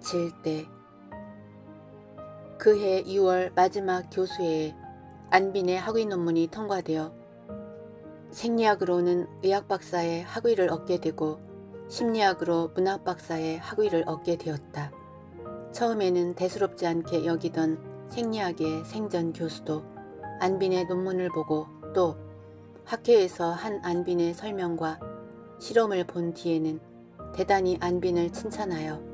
미칠 때 그해 2월 마지막 교수에 안빈의 학위 논문이 통과되어 생리학으로는 의학박사의 학위를 얻게 되고 심리학으로 문학박사의 학위를 얻게 되었다. 처음에는 대수롭지 않게 여기던 생리학의 생전 교수도 안빈의 논문을 보고 또 학회에서 한 안빈의 설명과 실험을 본 뒤에는 대단히 안빈을 칭찬하여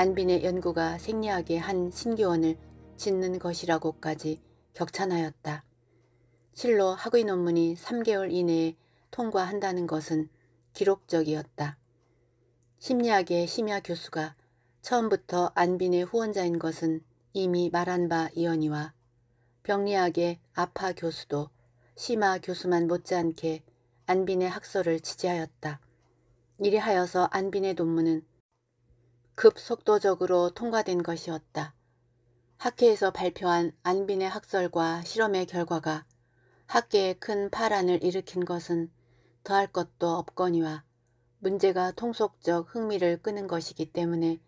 안빈의 연구가 생리학의 한 신기원을 짓는 것이라고까지 격찬하였다. 실로 학위 논문이 3개월 이내에 통과한다는 것은 기록적이었다. 심리학의 심야 교수가 처음부터 안빈의 후원자인 것은 이미 말한 바 이언이와 병리학의 아파 교수도 심화 교수만 못지않게 안빈의 학설을 지지하였다. 이리하여서 안빈의 논문은 급속도적으로 통과된 것이었다. 학회에서 발표한 안빈의 학설과 실험의 결과가 학계에 큰 파란을 일으킨 것은 더할 것도 없거니와 문제가 통속적 흥미를 끄는 것이기 때문에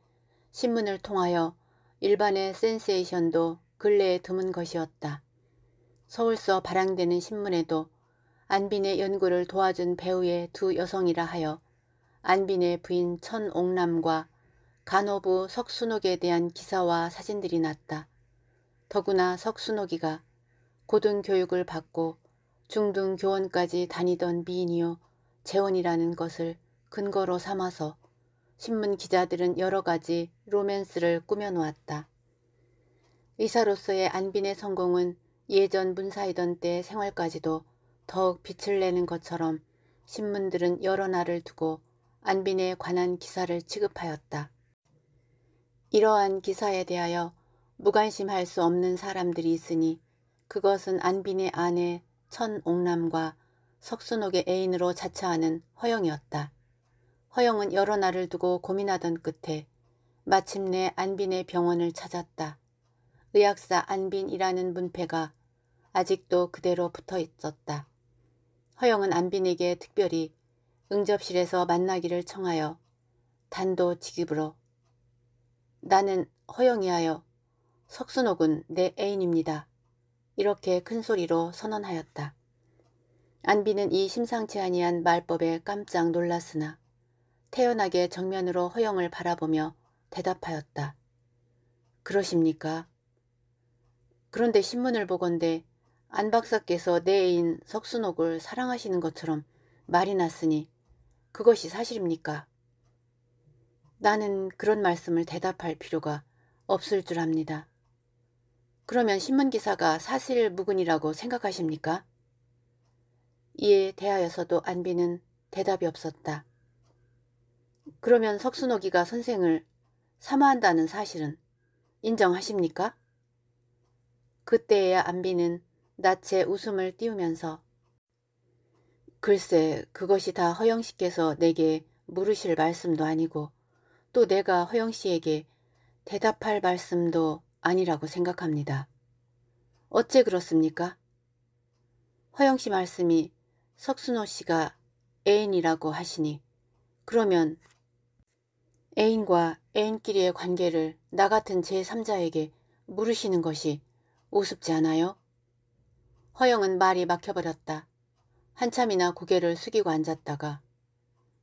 신문을 통하여 일반의 센세이션도 근래에 드문 것이었다. 서울서 발행되는 신문에도 안빈의 연구를 도와준 배우의 두 여성이라 하여 안빈의 부인 천옥남과 간호부 석순옥에 대한 기사와 사진들이 났다. 더구나 석순옥이가 고등교육을 받고 중등교원까지 다니던 미인이요 재원이라는 것을 근거로 삼아서 신문 기자들은 여러 가지 로맨스를 꾸며놓았다. 의사로서의 안빈의 성공은 예전 문사이던 때의 생활까지도 더욱 빛을 내는 것처럼 신문들은 여러 날을 두고 안빈에 관한 기사를 취급하였다. 이러한 기사에 대하여 무관심할 수 없는 사람들이 있으니 그것은 안빈의 아내 천옥남과 석순옥의 애인으로 자처하는 허영이었다. 허영은 여러 날을 두고 고민하던 끝에 마침내 안빈의 병원을 찾았다. 의학사 안빈이라는 문패가 아직도 그대로 붙어 있었다. 허영은 안빈에게 특별히 응접실에서 만나기를 청하여 단도 직입으로 나는 허영이하여 석순옥은 내 애인입니다. 이렇게 큰 소리로 선언하였다. 안비는 이 심상치 아니한 말법에 깜짝 놀랐으나 태연하게 정면으로 허영을 바라보며 대답하였다. 그러십니까? 그런데 신문을 보건대 안 박사께서 내 애인 석순옥을 사랑하시는 것처럼 말이 났으니 그것이 사실입니까? 나는 그런 말씀을 대답할 필요가 없을 줄 압니다. 그러면 신문기사가 사실 무근이라고 생각하십니까? 이에 대하여서도 안비는 대답이 없었다. 그러면 석순호기가 선생을 사마한다는 사실은 인정하십니까? 그때에야 안비는 낯에 웃음을 띄우면서 글쎄 그것이 다 허영 씨께서 내게 물으실 말씀도 아니고 또 내가 허영 씨에게 대답할 말씀도 아니라고 생각합니다. 어째 그렇습니까? 허영 씨 말씀이 석순호 씨가 애인이라고 하시니 그러면 애인과 애인끼리의 관계를 나 같은 제3자에게 물으시는 것이 우습지 않아요? 허영은 말이 막혀버렸다. 한참이나 고개를 숙이고 앉았다가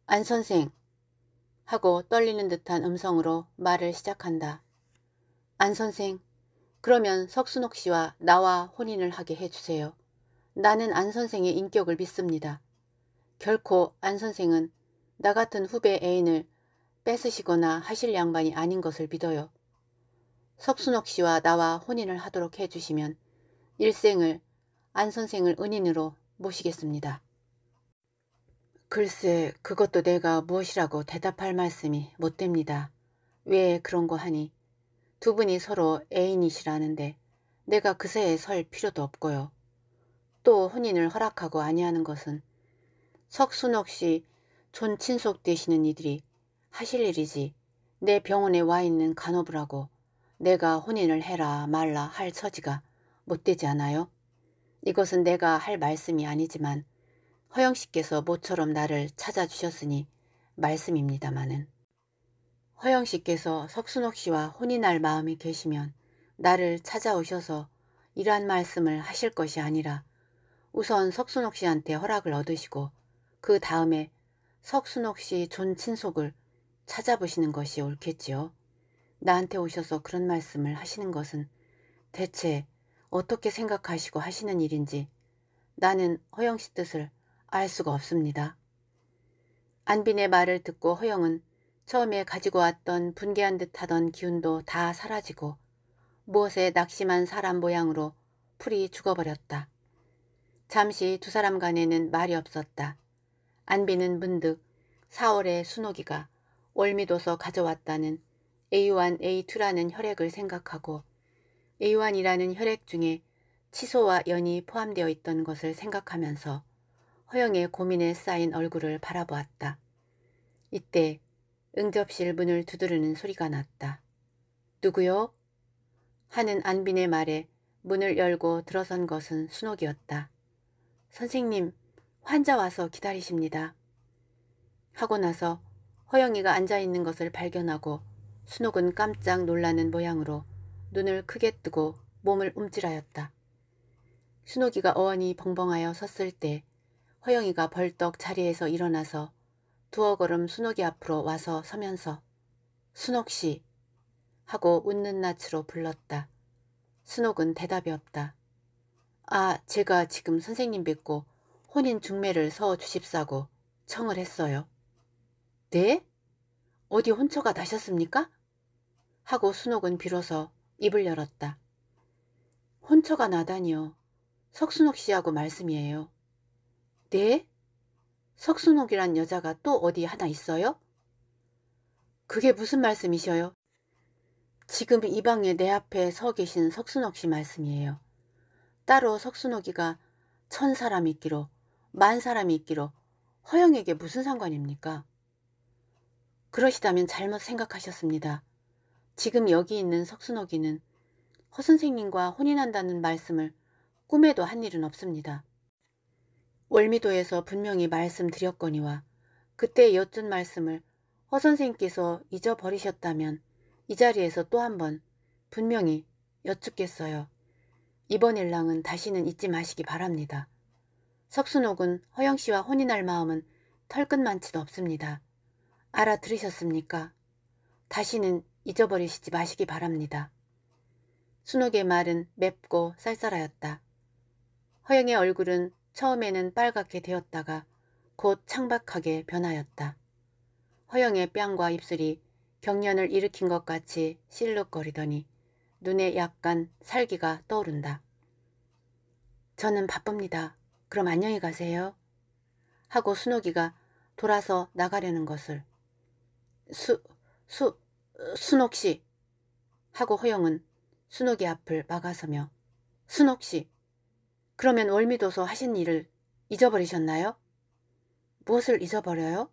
안 선생, 하고 떨리는 듯한 음성으로 말을 시작한다. 안 선생, 그러면 석순옥 씨와 나와 혼인을 하게 해주세요. 나는 안 선생의 인격을 믿습니다. 결코 안 선생은 나 같은 후배 애인을 뺏으시거나 하실 양반이 아닌 것을 믿어요. 석순옥 씨와 나와 혼인을 하도록 해주시면 일생을 안 선생을 은인으로 모시겠습니다. 글쎄 그것도 내가 무엇이라고 대답할 말씀이 못됩니다. 왜 그런 거 하니 두 분이 서로 애인이시라는데 내가 그새에 설 필요도 없고요. 또 혼인을 허락하고 아니하는 것은 석순옥 씨 존친속 되시는 이들이 하실 일이지 내 병원에 와 있는 간호부라고 내가 혼인을 해라 말라 할 처지가 못되지 않아요? 이것은 내가 할 말씀이 아니지만 허영 씨께서 모처럼 나를 찾아주셨으니 말씀입니다마는 허영 씨께서 석순옥 씨와 혼인할 마음이 계시면 나를 찾아오셔서 이러한 말씀을 하실 것이 아니라 우선 석순옥 씨한테 허락을 얻으시고 그 다음에 석순옥 씨 존친속을 찾아보시는 것이 옳겠지요. 나한테 오셔서 그런 말씀을 하시는 것은 대체 어떻게 생각하시고 하시는 일인지 나는 허영 씨 뜻을 알 수가 없습니다. 안빈의 말을 듣고 허영은 처음에 가지고 왔던 분개한 듯하던 기운도 다 사라지고 무엇에 낙심한 사람 모양으로 풀이 죽어버렸다. 잠시 두 사람 간에는 말이 없었다. 안비는 문득 4월의 순옥이가 월미도서 가져왔다는 A1, A2라는 혈액을 생각하고 A1이라는 혈액 중에 치소와 연이 포함되어 있던 것을 생각하면서 허영의 고민에 쌓인 얼굴을 바라보았다. 이때 응접실 문을 두드리는 소리가 났다. 누구요? 하는 안빈의 말에 문을 열고 들어선 것은 순옥이었다. 선생님, 환자 와서 기다리십니다. 하고 나서 허영이가 앉아있는 것을 발견하고 순옥은 깜짝 놀라는 모양으로 눈을 크게 뜨고 몸을 움찔하였다. 순옥이가 어원이 벙벙하여 섰을 때 허영이가 벌떡 자리에서 일어나서 두어 걸음 순옥이 앞으로 와서 서면서 순옥씨 하고 웃는 낯으로 불렀다. 순옥은 대답이 없다. 아 제가 지금 선생님 뵙고 혼인 중매를 서 주십사고 청을 했어요. 네? 어디 혼처가 나셨습니까? 하고 순옥은 비로소 입을 열었다. 혼처가 나다니요. 석순옥 씨하고 말씀이에요. 네? 석순옥이란 여자가 또 어디 하나 있어요? 그게 무슨 말씀이셔요? 지금 이 방에 내 앞에 서 계신 석순옥 씨 말씀이에요. 따로 석순옥이가 천 사람이 있기로 만 사람이 있기로 허영에게 무슨 상관입니까? 그러시다면 잘못 생각하셨습니다. 지금 여기 있는 석순옥이는 허 선생님과 혼인한다는 말씀을 꿈에도 한 일은 없습니다. 월미도에서 분명히 말씀드렸거니와 그때 여쭌 말씀을 허 선생께서 잊어버리셨다면 이 자리에서 또 한 번 분명히 여쭙겠어요. 이번 일랑은 다시는 잊지 마시기 바랍니다. 석순옥은 허영씨와 혼인할 마음은 털끝만치도 없습니다. 알아들으셨습니까? 다시는 잊어버리시지 마시기 바랍니다. 순옥의 말은 맵고 쌀쌀하였다. 허영의 얼굴은 처음에는 빨갛게 되었다가 곧 창박하게 변하였다. 허영의 뺨과 입술이 경련을 일으킨 것 같이 실룩거리더니 눈에 약간 살기가 떠오른다. 저는 바쁩니다. 그럼 안녕히 가세요. 하고 순옥이가 돌아서 나가려는 것을 수, 수, 순옥 씨 하고 허영은 순옥이 앞을 막아서며 순옥 씨 그러면 월미도서 하신 일을 잊어버리셨나요? 무엇을 잊어버려요?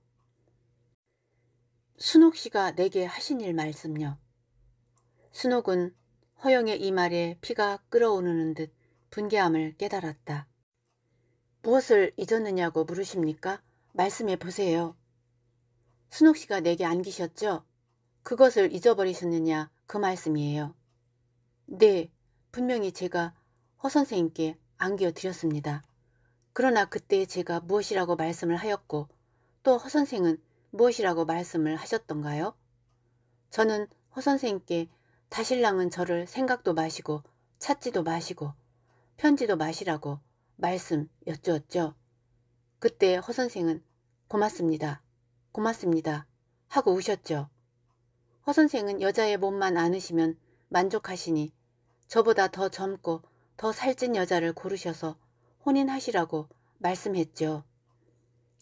순옥 씨가 내게 하신 일 말씀요. 순옥은 허영의 이 말에 피가 끓어오르는 듯 분개함을 깨달았다. 무엇을 잊었느냐고 물으십니까? 말씀해 보세요. 순옥 씨가 내게 안기셨죠? 그것을 잊어버리셨느냐 그 말씀이에요. 네, 분명히 제가 허 선생님께 안겨 드렸습니다. 그러나 그때 제가 무엇이라고 말씀을 하였고 또 허선생은 무엇이라고 말씀을 하셨던가요? 저는 허선생께 다신랑은 저를 생각도 마시고 찾지도 마시고 편지도 마시라고 말씀 여쭈었죠. 그때 허선생은 고맙습니다. 고맙습니다. 하고 우셨죠. 허선생은 여자의 몸만 안으시면 만족하시니 저보다 더 젊고 더 살찐 여자를 고르셔서 혼인하시라고 말씀했죠.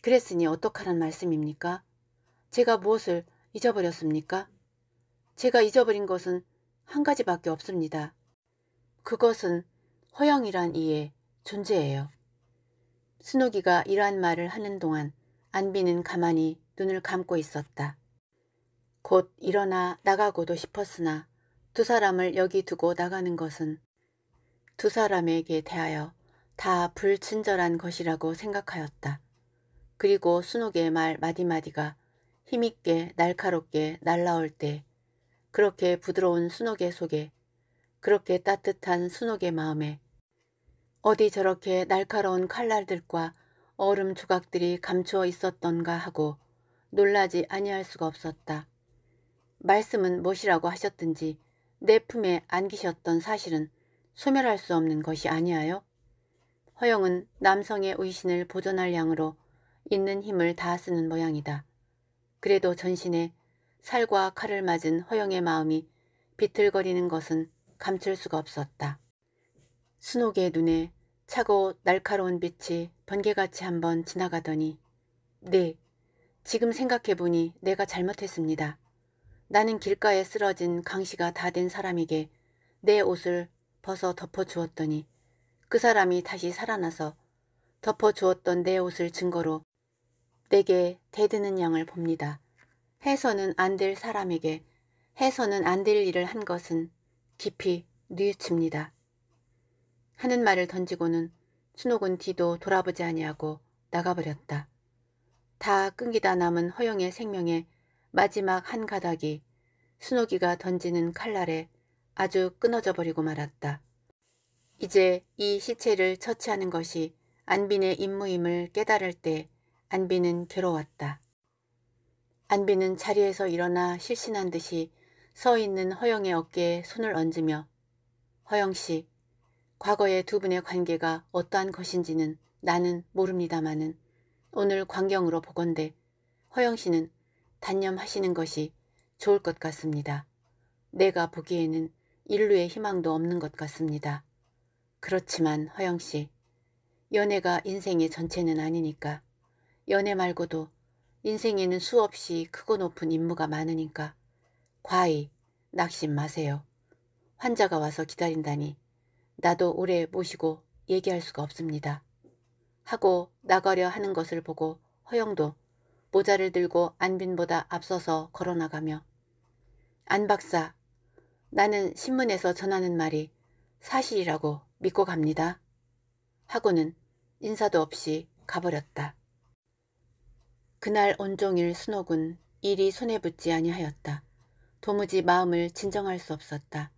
그랬으니 어떡하란 말씀입니까? 제가 무엇을 잊어버렸습니까? 제가 잊어버린 것은 한 가지밖에 없습니다. 그것은 허영이란 이의 존재예요. 스노기가 이러한 말을 하는 동안 안비는 가만히 눈을 감고 있었다. 곧 일어나 나가고도 싶었으나 두 사람을 여기 두고 나가는 것은 두 사람에게 대하여 다 불친절한 것이라고 생각하였다. 그리고 순옥의 말 마디마디가 힘있게 날카롭게 날라올 때 그렇게 부드러운 순옥의 속에 그렇게 따뜻한 순옥의 마음에 어디 저렇게 날카로운 칼날들과 얼음 조각들이 감추어 있었던가 하고 놀라지 아니할 수가 없었다. 말씀은 무엇이라고 하셨든지 내 품에 안기셨던 사실은 소멸할 수 없는 것이 아니하여 허영은 남성의 의신을 보존할 양으로 있는 힘을 다 쓰는 모양이다. 그래도 전신에 살과 칼을 맞은 허영의 마음이 비틀거리는 것은 감출 수가 없었다. 순옥의 눈에 차고 날카로운 빛이 번개같이 한번 지나가더니 네, 지금 생각해보니 내가 잘못했습니다. 나는 길가에 쓰러진 강시가 다 된 사람에게 내 옷을 벗어 덮어주었더니 그 사람이 다시 살아나서 덮어주었던 내 옷을 증거로 내게 대드는 양을 봅니다. 해서는 안 될 사람에게 해서는 안 될 일을 한 것은 깊이 뉘우칩니다. 하는 말을 던지고는 순옥은 뒤도 돌아보지 아니하고 나가버렸다. 다 끊기다 남은 허영의 생명의 마지막 한 가닥이 순옥이가 던지는 칼날에 아주 끊어져 버리고 말았다. 이제 이 시체를 처치하는 것이 안빈의 임무임을 깨달을 때 안빈은 괴로웠다. 안빈은 자리에서 일어나 실신한 듯이 서 있는 허영의 어깨에 손을 얹으며 허영씨, 과거의 두 분의 관계가 어떠한 것인지는 나는 모릅니다마는 오늘 광경으로 보건대 허영씨는 단념하시는 것이 좋을 것 같습니다. 내가 보기에는 인류의 희망도 없는 것 같습니다. 그렇지만 허영 씨, 연애가 인생의 전체는 아니니까. 연애 말고도 인생에는 수없이 크고 높은 임무가 많으니까 과히 낙심 마세요. 환자가 와서 기다린다니 나도 오래 모시고 얘기할 수가 없습니다. 하고 나가려 하는 것을 보고 허영도 모자를 들고 안빈보다 앞서서 걸어나가며 안 박사 나는 신문에서 전하는 말이 사실이라고 믿고 갑니다. 하고는 인사도 없이 가버렸다. 그날 온종일 순옥은 일이 손에 붙지 아니하였다. 도무지 마음을 진정할 수 없었다.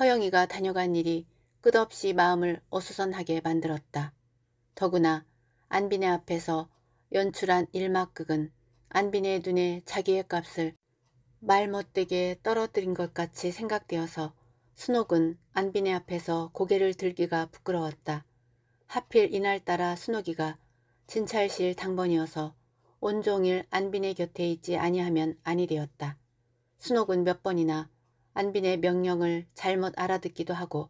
허영이가 다녀간 일이 끝없이 마음을 어수선하게 만들었다. 더구나 안빈의 앞에서 연출한 일막극은 안빈의 눈에 자기의 값을 말 못되게 떨어뜨린 것 같이 생각되어서 순옥은 안빈의 앞에서 고개를 들기가 부끄러웠다. 하필 이날따라 순옥이가 진찰실 당번이어서 온종일 안빈의 곁에 있지 아니하면 아니되었다. 순옥은 몇 번이나 안빈의 명령을 잘못 알아듣기도 하고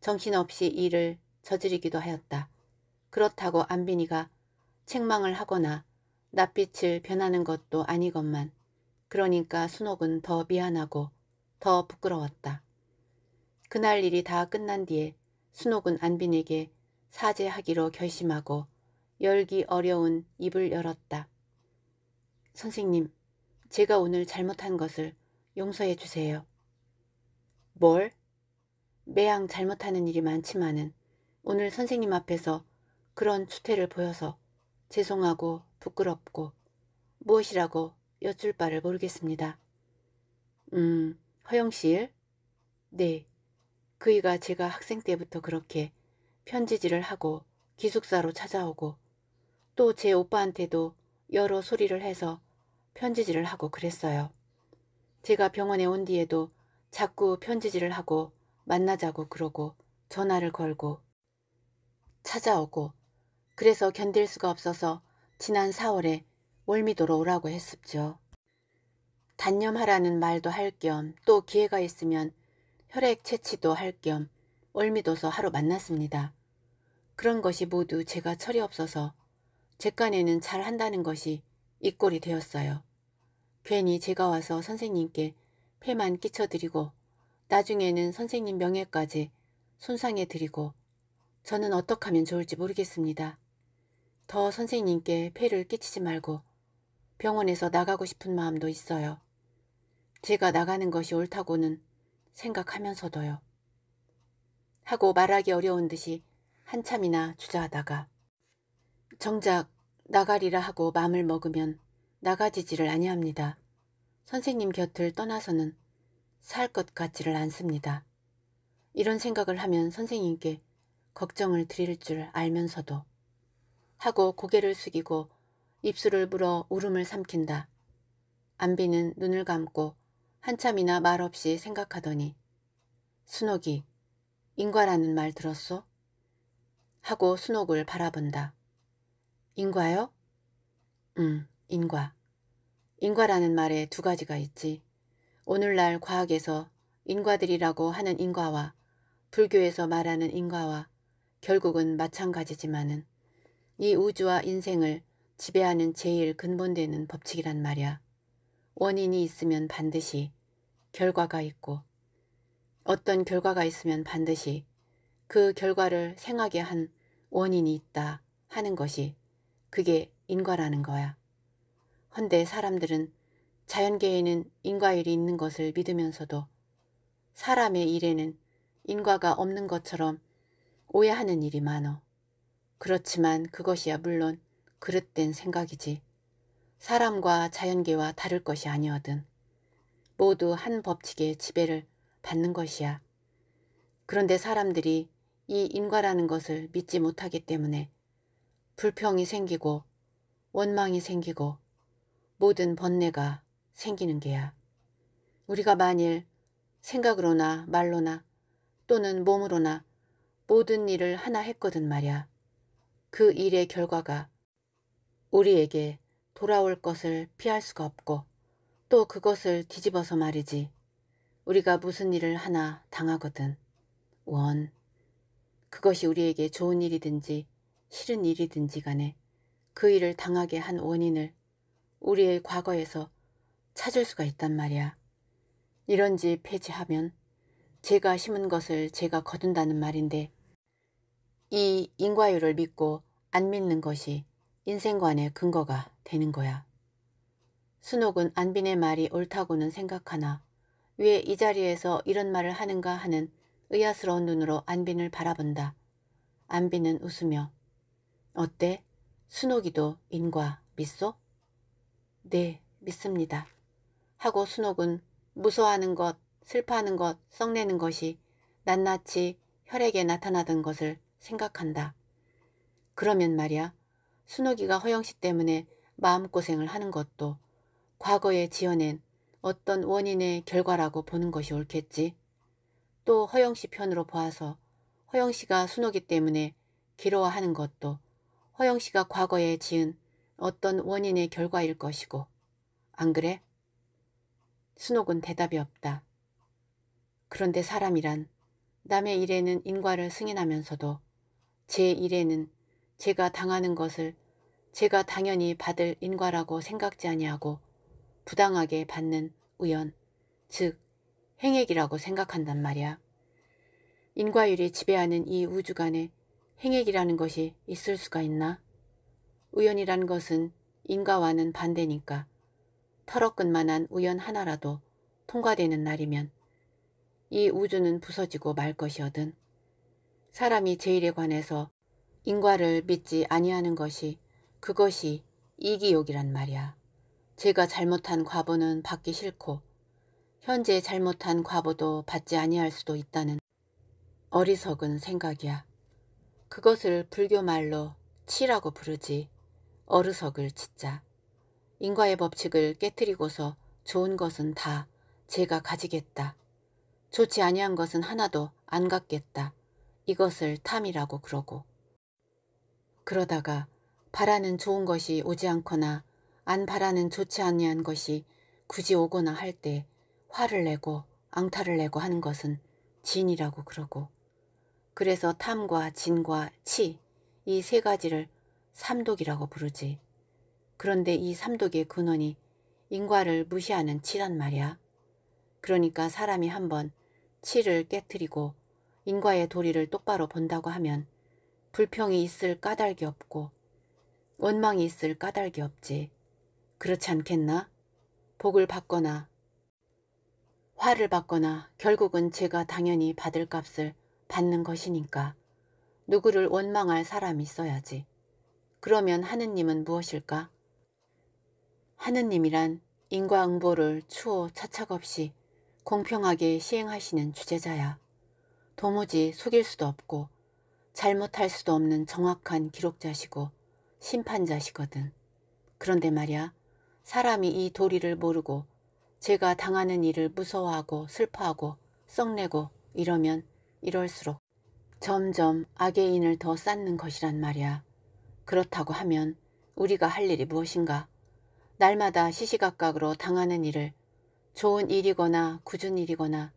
정신없이 일을 저지르기도 하였다. 그렇다고 안빈이가 책망을 하거나 낯빛을 변하는 것도 아니건만 그러니까 순옥은 더 미안하고 더 부끄러웠다. 그날 일이 다 끝난 뒤에 순옥은 안빈에게 사죄하기로 결심하고 열기 어려운 입을 열었다. 선생님, 제가 오늘 잘못한 것을 용서해 주세요. 뭘? 매양 잘못하는 일이 많지만은 오늘 선생님 앞에서 그런 추태를 보여서 죄송하고 부끄럽고 무엇이라고 여쭐 바를 모르겠습니다. 음, 허영실? 네. 그이가 제가 학생 때부터 그렇게 편지질을 하고 기숙사로 찾아오고 또 제 오빠한테도 여러 소리를 해서 편지질을 하고 그랬어요. 제가 병원에 온 뒤에도 자꾸 편지질을 하고 만나자고 그러고 전화를 걸고 찾아오고 그래서 견딜 수가 없어서 지난 4월에 월미도로 오라고 했습죠. 단념하라는 말도 할 겸 또 기회가 있으면 혈액 채취도 할겸 월미도서 하루 만났습니다. 그런 것이 모두 제가 철이 없어서 제간에는 잘 한다는 것이 이 꼴이 되었어요. 괜히 제가 와서 선생님께 폐만 끼쳐드리고 나중에는 선생님 명예까지 손상해드리고 저는 어떡 하면 좋을지 모르겠습니다. 더 선생님께 폐를 끼치지 말고 병원에서 나가고 싶은 마음도 있어요. 제가 나가는 것이 옳다고는 생각하면서도요. 하고 말하기 어려운 듯이 한참이나 주저하다가 정작 나가리라 하고 마음을 먹으면 나가지지를 아니합니다. 선생님 곁을 떠나서는 살 것 같지를 않습니다. 이런 생각을 하면 선생님께 걱정을 드릴 줄 알면서도 하고 고개를 숙이고 입술을 물어 울음을 삼킨다. 안비는 눈을 감고 한참이나 말없이 생각하더니 순옥이 인과라는 말 들었소? 하고 순옥을 바라본다. 인과요? 응, 인과. 인과라는 말에 두 가지가 있지. 오늘날 과학에서 인과들이라고 하는 인과와 불교에서 말하는 인과와 결국은 마찬가지지만은 이 우주와 인생을 지배하는 제일 근본되는 법칙이란 말이야. 원인이 있으면 반드시 결과가 있고 어떤 결과가 있으면 반드시 그 결과를 생하게 한 원인이 있다 하는 것이 그게 인과라는 거야. 헌데 사람들은 자연계에는 인과일이 있는 것을 믿으면서도 사람의 일에는 인과가 없는 것처럼 오해하는 일이 많어. 그렇지만 그것이야 물론 그릇된 생각이지. 사람과 자연계와 다를 것이 아니어든 모두 한 법칙의 지배를 받는 것이야. 그런데 사람들이 이 인과라는 것을 믿지 못하기 때문에 불평이 생기고 원망이 생기고 모든 번뇌가 생기는 게야. 우리가 만일 생각으로나 말로나 또는 몸으로나 모든 일을 하나 했거든 말이야. 그 일의 결과가 우리에게 돌아올 것을 피할 수가 없고 또 그것을 뒤집어서 말이지 우리가 무슨 일을 하나 당하거든. 원. 그것이 우리에게 좋은 일이든지 싫은 일이든지 간에 그 일을 당하게 한 원인을 우리의 과거에서 찾을 수가 있단 말이야. 이런지 폐지하면 제가 심은 것을 제가 거둔다는 말인데 이 인과율을 믿고 안 믿는 것이 인생관의 근거가 되는 거야. 순옥은 안빈의 말이 옳다고는 생각하나 왜 이 자리에서 이런 말을 하는가 하는 의아스러운 눈으로 안빈을 바라본다. 안빈은 웃으며 어때? 순옥이도 인과 믿소? 네, 믿습니다. 하고 순옥은 무서워하는 것, 슬퍼하는 것, 썩내는 것이 낱낱이 혈액에 나타나던 것을 생각한다. 그러면 말이야 순옥이가 허영 씨 때문에 마음고생을 하는 것도 과거에 지어낸 어떤 원인의 결과라고 보는 것이 옳겠지. 또 허영 씨 편으로 보아서 허영 씨가 순옥이 때문에 괴로워하는 것도 허영 씨가 과거에 지은 어떤 원인의 결과일 것이고 안 그래? 순옥은 대답이 없다. 그런데 사람이란 남의 일에는 인과를 승인하면서도 제 일에는 제가 당하는 것을 제가 당연히 받을 인과라고 생각지 아니하고 부당하게 받는 우연, 즉 행액이라고 생각한단 말이야. 인과율이 지배하는 이 우주간에 행액이라는 것이 있을 수가 있나? 우연이란 것은 인과와는 반대니까 털어끈만한 우연 하나라도 통과되는 날이면 이 우주는 부서지고 말 것이거든. 사람이 제일에 관해서 인과를 믿지 아니하는 것이 그것이 이기욕이란 말이야. 제가 잘못한 과보는 받기 싫고 현재 잘못한 과보도 받지 아니할 수도 있다는 어리석은 생각이야. 그것을 불교 말로 치라고 부르지 어르석을 짓자. 인과의 법칙을 깨뜨리고서 좋은 것은 다 제가 가지겠다. 좋지 아니한 것은 하나도 안 갖겠다. 이것을 탐이라고 그러고. 그러다가 바라는 좋은 것이 오지 않거나 안 바라는 좋지 아니한 것이 굳이 오거나 할 때 화를 내고 앙탈을 내고 하는 것은 진이라고 그러고 그래서 탐과 진과 치 이 세 가지를 삼독이라고 부르지. 그런데 이 삼독의 근원이 인과를 무시하는 치란 말이야. 그러니까 사람이 한번 치를 깨뜨리고 인과의 도리를 똑바로 본다고 하면 불평이 있을 까닭이 없고 원망이 있을 까닭이 없지. 그렇지 않겠나? 복을 받거나 화를 받거나 결국은 제가 당연히 받을 값을 받는 것이니까 누구를 원망할 사람이 있어야지. 그러면 하느님은 무엇일까? 하느님이란 인과응보를 추호 차착없이 공평하게 시행하시는 주제자야. 도무지 속일 수도 없고 잘못할 수도 없는 정확한 기록자시고 심판자시거든. 그런데 말이야 사람이 이 도리를 모르고 제가 당하는 일을 무서워하고 슬퍼하고 썩내고 이러면 이럴수록 점점 악의 인을 더 쌓는 것이란 말이야. 그렇다고 하면 우리가 할 일이 무엇인가? 날마다 시시각각으로 당하는 일을 좋은 일이거나 굳은 일이거나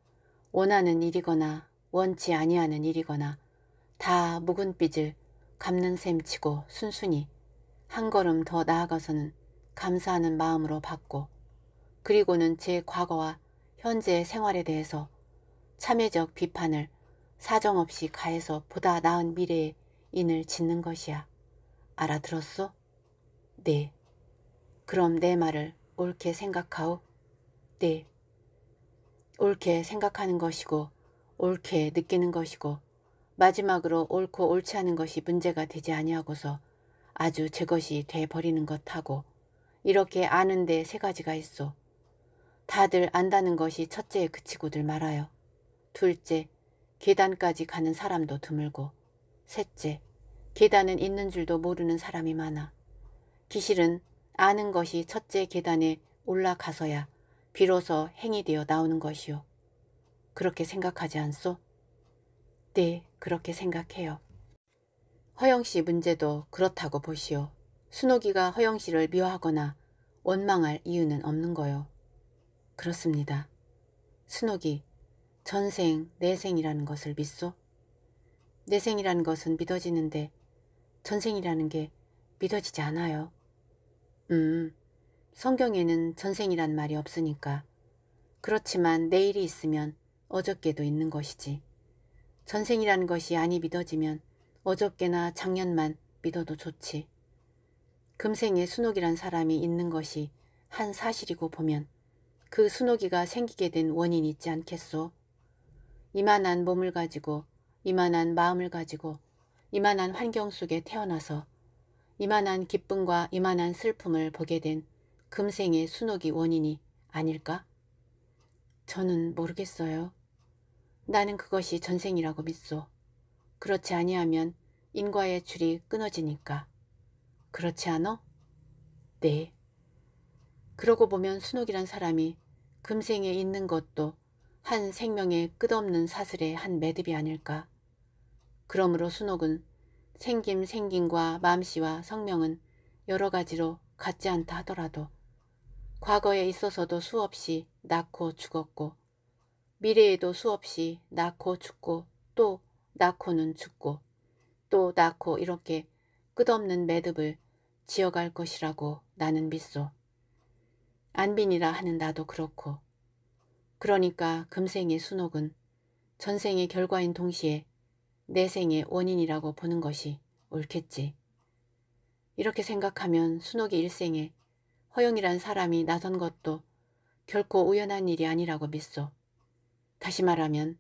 원하는 일이거나 원치 아니하는 일이거나 다 묵은 빚을 갚는 셈치고 순순히 한 걸음 더 나아가서는 감사하는 마음으로 받고 그리고는 제 과거와 현재의 생활에 대해서 참회적 비판을 사정없이 가해서 보다 나은 미래에 인을 짓는 것이야. 알아들었소? 네. 그럼 내 말을 옳게 생각하오? 네. 옳게 생각하는 것이고 옳게 느끼는 것이고 마지막으로 옳고 옳지 않은 것이 문제가 되지 아니하고서 아주 제 것이 돼버리는 것하고 이렇게 아는데 세 가지가 있어. 다들 안다는 것이 첫째에 그치고들 말아요. 둘째, 계단까지 가는 사람도 드물고 셋째, 계단은 있는 줄도 모르는 사람이 많아. 기실은 아는 것이 첫째 계단에 올라가서야 비로소 행이 되어 나오는 것이요. 그렇게 생각하지 않소? 네, 그렇게 생각해요. 허영씨 문제도 그렇다고 보시오. 순옥이가 허영씨를 미워하거나 원망할 이유는 없는 거요. 그렇습니다. 순옥이 전생, 내생이라는 것을 믿소? 내생이라는 것은 믿어지는데 전생이라는 게 믿어지지 않아요. 음, 성경에는 전생이란 말이 없으니까. 그렇지만 내일이 있으면 어저께도 있는 것이지. 전생이라는 것이 아니 믿어지면 어저께나 작년만 믿어도 좋지. 금생에 순옥이란 사람이 있는 것이 한 사실이고 보면 그 순옥이가 생기게 된 원인 이 있지 않겠소? 이만한 몸을 가지고 이만한 마음을 가지고 이만한 환경 속에 태어나서 이만한 기쁨과 이만한 슬픔을 보게 된 금생의 순옥이 원인이 아닐까? 저는 모르겠어요. 나는 그것이 전생이라고 믿소. 그렇지 아니하면 인과의 줄이 끊어지니까. 그렇지 않어? 네. 그러고 보면 순옥이란 사람이 금생에 있는 것도 한 생명의 끝없는 사슬의 한 매듭이 아닐까. 그러므로 순옥은 생김 생김과 맘씨와 성명은 여러 가지로 같지 않다 하더라도 과거에 있어서도 수없이 낳고 죽었고 미래에도 수없이 낳고 죽고 또 낳고는 죽고 또 낳고 이렇게 끝없는 매듭을 지어갈 것이라고 나는 믿소. 안빈이라 하는 나도 그렇고 그러니까 금생의 순옥은 전생의 결과인 동시에 내 생의 원인이라고 보는 것이 옳겠지. 이렇게 생각하면 순옥의 일생에 허영이란 사람이 나선 것도 결코 우연한 일이 아니라고 믿소. 다시 말하면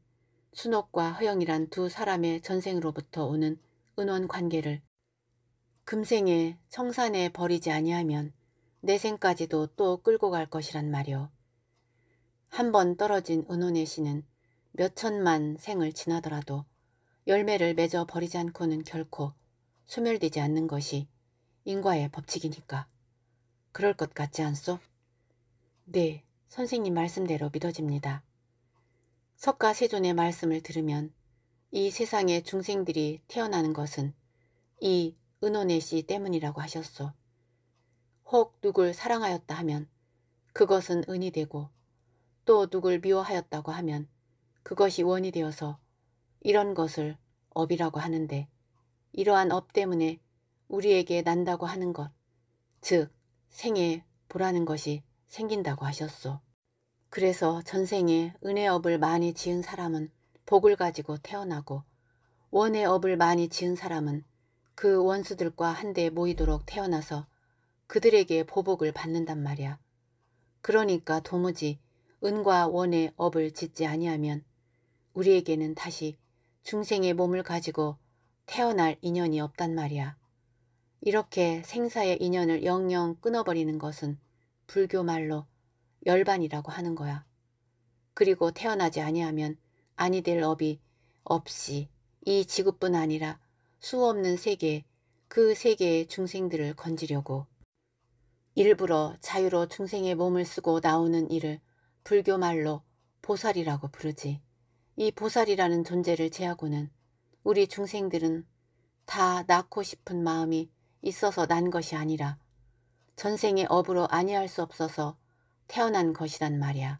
순옥과 허영이란 두 사람의 전생으로부터 오는 은원 관계를 금생에 청산에 버리지 아니하면 내생까지도 또 끌고 갈 것이란 말이오. 한 번 떨어진 은혼의 씨는 몇 천만 생을 지나더라도 열매를 맺어 버리지 않고는 결코 소멸되지 않는 것이 인과의 법칙이니까. 그럴 것 같지 않소? 네, 선생님 말씀대로 믿어집니다. 석가 세존의 말씀을 들으면 이 세상에 중생들이 태어나는 것은 이 은혼의 씨 때문이라고 하셨소. 혹 누굴 사랑하였다 하면 그것은 은이 되고 또 누굴 미워하였다고 하면 그것이 원이 되어서 이런 것을 업이라고 하는데 이러한 업 때문에 우리에게 난다고 하는 것, 즉 생에 보라는 것이 생긴다고 하셨소. 그래서 전생에 은혜 업을 많이 지은 사람은 복을 가지고 태어나고 원의 업을 많이 지은 사람은 그 원수들과 한데 모이도록 태어나서 그들에게 보복을 받는단 말이야. 그러니까 도무지 은과 원의 업을 짓지 아니하면 우리에게는 다시 중생의 몸을 가지고 태어날 인연이 없단 말이야. 이렇게 생사의 인연을 영영 끊어버리는 것은 불교 말로 열반이라고 하는 거야. 그리고 태어나지 아니하면 아니 될 업이 없이 이 지구뿐 아니라 수 없는 세계, 그 세계의 중생들을 건지려고 일부러 자유로 중생의 몸을 쓰고 나오는 일을 불교 말로 보살이라고 부르지. 이 보살이라는 존재를 제하고는 우리 중생들은 다 낳고 싶은 마음이 있어서 난 것이 아니라 전생의 업으로 아니할 수 없어서 태어난 것이란 말이야.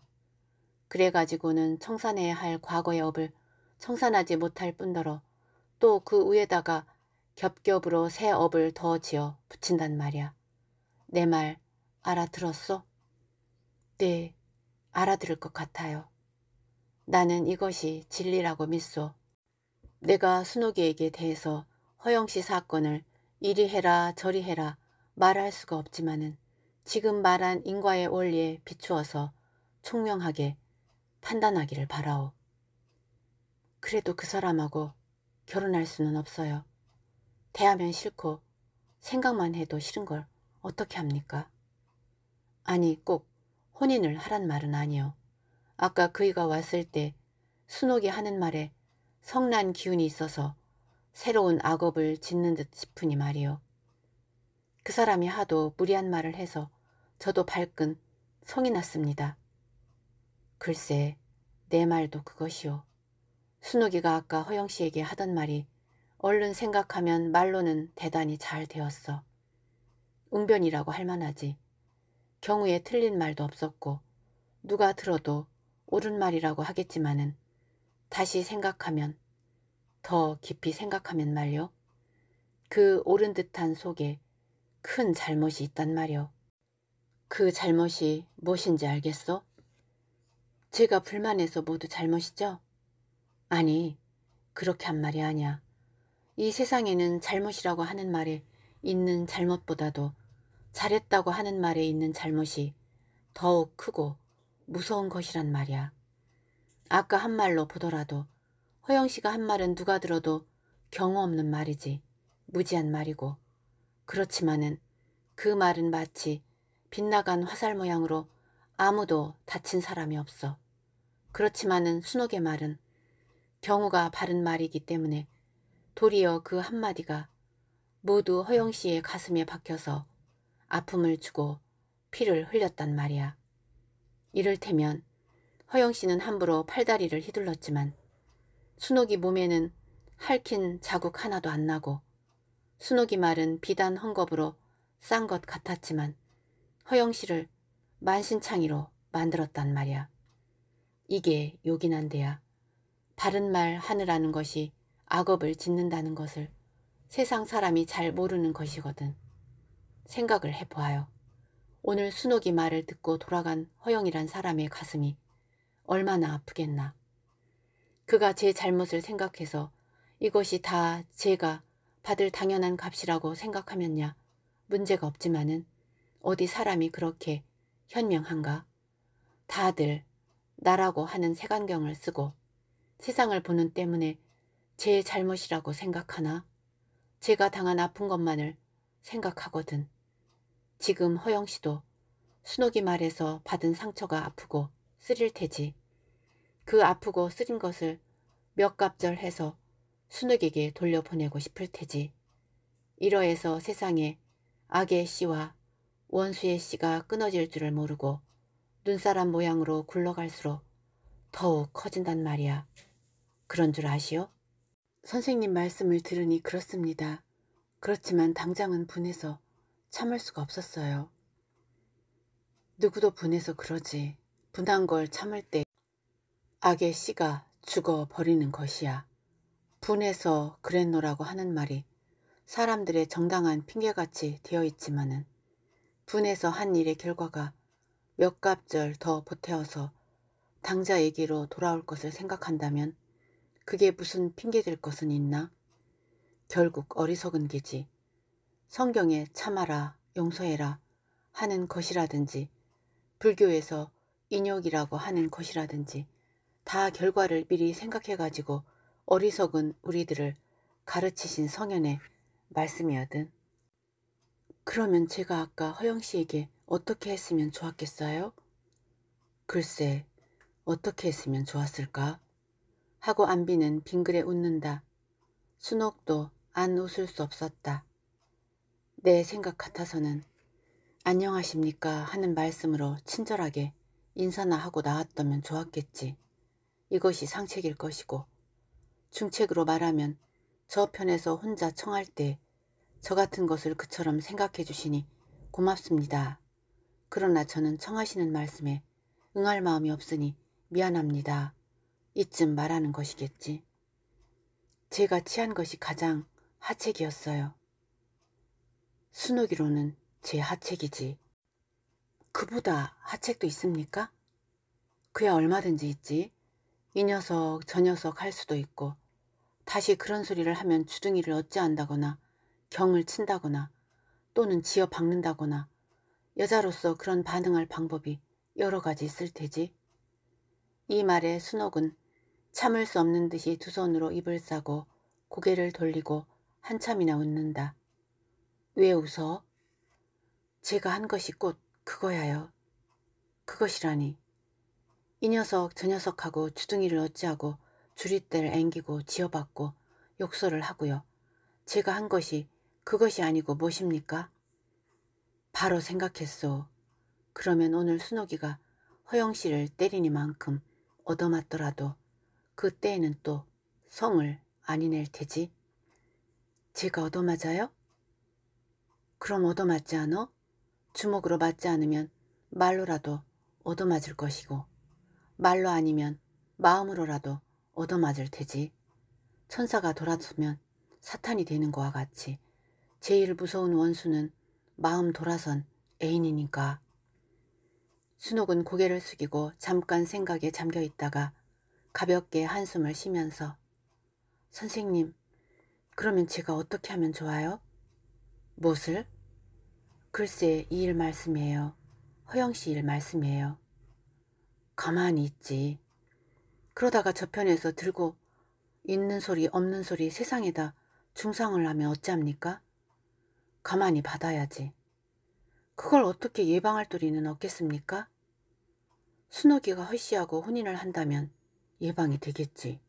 그래가지고는 청산해야 할 과거의 업을 청산하지 못할 뿐더러 또 그 위에다가 겹겹으로 새 업을 더 지어 붙인단 말이야. 내 말 알아들었어? 네, 알아들을 것 같아요. 나는 이것이 진리라고 믿소. 내가 순옥이에게 대해서 허영씨 사건을 이리 해라 저리 해라 말할 수가 없지만은 지금 말한 인과의 원리에 비추어서 총명하게 판단하기를 바라오. 그래도 그 사람하고 결혼할 수는 없어요. 대하면 싫고 생각만 해도 싫은 걸 어떻게 합니까? 아니 꼭 혼인을 하란 말은 아니요. 아까 그이가 왔을 때 순옥이 하는 말에 성난 기운이 있어서 새로운 악업을 짓는 듯 싶으니 말이요. 그 사람이 하도 무리한 말을 해서 저도 발끈 성이 났습니다. 글쎄 내 말도 그것이요. 순옥이가 아까 허영 씨에게 하던 말이 얼른 생각하면 말로는 대단히 잘 되었어. 웅변이라고 할 만하지. 경우에 틀린 말도 없었고 누가 들어도 옳은 말이라고 하겠지만은 다시 생각하면 더 깊이 생각하면 말요. 그 옳은 듯한 속에 큰 잘못이 있단 말이오. 그 잘못이 무엇인지 알겠소? 제가 불만해서 모두 잘못이죠? 아니, 그렇게 한 말이 아니야. 이 세상에는 잘못이라고 하는 말에 있는 잘못보다도 잘했다고 하는 말에 있는 잘못이 더욱 크고 무서운 것이란 말이야. 아까 한 말로 보더라도 허영 씨가 한 말은 누가 들어도 경우 없는 말이지 무지한 말이고 그렇지만은 그 말은 마치 빗나간 화살 모양으로 아무도 다친 사람이 없어. 그렇지만은 순옥의 말은 경우가 바른 말이기 때문에 도리어 그 한마디가 모두 허영 씨의 가슴에 박혀서 아픔을 주고 피를 흘렸단 말이야. 이를테면 허영 씨는 함부로 팔다리를 휘둘렀지만 순옥이 몸에는 할킨 자국 하나도 안 나고 순옥이 말은 비단 헝겊으로 싼 것 같았지만 허영씨를 만신창이로 만들었단 말이야. 이게 요긴한데야. 바른 말 하느라는 것이 악업을 짓는다는 것을 세상 사람이 잘 모르는 것이거든. 생각을 해보아요. 오늘 순옥이 말을 듣고 돌아간 허영이란 사람의 가슴이 얼마나 아프겠나. 그가 제 잘못을 생각해서 이것이 다 제가 받을 당연한 값이라고 생각하면야 문제가 없지만은 어디 사람이 그렇게 현명한가? 다들 나라고 하는 색안경을 쓰고 세상을 보는 때문에 제 잘못이라고 생각하나 제가 당한 아픈 것만을 생각하거든. 지금 허영 씨도 순옥이 말에서 받은 상처가 아프고 쓰릴 테지. 그 아프고 쓰린 것을 몇 갑절해서 순욱에게 돌려보내고 싶을 테지. 이러해서 세상에 악의 씨와 원수의 씨가 끊어질 줄을 모르고 눈사람 모양으로 굴러갈수록 더욱 커진단 말이야. 그런 줄 아시오? 선생님 말씀을 들으니 그렇습니다. 그렇지만 당장은 분해서 참을 수가 없었어요. 누구도 분해서 그러지. 분한 걸 참을 때 악의 씨가 죽어버리는 것이야. 분해서 그랬노라고 하는 말이 사람들의 정당한 핑계같이 되어 있지만은 분해서 한 일의 결과가 몇 갑절 더 보태어서 당자 얘기로 돌아올 것을 생각한다면 그게 무슨 핑계될 것은 있나? 결국 어리석은 게지. 성경에 참아라, 용서해라 하는 것이라든지 불교에서 인욕이라고 하는 것이라든지 다 결과를 미리 생각해가지고 어리석은 우리들을 가르치신 성현의 말씀이었든 그러면 제가 아까 허영 씨에게 어떻게 했으면 좋았겠어요? 글쎄, 어떻게 했으면 좋았을까? 하고 안비는 빙그레 웃는다. 순옥도 안 웃을 수 없었다. 내 생각 같아서는 안녕하십니까 하는 말씀으로 친절하게 인사나 하고 나왔다면 좋았겠지. 이것이 상책일 것이고 중책으로 말하면 저편에서 혼자 청할 때 저 같은 것을 그처럼 생각해 주시니 고맙습니다. 그러나 저는 청하시는 말씀에 응할 마음이 없으니 미안합니다. 이쯤 말하는 것이겠지. 제가 취한 것이 가장 하책이었어요. 수노기로는 제 하책이지. 그보다 하책도 있습니까? 그야 얼마든지 있지. 이 녀석 저 녀석 할 수도 있고 다시 그런 소리를 하면 주둥이를 어찌한다거나 경을 친다거나 또는 지어 박는다거나 여자로서 그런 반응할 방법이 여러 가지 있을 테지. 이 말에 순옥은 참을 수 없는 듯이 두 손으로 입을 싸고 고개를 돌리고 한참이나 웃는다. 왜 웃어? 제가 한 것이 꽃 그거야요. 그것이라니. 이 녀석 저 녀석하고 주둥이를 어찌하고 줄이대를 앵기고 지어받고 욕설을 하고요. 제가 한 것이 그것이 아니고 무엇입니까? 바로 생각했소. 그러면 오늘 순옥이가 허영 씨를 때리니만큼 얻어맞더라도 그때에는 또 성을 아니 낼 테지. 제가 얻어맞아요? 그럼 얻어맞지 않어? 주먹으로 맞지 않으면 말로라도 얻어맞을 것이고 말로 아니면 마음으로라도 얻어맞을 테지. 천사가 돌아서면 사탄이 되는 거와 같이 제일 무서운 원수는 마음 돌아선 애인이니까. 순옥은 고개를 숙이고 잠깐 생각에 잠겨 있다가 가볍게 한숨을 쉬면서 선생님, 그러면 제가 어떻게 하면 좋아요? 무엇을? 글쎄 이 일 말씀이에요. 허영 씨 일 말씀이에요. 가만히 있지. 그러다가 저편에서 들고 있는 소리 없는 소리 세상에다 중상을 하면 어찌합니까? 가만히 받아야지. 그걸 어떻게 예방할 도리는 없겠습니까? 순옥이가 허씨하고 혼인을 한다면 예방이 되겠지.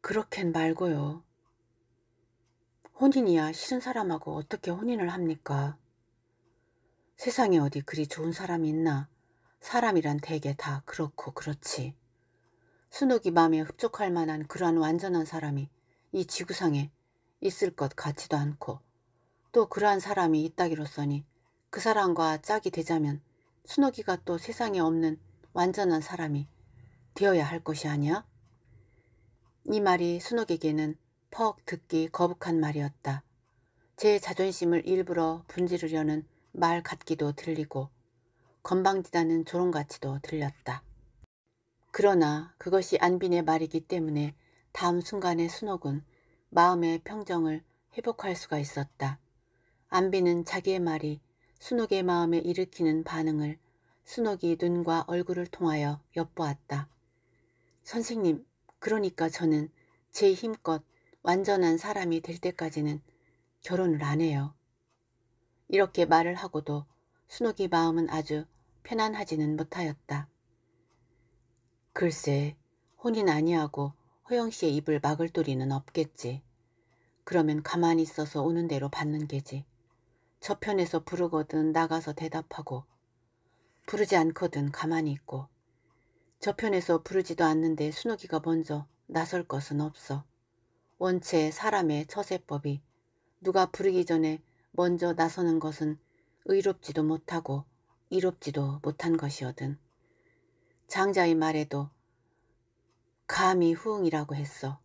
그렇겐 말고요. 혼인이야 싫은 사람하고 어떻게 혼인을 합니까? 세상에 어디 그리 좋은 사람이 있나? 사람이란 대개 다 그렇고 그렇지. 순옥이 마음에 흡족할 만한 그러한 완전한 사람이 이 지구상에 있을 것 같지도 않고 또 그러한 사람이 있다기로서니 그 사람과 짝이 되자면 순옥이가 또 세상에 없는 완전한 사람이 되어야 할 것이 아니야? 이 말이 순옥에게는 퍽 듣기 거북한 말이었다. 제 자존심을 일부러 분지르려는 말 같기도 들리고 건방지다는 조롱같이도 들렸다. 그러나 그것이 안빈의 말이기 때문에 다음 순간에 순옥은 마음의 평정을 회복할 수가 있었다. 안빈은 자기의 말이 순옥의 마음에 일으키는 반응을 순옥이 눈과 얼굴을 통하여 엿보았다. 선생님, 그러니까 저는 제 힘껏 완전한 사람이 될 때까지는 결혼을 안 해요. 이렇게 말을 하고도 순옥이 마음은 아주 편안하지는 못하였다. 글쎄 혼인 아니하고 허영씨의 입을 막을 도리는 없겠지. 그러면 가만히 있어서 오는 대로 받는 게지. 저편에서 부르거든 나가서 대답하고 부르지 않거든 가만히 있고 저편에서 부르지도 않는데 순욱이가 먼저 나설 것은 없어. 원체 사람의 처세법이 누가 부르기 전에 먼저 나서는 것은 의롭지도 못하고 이롭지도 못한 것이거든. 장자의 말에도 감히 후응이라고 했어.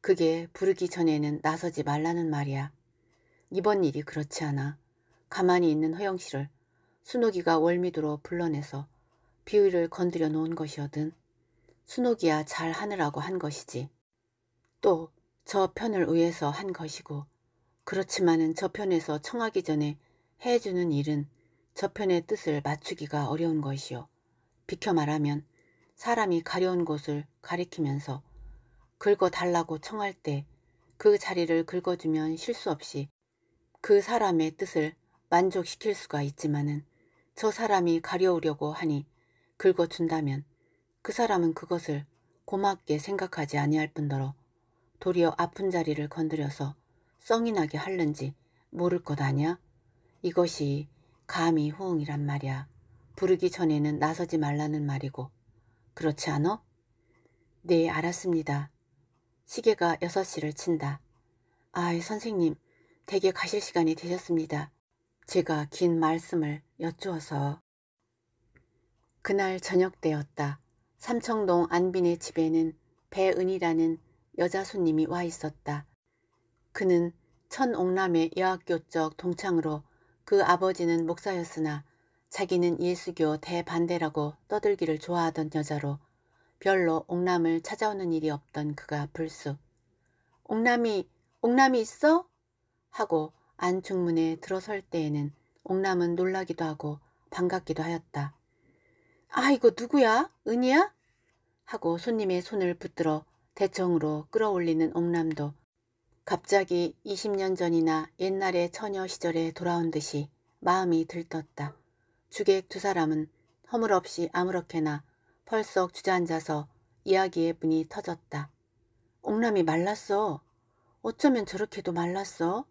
그게 부르기 전에는 나서지 말라는 말이야. 이번 일이 그렇지 않아. 가만히 있는 허영 씨를 순옥이가 월미도로 불러내서 비위를 건드려 놓은 것이거든. 순옥이야 잘 하느라고 한 것이지. 또 저 편을 위해서 한 것이고 그렇지만은 저 편에서 청하기 전에 해주는 일은 저편의 뜻을 맞추기가 어려운 것이요. 비켜 말하면 사람이 가려운 곳을 가리키면서 긁어달라고 청할 때 그 자리를 긁어주면 실수 없이 그 사람의 뜻을 만족시킬 수가 있지만은 저 사람이 가려우려고 하니 긁어준다면 그 사람은 그것을 고맙게 생각하지 아니할 뿐더러 도리어 아픈 자리를 건드려서 썽이 나게 할는지 모를 것 아냐? 이것이 감히 호응이란 말이야. 부르기 전에는 나서지 말라는 말이고 그렇지 않아? 네, 알았습니다. 시계가 6시를 친다. 아, 선생님, 댁에 가실 시간이 되셨습니다. 제가 긴 말씀을 여쭈어서. 그날 저녁 때였다. 삼청동 안빈의 집에는 배은이라는 여자 손님이 와 있었다. 그는 천옥남의 여학교쪽 동창으로 그 아버지는 목사였으나 자기는 예수교 대반대라고 떠들기를 좋아하던 여자로 별로 옥남을 찾아오는 일이 없던 그가 불쑥 옥남이 옥남이 있어? 하고 안중문에 들어설 때에는 옥남은 놀라기도 하고 반갑기도 하였다. 아 이거 누구야? 은이야? 하고 손님의 손을 붙들어 대청으로 끌어올리는 옥남도 갑자기 20년 전이나 옛날의 처녀 시절에 돌아온 듯이 마음이 들떴다. 주객 두 사람은 허물없이 아무렇게나 펄썩 주저앉아서 이야기의 문이 터졌다. 옥남이 말랐어. 어쩌면 저렇게도 말랐어.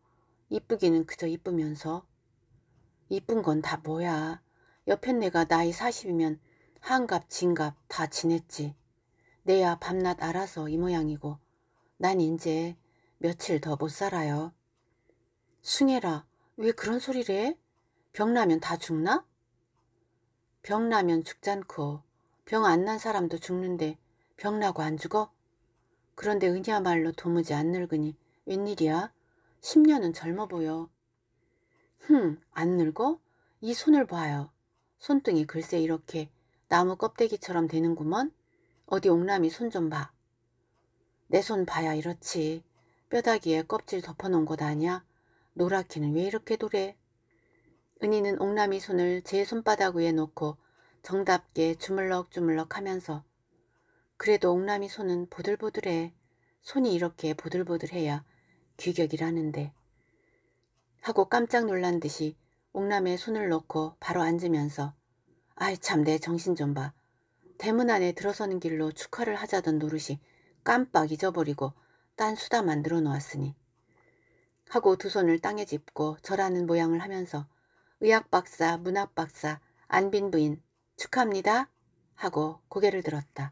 이쁘기는 그저 이쁘면서. 이쁜 건 다 뭐야. 옆에 내가 나이 40이면 한갑 진갑 다 지냈지. 내야 밤낮 알아서 이 모양이고 난 이제 며칠 더 못 살아요. 숭애라왜 그런 소리를 해? 병나면 다 죽나? 병 나면 죽잖고 병 안 난 사람도 죽는데 병 나고 안 죽어? 그런데 은야말로 도무지 안 늙으니 웬일이야? 10년은 젊어 보여. 흥, 안 늙어? 이 손을 봐요. 손등이 글쎄 이렇게 나무 껍데기처럼 되는구먼? 어디 옥남이손 좀 봐. 내 손 봐야 이렇지. 뼈다귀에 껍질 덮어놓은 것아니야 노랗기는 왜 이렇게 도래? 은희는 옥남이 손을 제 손바닥 위에 놓고 정답게 주물럭주물럭 하면서 그래도 옥남이 손은 보들보들해. 손이 이렇게 보들보들해야 귀격이라는데. 하고 깜짝 놀란 듯이 옥남의 손을 놓고 바로 앉으면서 아이 참 내 정신 좀 봐. 대문 안에 들어서는 길로 축하를 하자던 노릇이 깜빡 잊어버리고 딴 수다 만들어 놓았으니. 하고 두 손을 땅에 짚고 절하는 모양을 하면서 의학박사, 문학박사, 안빈 부인 축하합니다 하고 고개를 들었다.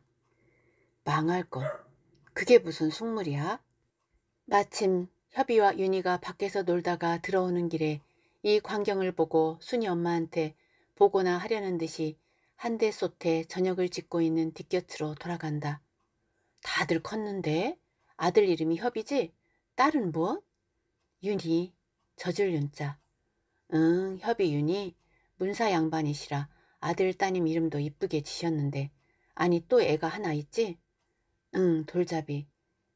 망할 것. 그게 무슨 속물이야? 마침 협의와 윤희가 밖에서 놀다가 들어오는 길에 이 광경을 보고 순이 엄마한테 보고나 하려는 듯이 한대 솥에 저녁을 짓고 있는 뒷곁으로 돌아간다. 다들 컸는데? 아들 이름이 협이지? 딸은 뭐? 윤희, 젖을 윤자. 응, 협의윤이 문사 양반이시라 아들 따님 이름도 이쁘게 지셨는데 아니 또 애가 하나 있지? 응, 돌잡이.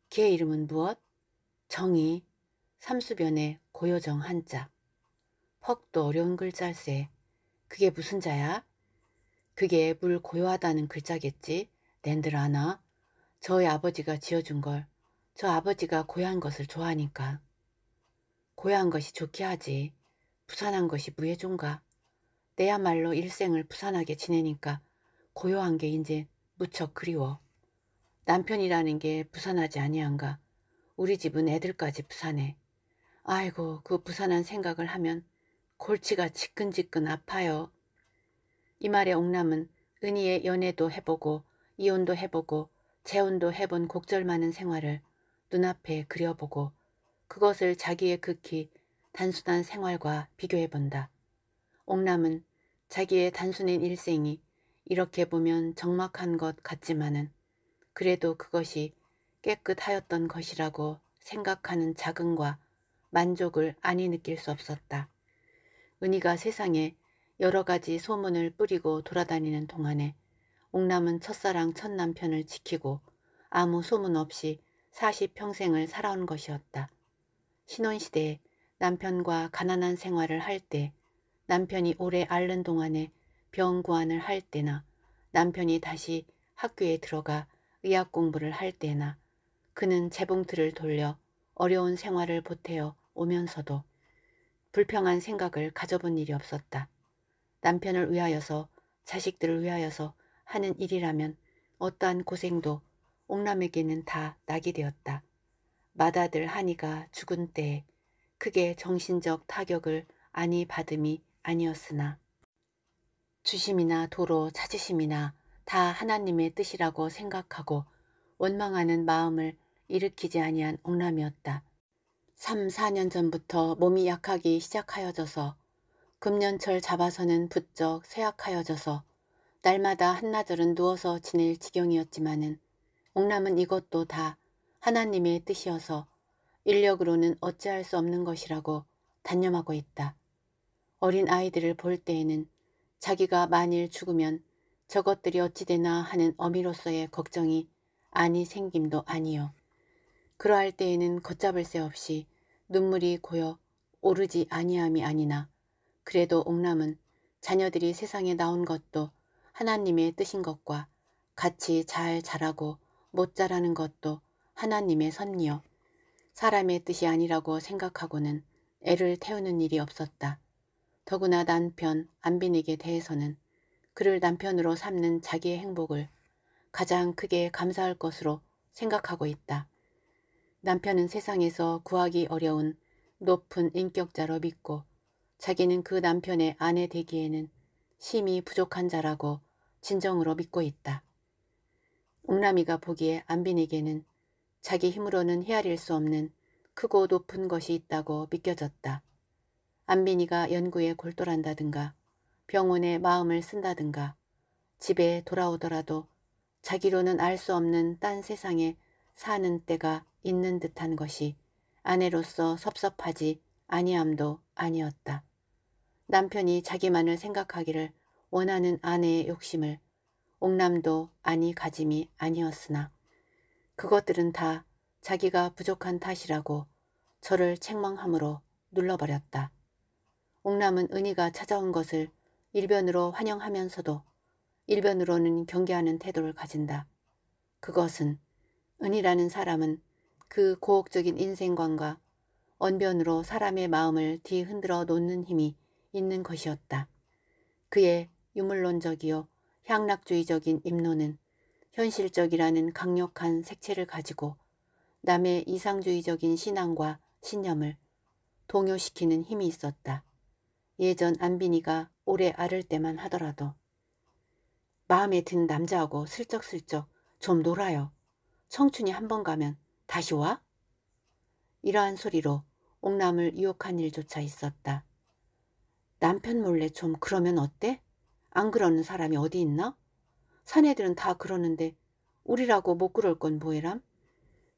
걔 이름은 무엇? 정이. 삼수변에 고요정 한자. 퍽도 어려운 글자세. 그게 무슨 자야? 그게 물 고요하다는 글자겠지? 낸들 아나? 저의 아버지가 지어준 걸. 저 아버지가 고요한 것을 좋아하니까. 고요한 것이 좋게 하지. 부산한 것이 무해존가. 내야말로 일생을 부산하게 지내니까 고요한 게 이제 무척 그리워. 남편이라는 게 부산하지 아니한가. 우리 집은 애들까지 부산해. 아이고 그 부산한 생각을 하면 골치가 지끈지끈 아파요. 이 말에 옥남은 은희의 연애도 해보고 이혼도 해보고 재혼도 해본 곡절 많은 생활을 눈앞에 그려보고 그것을 자기의 극히 단순한 생활과 비교해 본다. 옥남은 자기의 단순한 일생이 이렇게 보면 적막한 것 같지만은 그래도 그것이 깨끗하였던 것이라고 생각하는 자긍과 만족을 아니 느낄 수 없었다. 은희가 세상에 여러 가지 소문을 뿌리고 돌아다니는 동안에 옥남은 첫사랑 첫 남편을 지키고 아무 소문 없이 40평생을 살아온 것이었다. 신혼시대에 남편과 가난한 생활을 할 때, 남편이 오래 앓는 동안에 병 구안을 할 때나 남편이 다시 학교에 들어가 의학 공부를 할 때나 그는 재봉틀을 돌려 어려운 생활을 보태어 오면서도 불평한 생각을 가져본 일이 없었다. 남편을 위하여서 자식들을 위하여서 하는 일이라면 어떠한 고생도 옥남에게는 다 낙이 되었다. 마다들 하니가 죽은 때에 크게 정신적 타격을 아니 받음이 아니었으나 주심이나 도로 찾으심이나 다 하나님의 뜻이라고 생각하고 원망하는 마음을 일으키지 아니한 옥남이었다. 3, 4년 전부터 몸이 약하기 시작하여져서 금년철 잡아서는 부쩍 쇠약하여져서 날마다 한나절은 누워서 지낼 지경이었지만은 옥남은 이것도 다 하나님의 뜻이어서 인력으로는 어찌할 수 없는 것이라고 단념하고 있다. 어린 아이들을 볼 때에는 자기가 만일 죽으면 저것들이 어찌되나 하는 어미로서의 걱정이 아니 생김도 아니요. 그러할 때에는 걷잡을 새 없이 눈물이 고여 오르지 아니함이 아니나 그래도 옥남은 자녀들이 세상에 나온 것도 하나님의 뜻인 것과 같이 잘 자라고 못 자라는 것도 하나님의 선리요 사람의 뜻이 아니라고 생각하고는 애를 태우는 일이 없었다. 더구나 남편 안빈에게 대해서는 그를 남편으로 삼는 자기의 행복을 가장 크게 감사할 것으로 생각하고 있다. 남편은 세상에서 구하기 어려운 높은 인격자로 믿고 자기는 그 남편의 아내 되기에는 심히 부족한 자라고 진정으로 믿고 있다. 옥남이가 보기에 안빈에게는 자기 힘으로는 헤아릴 수 없는 크고 높은 것이 있다고 믿겨졌다. 안빈이가 연구에 골똘한다든가 병원에 마음을 쓴다든가 집에 돌아오더라도 자기로는 알 수 없는 딴 세상에 사는 때가 있는 듯한 것이 아내로서 섭섭하지 아니함도 아니었다. 남편이 자기만을 생각하기를 원하는 아내의 욕심을 옥남도 아니 가짐이 아니었으나 그것들은 다 자기가 부족한 탓이라고 저를 책망함으로 눌러버렸다. 옥남은 은희가 찾아온 것을 일변으로 환영하면서도 일변으로는 경계하는 태도를 가진다. 그것은 은희라는 사람은 그 고혹적인 인생관과 언변으로 사람의 마음을 뒤흔들어 놓는 힘이 있는 것이었다. 그의 유물론적이요 향락주의적인 입론은 현실적이라는 강력한 색채를 가지고 남의 이상주의적인 신앙과 신념을 동요시키는 힘이 있었다. 예전 안빈이가 오래 아를 때만 하더라도 마음에 든 남자하고 슬쩍슬쩍 좀 놀아요. 청춘이 한 번 가면 다시 와? 이러한 소리로 옥남을 유혹한 일조차 있었다. 남편 몰래 좀 그러면 어때? 안 그러는 사람이 어디 있나? 사내들은 다 그러는데 우리라고 못 그럴 건 뭐해람?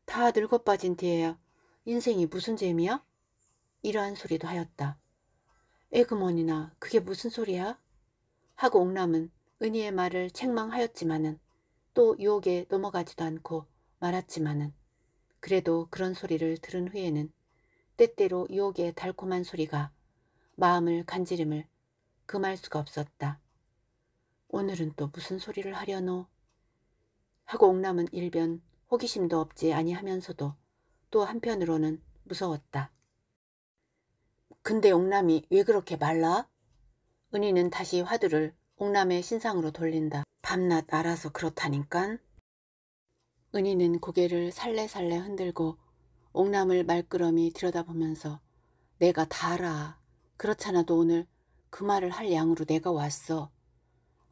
다 늙어 빠진 뒤에야 인생이 무슨 재미야? 이러한 소리도 하였다. 에그머니나 그게 무슨 소리야? 하고 옥남은 은희의 말을 책망하였지만은 또 유혹에 넘어가지도 않고 말았지만은 그래도 그런 소리를 들은 후에는 때때로 유혹의 달콤한 소리가 마음을 간지름을 금할 수가 없었다. 오늘은 또 무슨 소리를 하려노? 하고 옥남은 일변 호기심도 없지 아니하면서도 또 한편으로는 무서웠다. 근데 옥남이 왜 그렇게 말라? 은희는 다시 화두를 옥남의 신상으로 돌린다. 밤낮 알아서 그렇다니깐. 은희는 고개를 살래살래 흔들고 옥남을 말끄러미 들여다보면서 내가 다 알아. 그렇잖아도 오늘 그 말을 할 양으로 내가 왔어.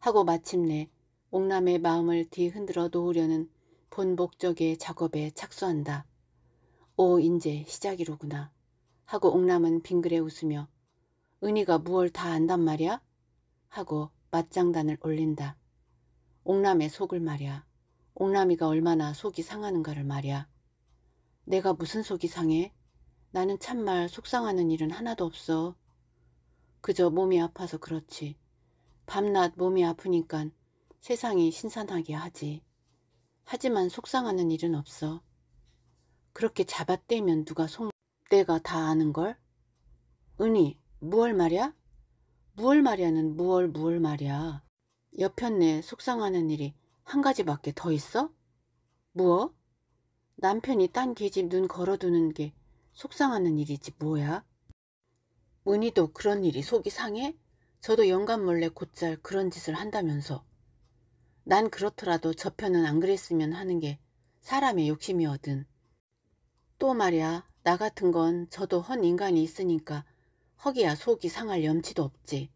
하고 마침내 옥남의 마음을 뒤흔들어 놓으려는 본목적의 작업에 착수한다. 오인제 시작이로구나 하고 옥남은 빙그레 웃으며 은희가 무얼 다 안단 말이야? 하고 맞장단을 올린다. 옥남의 속을 말이야. 옥남이가 얼마나 속이 상하는가를 말이야. 내가 무슨 속이 상해? 나는 참말 속상하는 일은 하나도 없어. 그저 몸이 아파서 그렇지. 밤낮 몸이 아프니까 세상이 신선하게 하지. 하지만 속상하는 일은 없어. 그렇게 잡아떼면 누가 속 내가 다 아는걸? 은희, 무얼 말이야? 무얼 말이야는 무얼 무얼 말이야. 여편네 속상하는 일이 한 가지밖에 더 있어? 무어? 남편이 딴 계집 눈 걸어두는 게 속상하는 일이지 뭐야? 은희도 그런 일이 속이 상해? 저도 영감 몰래 곧잘 그런 짓을 한다면서 난 그렇더라도 저편은 안 그랬으면 하는 게 사람의 욕심이거든. 또 말이야 나 같은 건 저도 헌 인간이 있으니까 허기야 속이 상할 염치도 없지.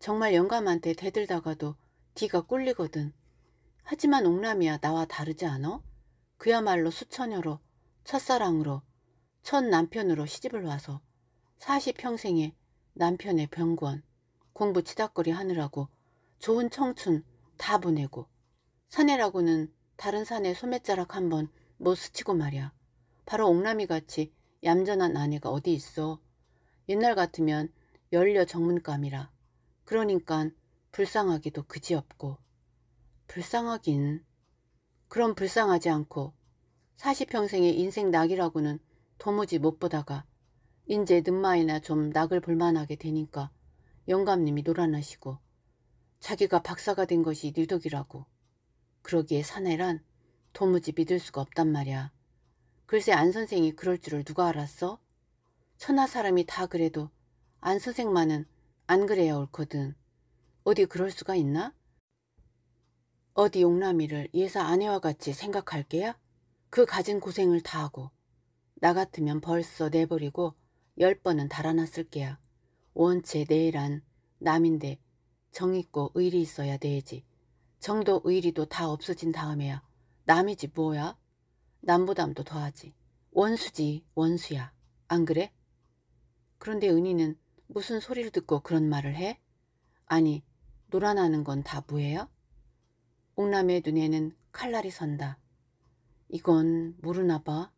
정말 영감한테 대들다가도 뒤가 꿀리거든. 하지만 옥남이야 나와 다르지 않어 그야말로 수천여로 첫사랑으로 첫 남편으로 시집을 와서 사시 평생의 남편의 병권 공부 치닥거리 하느라고 좋은 청춘 다 보내고 사내라고는 다른 사내 소매자락 한 번 못 스치고 말이야. 바로 옥남이같이 얌전한 아내가 어디 있어. 옛날 같으면 열려 정문감이라. 그러니까 불쌍하기도 그지없고. 불쌍하긴. 그럼 불쌍하지 않고 사0평생의 인생 낙이라고는 도무지 못 보다가 인제 늠마이나 좀 낙을 볼만하게 되니까 영감님이 놀아나시고 자기가 박사가 된 것이 네 덕이라고. 그러기에 사내란 도무지 믿을 수가 없단 말이야. 글쎄 안 선생이 그럴 줄을 누가 알았어? 천하 사람이 다 그래도 안 선생만은 안 그래야 옳거든. 어디 그럴 수가 있나? 어디 용남이를 예사 아내와 같이 생각할 게야? 그 가진 고생을 다하고 나 같으면 벌써 내버리고 열 번은 달아났을 게야. 원체 내란 남인데 정 있고 의리 있어야 되지 정도 의리도 다 없어진 다음에야 남이지 뭐야? 남부담도 더하지. 원수지 원수야. 안 그래? 그런데 은희는 무슨 소리를 듣고 그런 말을 해? 아니 놀아나는건 다뭐예요 옥남의 눈에는 칼날이 선다. 이건 모르나 봐.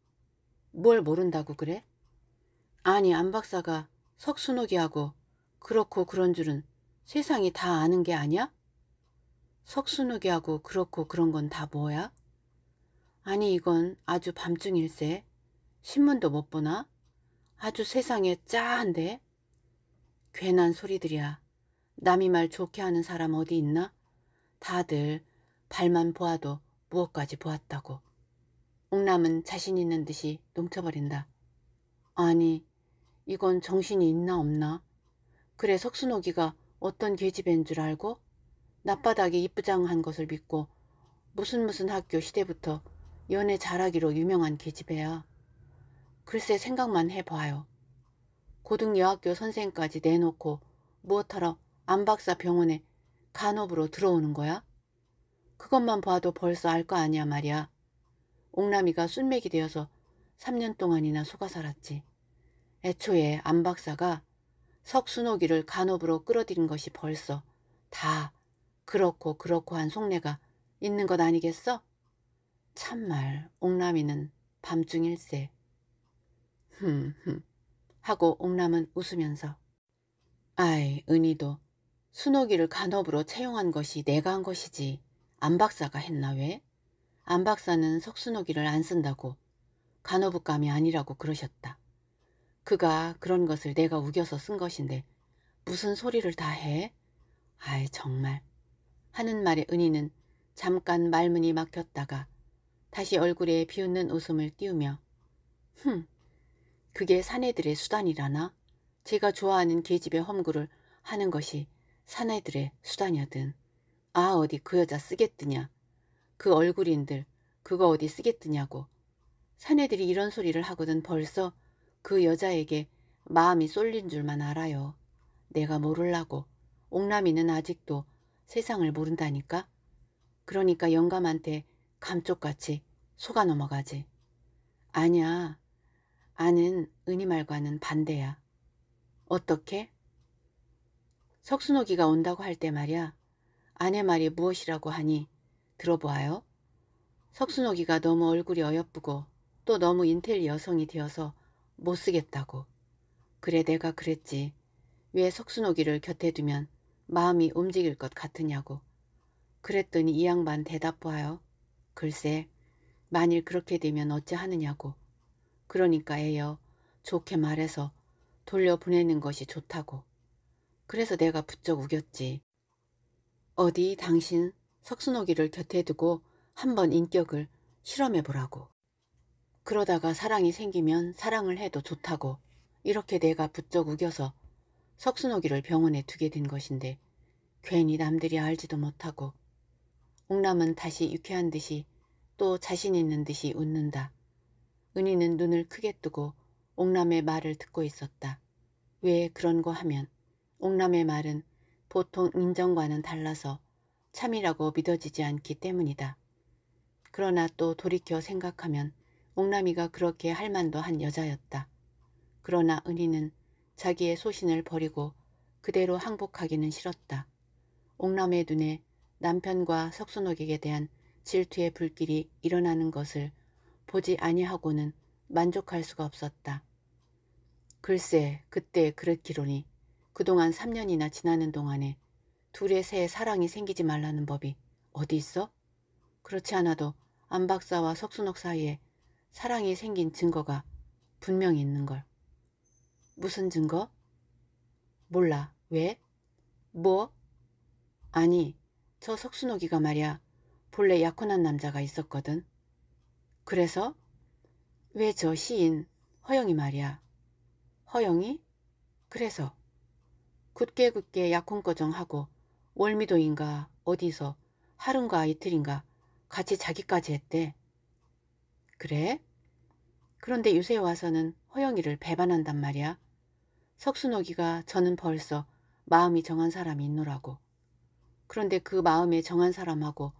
뭘 모른다고 그래? 아니 안 박사가 석순옥이하고 그렇고 그런 줄은 세상이 다 아는 게 아니야? 석순옥이하고 그렇고 그런 건 다 뭐야? 아니 이건 아주 밤중일세. 신문도 못 보나? 아주 세상에 짜한데? 괜한 소리들이야. 남이 말 좋게 하는 사람 어디 있나? 다들 발만 보아도 무엇까지 보았다고. 옥남은 자신 있는 듯이 농쳐버린다. 아니 이건 정신이 있나 없나. 그래 석순옥이가 어떤 계집애인 줄 알고 낯바닥에 이쁘장한 것을 믿고 무슨 무슨 학교 시대부터 연애 잘하기로 유명한 계집애야. 글쎄 생각만 해봐요. 고등여학교 선생까지 내놓고 무엇하러 안박사 병원에 간호부로 들어오는 거야? 그것만 봐도 벌써 알 거 아니야 말이야. 옥남이가 순맥이 되어서 3년 동안이나 속아 살았지. 애초에 안 박사가 석순호기를 간업으로 끌어들인 것이 벌써 다 그렇고 그렇고 한 속내가 있는 것 아니겠어? 참말 옥남이는 밤중일세 흠흠 하고 옥남은 웃으면서 아이 은희도 순호기를 간업으로 채용한 것이 내가 한 것이지 안 박사가 했나 왜? 안 박사는 석순호기를 안 쓴다고 간호부감이 아니라고 그러셨다. 그가 그런 것을 내가 우겨서 쓴 것인데 무슨 소리를 다 해? 아이 정말. 하는 말에 은희는 잠깐 말문이 막혔다가 다시 얼굴에 비웃는 웃음을 띄우며 흠, 그게 사내들의 수단이라나? 제가 좋아하는 계집의 험구를 하는 것이 사내들의 수단이었든 아 어디 그 여자 쓰겠드냐 그 얼굴인들 그거 어디 쓰겠드냐고 사내들이 이런 소리를 하거든 벌써 그 여자에게 마음이 쏠린 줄만 알아요. 내가 모를라고 옥남이는 아직도 세상을 모른다니까. 그러니까 영감한테 감쪽같이 속아 넘어가지. 아니야. 아는 은희 말과는 반대야. 어떻게? 석순호기가 온다고 할 때 말이야. 아내 말이 무엇이라고 하니 들어보아요. 석순호기가 너무 얼굴이 어여쁘고 또 너무 인텔 여성이 되어서 못 쓰겠다고. 그래 내가 그랬지. 왜 석순오기를 곁에 두면 마음이 움직일 것 같으냐고. 그랬더니 이 양반 대답하여 글쎄 만일 그렇게 되면 어찌하느냐고. 그러니까 애여 좋게 말해서 돌려보내는 것이 좋다고. 그래서 내가 부쩍 우겼지. 어디 당신 석순오기를 곁에 두고 한번 인격을 실험해보라고. 그러다가 사랑이 생기면 사랑을 해도 좋다고 이렇게 내가 부쩍 우겨서 석순옥기를 병원에 두게 된 것인데 괜히 남들이 알지도 못하고 옥남은 다시 유쾌한 듯이 또 자신 있는 듯이 웃는다. 은희는 눈을 크게 뜨고 옥남의 말을 듣고 있었다. 왜 그런거 하면 옥남의 말은 보통 인정과는 달라서 참이라고 믿어지지 않기 때문이다. 그러나 또 돌이켜 생각하면 옥남이가 그렇게 할 만도 한 여자였다. 그러나 은희는 자기의 소신을 버리고 그대로 항복하기는 싫었다. 옥남의 눈에 남편과 석순옥에게 대한 질투의 불길이 일어나는 것을 보지 아니하고는 만족할 수가 없었다. 글쎄 그때 그랬기로니 그동안 3년이나 지나는 동안에 둘의 새 사랑이 생기지 말라는 법이 어디 있어? 그렇지 않아도 안 박사와 석순옥 사이에 사랑이 생긴 증거가 분명히 있는 걸. 무슨 증거? 몰라. 왜? 뭐? 아니, 저석순옥기가 말이야. 본래 약혼한 남자가 있었거든. 그래서? 왜 저 시인 허영이 말이야. 허영이? 그래서? 굳게 굳게 약혼 거정하고 월미도인가 어디서 하루인가 이틀인가 같이 자기까지 했대. 그래? 그런데 요새 와서는 허영이를 배반한단 말이야. 석순옥기가 저는 벌써 마음이 정한 사람이 있노라고. 그런데 그 마음에 정한 사람하고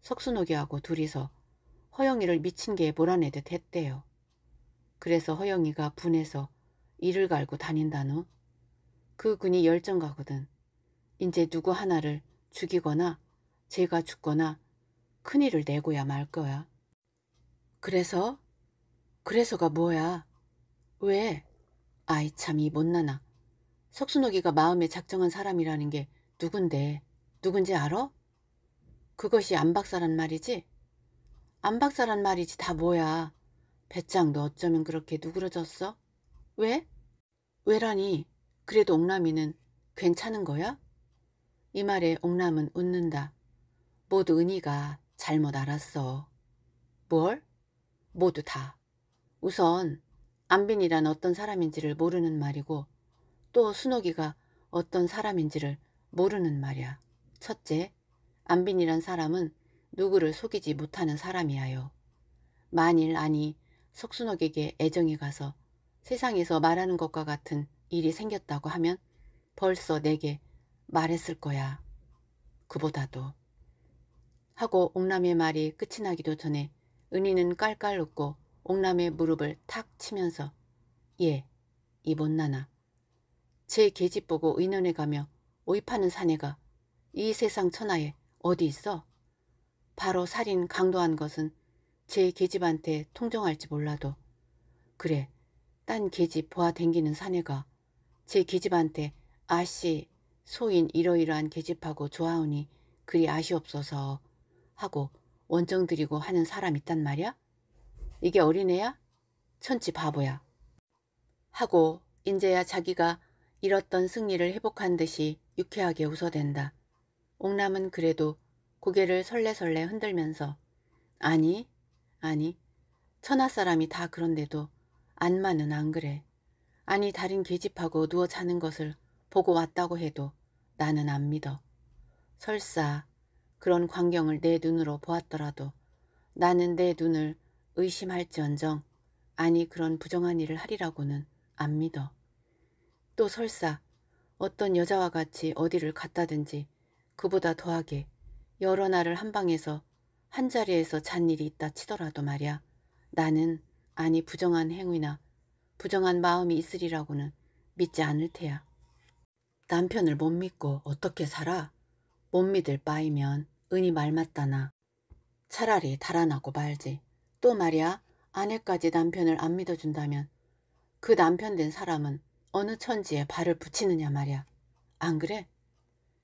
석순옥기하고 둘이서 허영이를 미친 개에 몰아내듯 했대요. 그래서 허영이가 분해서 이를 갈고 다닌다노그 군이 열정가거든. 이제 누구 하나를 죽이거나 제가 죽거나 큰일을 내고야 말 거야. 그래서? 그래서가 뭐야? 왜? 아이 참이 못나나. 석순옥기가 마음에 작정한 사람이라는 게 누군데 누군지 알아? 그것이 안박사란 말이지? 안박사란 말이지 다 뭐야. 배짱도 어쩌면 그렇게 누그러졌어? 왜? 왜라니 그래도 옥남이는 괜찮은 거야? 이 말에 옥남은 웃는다. 모두 은희가 잘못 알았어. 뭘? 모두 다. 우선 안빈이란 어떤 사람인지를 모르는 말이고 또 순옥이가 어떤 사람인지를 모르는 말이야. 첫째, 안빈이란 사람은 누구를 속이지 못하는 사람이야요. 만일 아니 석순옥에게 애정이 가서 세상에서 말하는 것과 같은 일이 생겼다고 하면 벌써 내게 말했을 거야. 그보다도. 하고 옥남의 말이 끝이 나기도 전에 은희는 깔깔 웃고 옥남의 무릎을 탁 치면서 예, 이 못나나. 제 계집 보고 의논해 가며 오이 파는 사내가 이 세상 천하에 어디 있어? 바로 살인 강도한 것은 제 계집한테 통정할지 몰라도 그래, 딴 계집 보아 댕기는 사내가 제 계집한테 아씨 소인 이러이러한 계집하고 좋아하니 그리 아쉬없어서 하고 원정 들이고 하는 사람 있단 말이야? 이게 어린애야? 천치 바보야. 하고 인제야 자기가 잃었던 승리를 회복한 듯이 유쾌하게 웃어댄다. 옥남은 그래도 고개를 설레설레 흔들면서 아니, 아니, 천하 사람이 다 그런데도 안마는 안 그래. 아니 다른 계집하고 누워 자는 것을 보고 왔다고 해도 나는 안 믿어. 설사 그런 광경을 내 눈으로 보았더라도 나는 내 눈을 의심할지언정 아니 그런 부정한 일을 하리라고는 안 믿어. 또 설사 어떤 여자와 같이 어디를 갔다든지 그보다 더하게 여러 날을 한 방에서 한 자리에서 잔 일이 있다 치더라도 말이야 나는 아니 부정한 행위나 부정한 마음이 있으리라고는 믿지 않을 테야. 남편을 못 믿고 어떻게 살아? 못 믿을 바이면 은이 말맞다나 차라리 달아나고 말지. 또 말이야 아내까지 남편을 안 믿어준다면 그 남편 된 사람은 어느 천지에 발을 붙이느냐 말이야. 안 그래?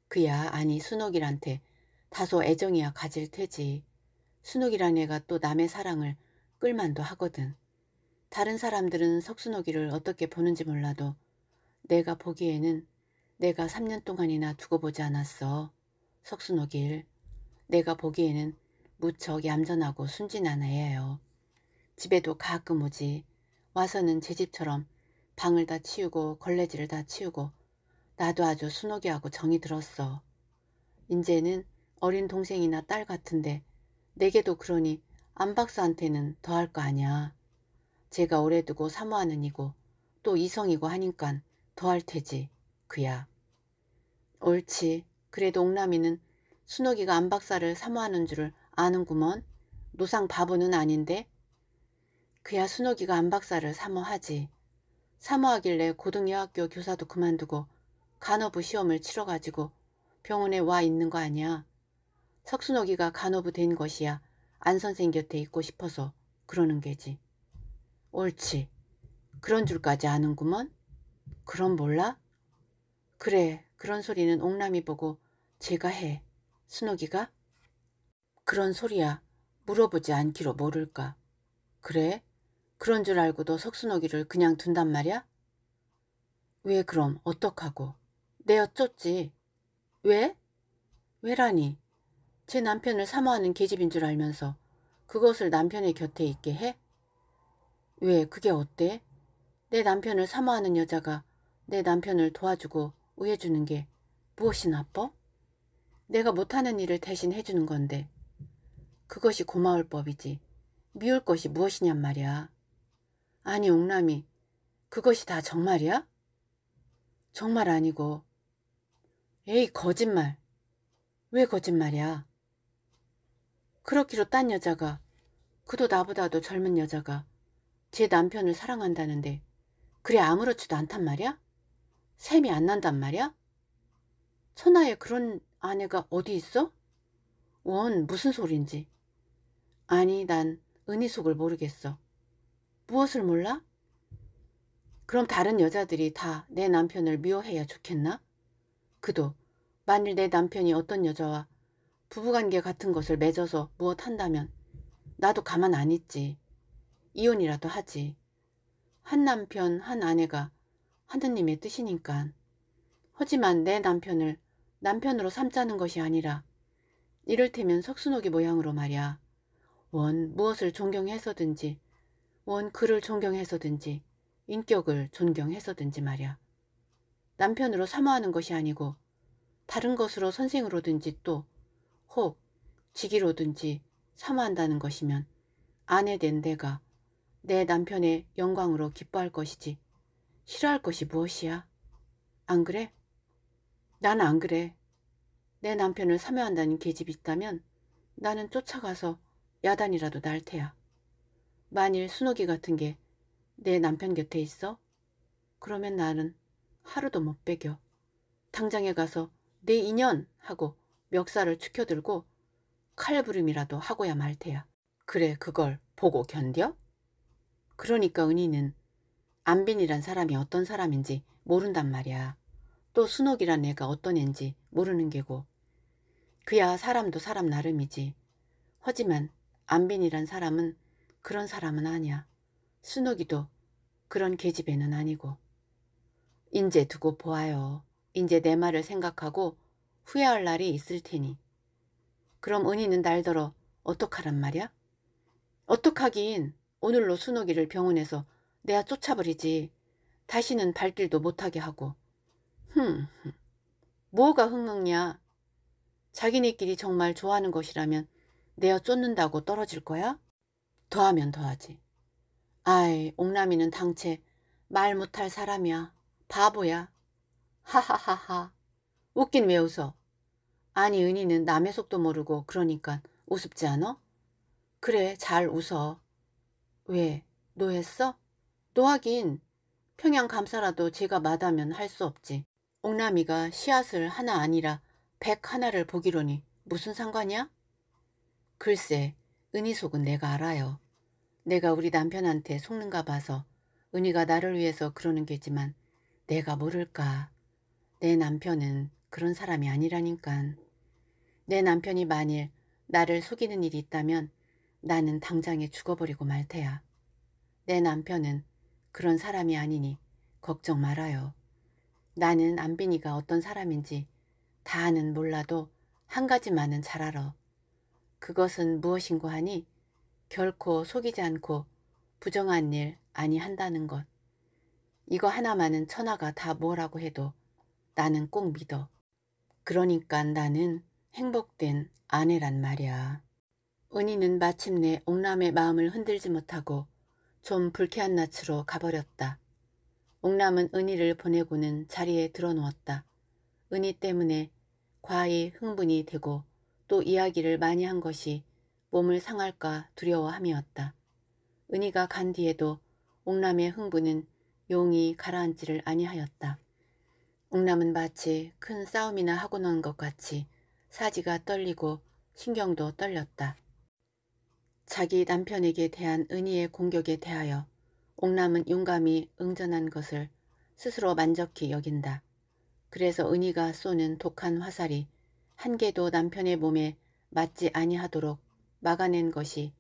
그야 아니 순옥이란테 다소 애정이야 가질 테지. 순옥이란 애가 또 남의 사랑을 끌만도 하거든. 다른 사람들은 석순옥이를 어떻게 보는지 몰라도 내가 보기에는 내가 3년 동안이나 두고 보지 않았어. 석순옥길 내가 보기에는 무척 얌전하고 순진한 애예요. 집에도 가끔 오지. 와서는 제 집처럼 방을 다 치우고 걸레질을 다 치우고 나도 아주 순옥이하고 정이 들었어. 인제는 어린 동생이나 딸 같은데 내게도 그러니 안 박사한테는 더할 거 아니야. 제가 오래 두고 사모하는 이고 또 이성이고 하니깐 더할 테지 그야. 옳지. 그래도 옥남이는 순옥이가 안박사를 사모하는 줄을 아는구먼. 노상 바보는 아닌데. 그야 순옥이가 안박사를 사모하지. 사모하길래 고등여학교 교사도 그만두고 간호부 시험을 치러가지고 병원에 와 있는 거 아니야. 석순옥이가 간호부 된 것이야 안 선생 곁에 있고 싶어서 그러는 게지. 옳지. 그런 줄까지 아는구먼? 그럼 몰라? 그래, 그런 소리는 옥남이 보고 제가 해. 순옥이가? 그런 소리야. 물어보지 않기로 모를까. 그래? 그런 줄 알고도 석순옥이를 그냥 둔단 말이야? 왜 그럼 어떡하고? 내어 쫓지. 왜? 왜라니? 제 남편을 사모하는 계집인 줄 알면서 그것을 남편의 곁에 있게 해? 왜 그게 어때? 내 남편을 사모하는 여자가 내 남편을 도와주고 우해주는게 무엇이 나빠? 내가 못하는 일을 대신 해주는 건데 그것이 고마울 법이지 미울 것이 무엇이냔 말이야. 아니 옥남이 그것이 다 정말이야? 정말 아니고 에이 거짓말 왜 거짓말이야? 그렇기로 딴 여자가 그도 나보다도 젊은 여자가 제 남편을 사랑한다는데 그래 아무렇지도 않단 말이야? 셈이 안 난단 말이야? 천하에 그런 아내가 어디 있어? 원 무슨 소린지. 아니 난 은희 속을 모르겠어. 무엇을 몰라? 그럼 다른 여자들이 다 내 남편을 미워해야 좋겠나? 그도 만일 내 남편이 어떤 여자와 부부관계 같은 것을 맺어서 무엇 한다면 나도 가만 안 있지. 이혼이라도 하지. 한 남편 한 아내가 하느님의 뜻이니까. 하지만 내 남편을 남편으로 삼자는 것이 아니라 이를테면 석순옥이 모양으로 말이야. 원 무엇을 존경해서든지 원 그를 존경해서든지 인격을 존경해서든지 말이야. 남편으로 사모하는 것이 아니고 다른 것으로 선생으로든지 또 혹 직위로든지 사모한다는 것이면 아내 된 내가 내 남편의 영광으로 기뻐할 것이지 싫어할 것이 무엇이야? 안 그래? 난안 그래. 내 남편을 사묘한다는 계집이 있다면 나는 쫓아가서 야단이라도 날 테야. 만일 순옥이 같은 게 내 남편 곁에 있어? 그러면 나는 하루도 못 빼겨. 당장에 가서 내 인연 하고 멱살을 축혀들고 칼부림이라도 하고야 말 테야. 그래 그걸 보고 견뎌? 그러니까 은희는 안빈이란 사람이 어떤 사람인지 모른단 말이야. 또 순옥이란 애가 어떤 앤지 모르는 게고 그야 사람도 사람 나름이지. 하지만 안빈이란 사람은 그런 사람은 아니야. 순옥이도 그런 계집애는 아니고. 인제 두고 보아요. 인제 내 말을 생각하고 후회할 날이 있을 테니. 그럼 은희는 날더러 어떡하란 말이야? 어떡하긴 오늘로 순옥이를 병원에서 내가 쫓아버리지. 다시는 발길도 못하게 하고 흠, 뭐가 흥흥이야? 자기네끼리 정말 좋아하는 것이라면 내어 쫓는다고 떨어질 거야? 더하면 더하지. 아이, 옥남이는 당최 말 못할 사람이야. 바보야. 하하하하. 웃긴 왜 웃어? 아니, 은희는 남의 속도 모르고 그러니까 우습지 않아 그래, 잘 웃어. 왜, 노했어? 노하긴. 평양 감사라도 제가 마다면 할 수 없지. 옥남이가 씨앗을 하나 아니라 백 하나를 보기로니 무슨 상관이야? 글쎄, 은희 속은 내가 알아요. 내가 우리 남편한테 속는가 봐서 은희가 나를 위해서 그러는 게지만 내가 모를까. 내 남편은 그런 사람이 아니라니깐. 내 남편이 만일 나를 속이는 일이 있다면 나는 당장에 죽어버리고 말 테야. 내 남편은 그런 사람이 아니니 걱정 말아요. 나는 안빈이가 어떤 사람인지 다는 몰라도 한 가지만은 잘 알아. 그것은 무엇인고 하니 결코 속이지 않고 부정한 일 아니 한다는 것. 이거 하나만은 천하가 다 뭐라고 해도 나는 꼭 믿어. 그러니까 나는 행복된 아내란 말이야. 은희는 마침내 옥남의 마음을 흔들지 못하고 좀 불쾌한 낯으로 가버렸다. 옥남은 은희를 보내고는 자리에 들어놓았다. 은희 때문에 과히 흥분이 되고 또 이야기를 많이 한 것이 몸을 상할까 두려워함이었다. 은희가 간 뒤에도 옥남의 흥분은 용이 가라앉지를 아니하였다. 옥남은 마치 큰 싸움이나 하고 난것 같이 사지가 떨리고 신경도 떨렸다. 자기 남편에게 대한 은희의 공격에 대하여 옥남은 용감히 응전한 것을 스스로 만족히 여긴다. 그래서 은희가 쏘는 독한 화살이 한 개도 남편의 몸에 맞지 아니하도록 막아낸 것이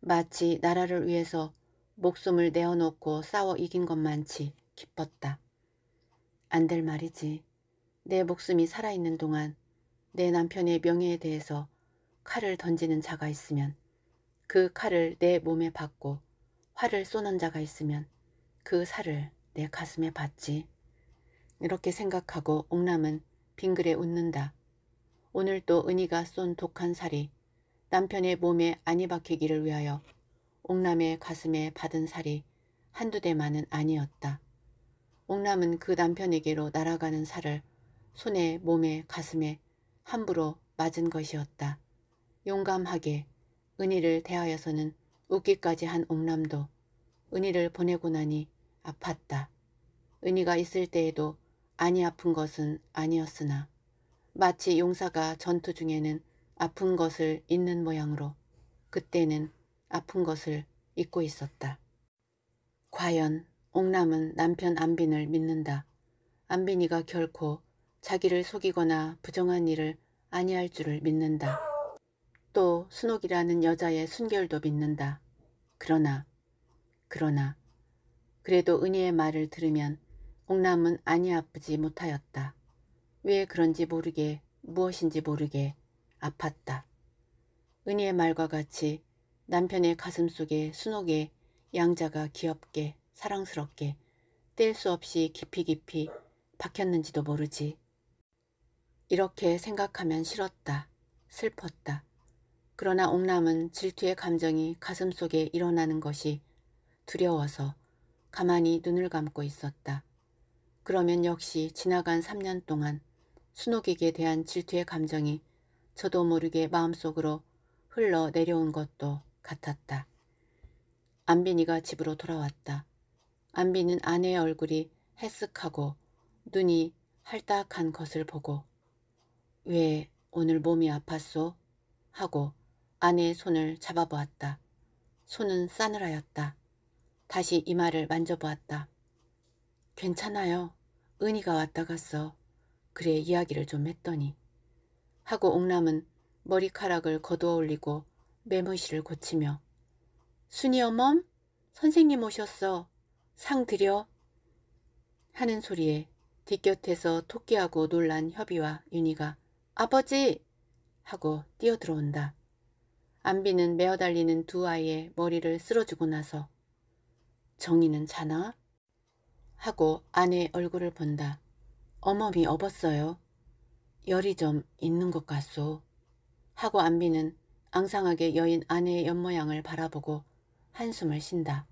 마치 나라를 위해서 목숨을 내어놓고 싸워 이긴 것만치 기뻤다. 안 될 말이지. 내 목숨이 살아있는 동안 내 남편의 명예에 대해서 칼을 던지는 자가 있으면 그 칼을 내 몸에 받고 활을 쏘는 자가 있으면 그 살을 내 가슴에 받지. 이렇게 생각하고 옥남은 빙그레 웃는다. 오늘 도 은희가 쏜 독한 살이 남편의 몸에 안이 박히기를 위하여 옥남의 가슴에 받은 살이 한두 대만은 아니었다. 옥남은 그 남편에게로 날아가는 살을 손에 몸에 가슴에 함부로 맞은 것이었다. 용감하게 은희를 대하여서는 웃기까지 한 옥남도 은희를 보내고 나니 아팠다. 은희가 있을 때에도 아니 아픈 것은 아니었으나 마치 용사가 전투 중에는 아픈 것을 잊는 모양으로 그때는 아픈 것을 잊고 있었다. 과연 옥남은 남편 안빈을 믿는다. 안빈이가 결코 자기를 속이거나 부정한 일을 아니할 줄을 믿는다. 또 순옥이라는 여자의 순결도 믿는다. 그러나 그러나 그래도 은희의 말을 들으면 옥남은 아니 아프지 못하였다. 왜 그런지 모르게 무엇인지 모르게 아팠다. 은희의 말과 같이 남편의 가슴 속에 순옥의 양자가 귀엽게 사랑스럽게 뗄 수 없이 깊이 깊이 박혔는지도 모르지. 이렇게 생각하면 싫었다. 슬펐다. 그러나 옥남은 질투의 감정이 가슴속에 일어나는 것이 두려워서 가만히 눈을 감고 있었다. 그러면 역시 지나간 3년 동안 순옥에게 대한 질투의 감정이 저도 모르게 마음속으로 흘러 내려온 것도 같았다. 안빈이가 집으로 돌아왔다. 안빈은 아내의 얼굴이 해쓱하고 눈이 할딱한 것을 보고 왜 오늘 몸이 아팠소? 하고 아내의 손을 잡아보았다. 손은 싸늘하였다. 다시 이마를 만져보았다. 괜찮아요. 은희가 왔다 갔어. 그래 이야기를 좀 했더니 하고 옥남은 머리카락을 거두어 올리고 매무실을 고치며 순이 어멈? 선생님 오셨어. 상 드려. 하는 소리에 뒷곁에서 토끼하고 놀란 협의와 윤희가 아버지! 하고 뛰어들어온다. 안비는 메어 달리는 두 아이의 머리를 쓸어주고 나서 정이는 자나? 하고 아내의 얼굴을 본다. 어머이 업었어요. 열이 좀 있는 것 같소. 하고 안비는 앙상하게 여인 아내의 옆모양을 바라보고 한숨을 쉰다.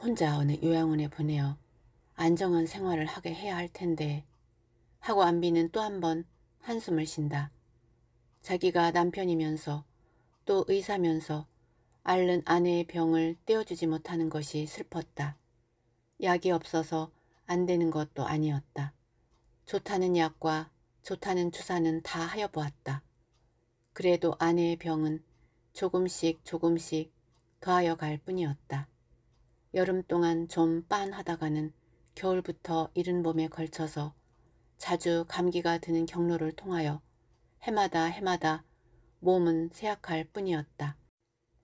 혼자 어느 요양원에 보내어 안정한 생활을 하게 해야 할 텐데 하고 안비는 또 한 번 한숨을 쉰다. 자기가 남편이면서 또 의사면서 앓는 아내의 병을 떼어주지 못하는 것이 슬펐다. 약이 없어서 안 되는 것도 아니었다. 좋다는 약과 좋다는 주사는 다 하여 보았다. 그래도 아내의 병은 조금씩 조금씩 더하여 갈 뿐이었다. 여름 동안 좀 빤하다가는 겨울부터 이른 봄에 걸쳐서 자주 감기가 드는 경로를 통하여 해마다 해마다 몸은 쇠약할 뿐이었다.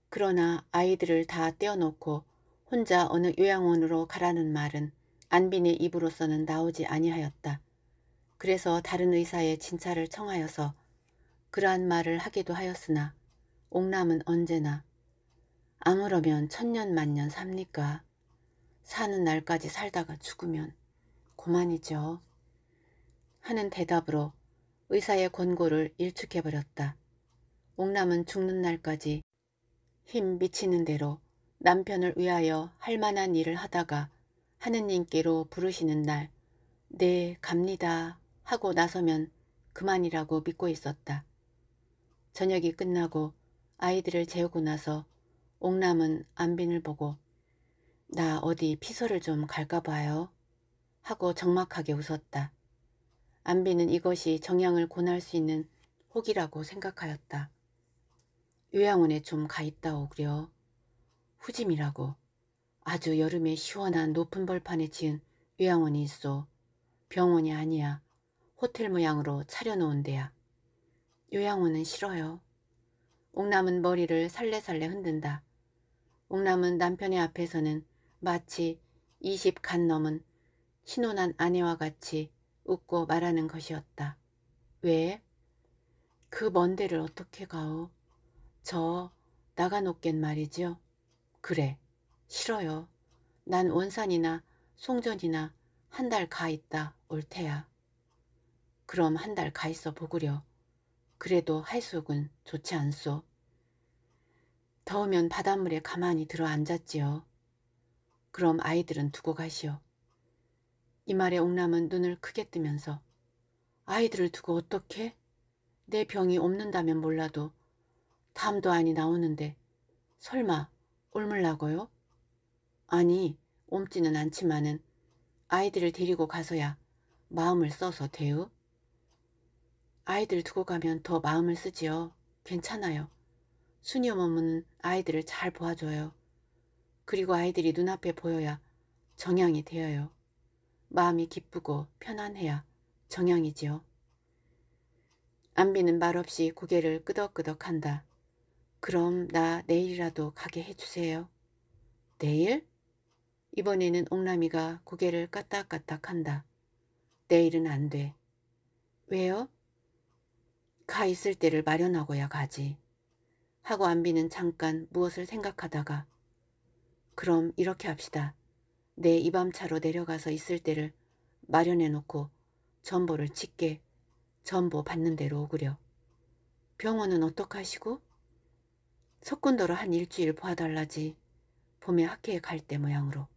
그러나 아이들을 다 떼어놓고 혼자 어느 요양원으로 가라는 말은 안빈의 입으로서는 나오지 아니하였다. 그래서 다른 의사의 진찰을 청하여서 그러한 말을 하기도 하였으나 옥남은 언제나 아무러면 천년 만년 삽니까? 사는 날까지 살다가 죽으면 고만이죠. 하는 대답으로 의사의 권고를 일축해버렸다. 옥남은 죽는 날까지 힘 미치는 대로 남편을 위하여 할 만한 일을 하다가 하느님께로 부르시는 날 네, 갑니다 하고 나서면 그만이라고 믿고 있었다. 저녁이 끝나고 아이들을 재우고 나서 옥남은 안빈을 보고 나 어디 피서를 좀 갈까 봐요 하고 적막하게 웃었다. 안비는 이것이 정향을 고날 수 있는 혹이라고 생각하였다. 요양원에 좀 가있다 오구려. 후짐이라고 아주 여름에 시원한 높은 벌판에 지은 요양원이 있어. 병원이 아니야. 호텔 모양으로 차려놓은 데야. 요양원은 싫어요. 옥남은 머리를 살레살레 흔든다. 옥남은 남편의 앞에서는 마치 20간 넘은 신혼한 아내와 같이 웃고 말하는 것이었다. 왜? 그 먼 데를 어떻게 가오? 저 나가놓겠 말이죠 그래, 싫어요. 난 원산이나 송전이나 한 달 가 있다 올 테야. 그럼 한 달 가 있어 보구려. 그래도 할수은 좋지 않소. 더우면 바닷물에 가만히 들어 앉았지요. 그럼 아이들은 두고 가시오. 이 말에 옥남은 눈을 크게 뜨면서 아이들을 두고 어떻게? 내 병이 없는다면 몰라도 담도 아니 나오는데 설마 옮을라고요? 아니 옮지는 않지만은 아이들을 데리고 가서야 마음을 써서 대우? 아이들 두고 가면 더 마음을 쓰지요. 괜찮아요. 순이 어머는 아이들을 잘 보아줘요. 그리고 아이들이 눈앞에 보여야 정향이 되어요. 마음이 기쁘고 편안해야 정향이지요. 안비는 말없이 고개를 끄덕끄덕 한다. 그럼 나 내일이라도 가게 해주세요. 내일? 이번에는 옥남이가 고개를 까딱까딱 한다. 내일은 안 돼. 왜요? 가 있을 때를 마련하고야 가지. 하고 안비는 잠깐 무엇을 생각하다가 그럼 이렇게 합시다. 내 이밤차로 내려가서 있을 때를 마련해놓고 전보를 짓게 전보 받는 대로 오구려. 병원은 어떡하시고? 석군더러 한 일주일 보아달라지. 봄에 학회에 갈 때 모양으로.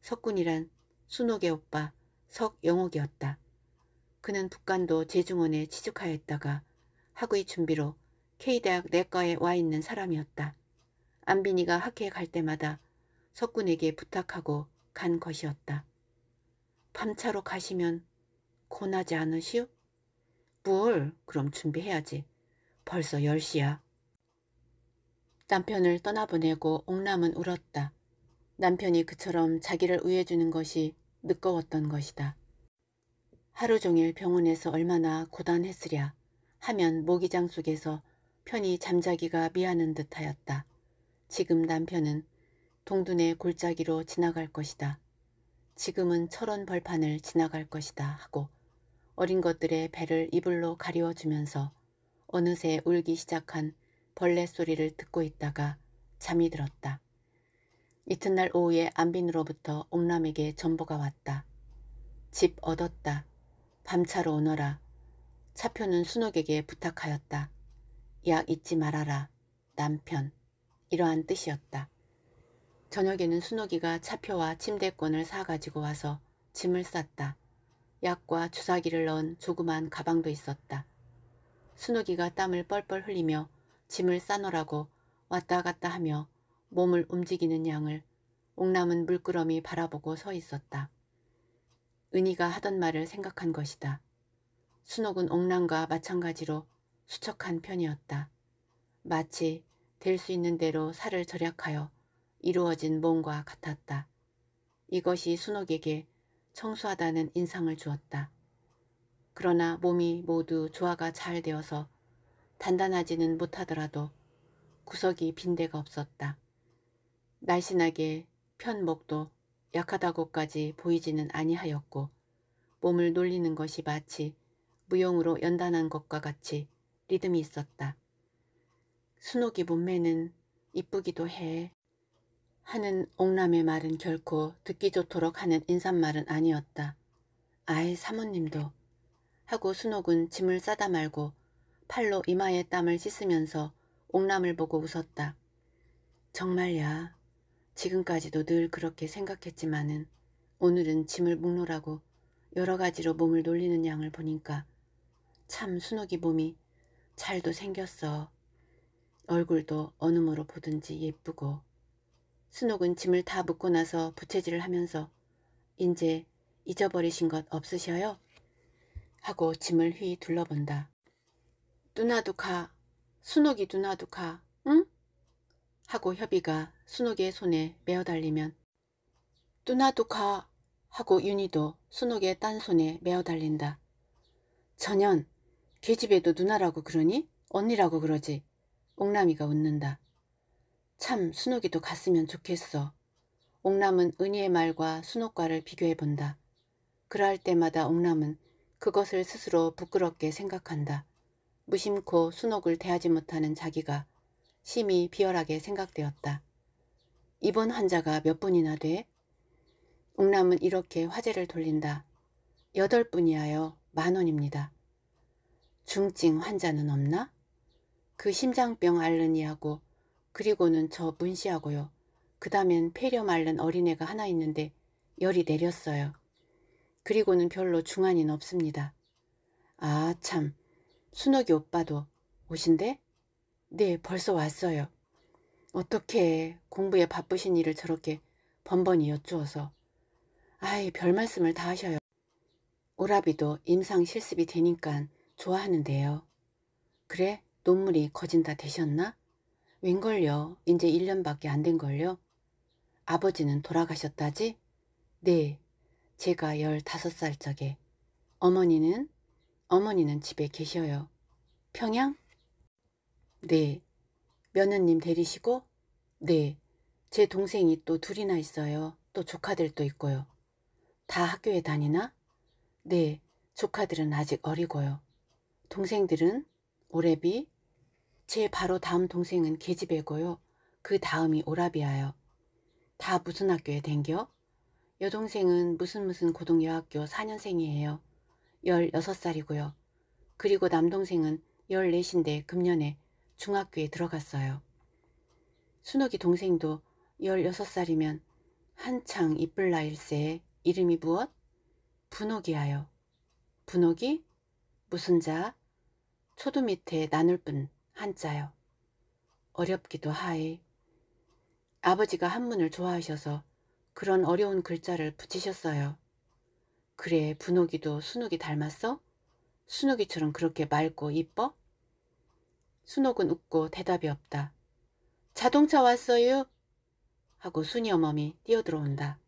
석군이란 순옥의 오빠 석영옥이었다. 그는 북간도 제중원에 취직하였다가 학위 준비로 K대학 내과에 와 있는 사람이었다. 안빈이가 학회에 갈 때마다 석군에게 부탁하고 간 것이었다. 밤차로 가시면 곤하지 않으시오? 뭘 그럼 준비해야지. 벌써 10시야. 남편을 떠나보내고 옥남은 울었다. 남편이 그처럼 자기를 우애주는 것이 느꺼웠던 것이다. 하루 종일 병원에서 얼마나 고단했으랴 하면 모기장 속에서 편히 잠자기가 미하는 듯하였다. 지금 남편은 동둔의 골짜기로 지나갈 것이다. 지금은 철원 벌판을 지나갈 것이다 하고 어린 것들의 배를 이불로 가리워주면서 어느새 울기 시작한 벌레 소리를 듣고 있다가 잠이 들었다. 이튿날 오후에 안빈으로부터 옥남에게 전보가 왔다. 집 얻었다. 밤차로 오너라. 차표는 순옥에게 부탁하였다. 약 잊지 말아라. 남편. 이러한 뜻이었다. 저녁에는 순옥이가 차표와 침대권을 사가지고 와서 짐을 쌌다. 약과 주사기를 넣은 조그만 가방도 있었다. 순옥이가 땀을 뻘뻘 흘리며 짐을 싸노라고 왔다 갔다 하며 몸을 움직이는 양을 옥남은 물끄러미 바라보고 서 있었다. 은희가 하던 말을 생각한 것이다. 순옥은 옥남과 마찬가지로 수척한 편이었다. 마치 될 수 있는 대로 살을 절약하여 이루어진 몸과 같았다. 이것이 순옥에게 청소하다는 인상을 주었다. 그러나 몸이 모두 조화가 잘 되어서 단단하지는 못하더라도 구석이 빈대가 없었다. 날씬하게 편목도 약하다고까지 보이지는 아니하였고 몸을 놀리는 것이 마치 무용으로 연단한 것과 같이 리듬이 있었다. 순옥이 몸매는 이쁘기도 해 하는 옥남의 말은 결코 듣기 좋도록 하는 인사말은 아니었다. 아이 사모님도 하고 순옥은 짐을 싸다 말고 팔로 이마에 땀을 씻으면서 옥남을 보고 웃었다. 정말야 지금까지도 늘 그렇게 생각했지만은 오늘은 짐을 묶노라고 여러 가지로 몸을 놀리는 양을 보니까 참 순옥이 몸이 잘도 생겼어. 얼굴도 어느모로 보든지 예쁘고 순옥은 짐을 다 묶고 나서 부채질을 하면서 인제 잊어버리신 것 없으셔요? 하고 짐을 휘 둘러본다. 누나도 가. 순옥이 누나도 가. 응? 하고 협이가 순옥의 손에 메어달리면 누나도 가. 하고 윤희도 순옥의 딴 손에 메어달린다. 전현, 걔 집에도 누나라고 그러니? 언니라고 그러지. 옥남이가 웃는다. 참 순옥이도 갔으면 좋겠어. 옥남은 은희의 말과 순옥과를 비교해본다. 그러할 때마다 옥남은 그것을 스스로 부끄럽게 생각한다. 무심코 순옥을 대하지 못하는 자기가 심히 비열하게 생각되었다. 이번 환자가 몇 분이나 돼? 옥남은 이렇게 화제를 돌린다. 여덟 분이하여 만 원입니다. 중증 환자는 없나? 그 심장병 알른니하고 그리고는 저 문시하고요. 그 다음엔 폐렴 앓른 어린애가 하나 있는데 열이 내렸어요. 그리고는 별로 중한인 없습니다. 아 참, 순옥이 오빠도 오신대? 네, 벌써 왔어요. 어떻게 공부에 바쁘신 일을 저렇게 번번이 여쭈어서. 아이, 별 말씀을 다 하셔요. 오라비도 임상 실습이 되니까 좋아하는데요. 그래? 논문이 거진 다 되셨나? 웬걸요? 이제 1년밖에 안 된걸요? 아버지는 돌아가셨다지? 네, 제가 15살 적에. 어머니는? 어머니는 집에 계셔요. 평양? 네. 며느님 데리시고? 네. 제 동생이 또 둘이나 있어요. 또 조카들도 있고요. 다 학교에 다니나? 네. 조카들은 아직 어리고요. 동생들은? 오래비? 제 바로 다음 동생은 계집애고요. 그 다음이 오라비아요. 다 무슨 학교에 댕겨? 여동생은 무슨 무슨 고등여학교 4년생이에요. 16살이고요. 그리고 남동생은 14인데 금년에 중학교에 들어갔어요. 순옥이 동생도 16살이면 한창 이쁠 나일세에 이름이 무엇? 분옥이하요 분옥이? 무슨 자? 초두 밑에 나눌 뿐. 한자요. 어렵기도 하이. 아버지가 한문을 좋아하셔서 그런 어려운 글자를 붙이셨어요. 그래 분옥이도 순옥이 닮았어? 순옥이처럼 그렇게 맑고 이뻐? 순옥은 웃고 대답이 없다. 자동차 왔어요? 하고 순이 어머니 뛰어들어온다.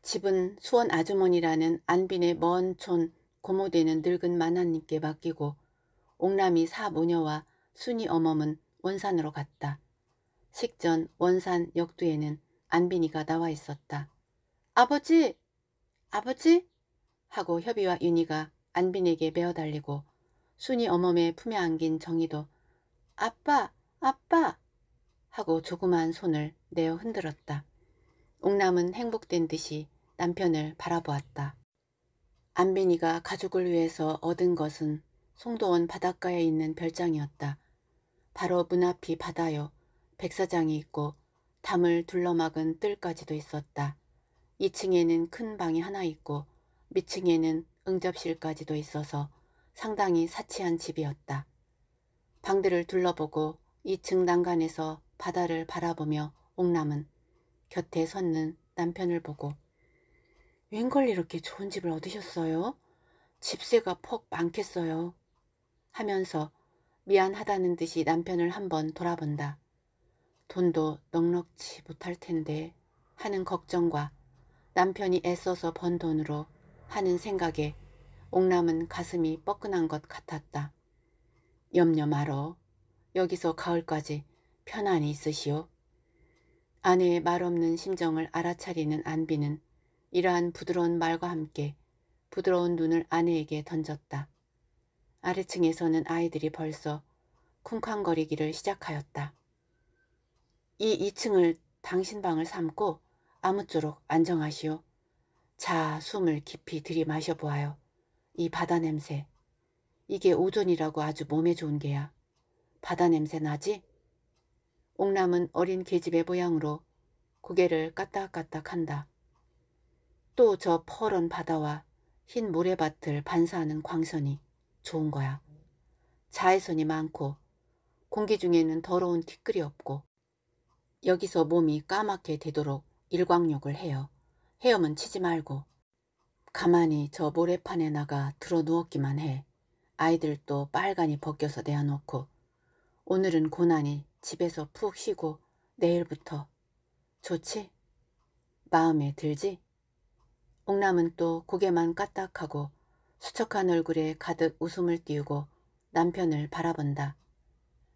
집은 수원 아주머니라는 안빈의 먼 촌 고모되는 늙은 만화님께 맡기고 옥남이 사모녀와 순이 어멈은 원산으로 갔다. 식전 원산 역두에는 안빈이가 나와 있었다. 아버지! 아버지! 하고 협의와 윤희가 안빈에게 메어달리고 순이 어멈에 품에 안긴 정희도 아빠! 아빠! 하고 조그만 손을 내어 흔들었다. 옥남은 행복된 듯이 남편을 바라보았다. 안빈이가 가족을 위해서 얻은 것은 송도원 바닷가에 있는 별장이었다. 바로 문 앞이 바다요. 백사장이 있고 담을 둘러막은 뜰까지도 있었다. 2층에는 큰 방이 하나 있고 밑층에는 응접실까지도 있어서 상당히 사치한 집이었다. 방들을 둘러보고 2층 난간에서 바다를 바라보며 옥남은 곁에 섰는 남편을 보고 웬걸 이렇게 좋은 집을 얻으셨어요? 집세가 퍽 많겠어요. 하면서 미안하다는 듯이 남편을 한번 돌아본다. 돈도 넉넉치 못할 텐데 하는 걱정과 남편이 애써서 번 돈으로 하는 생각에 옥남은 가슴이 뻐근한 것 같았다. 염려 말어. 여기서 가을까지 편안히 있으시오. 아내의 말없는 심정을 알아차리는 안비는 이러한 부드러운 말과 함께 부드러운 눈을 아내에게 던졌다. 아래층에서는 아이들이 벌써 쿵쾅거리기를 시작하였다. 이 2층을 당신 방을 삼고 아무쪼록 안정하시오. 자, 숨을 깊이 들이마셔 보아요. 이 바다 냄새. 이게 오존이라고 아주 몸에 좋은 게야. 바다 냄새 나지? 옥남은 어린 계집의 모양으로 고개를 까딱까딱 한다. 또 저 퍼런 바다와 흰 모래밭을 반사하는 광선이 좋은 거야. 자외선이 많고 공기 중에는 더러운 티끌이 없고 여기서 몸이 까맣게 되도록 일광욕을 해요. 헤엄은 치지 말고 가만히 저 모래판에 나가 들어 누웠기만 해. 아이들도 빨간히 벗겨서 내어놓고 오늘은 고난이 집에서 푹 쉬고 내일부터 좋지? 마음에 들지? 옥남은 또 고개만 까딱하고 수척한 얼굴에 가득 웃음을 띄우고 남편을 바라본다.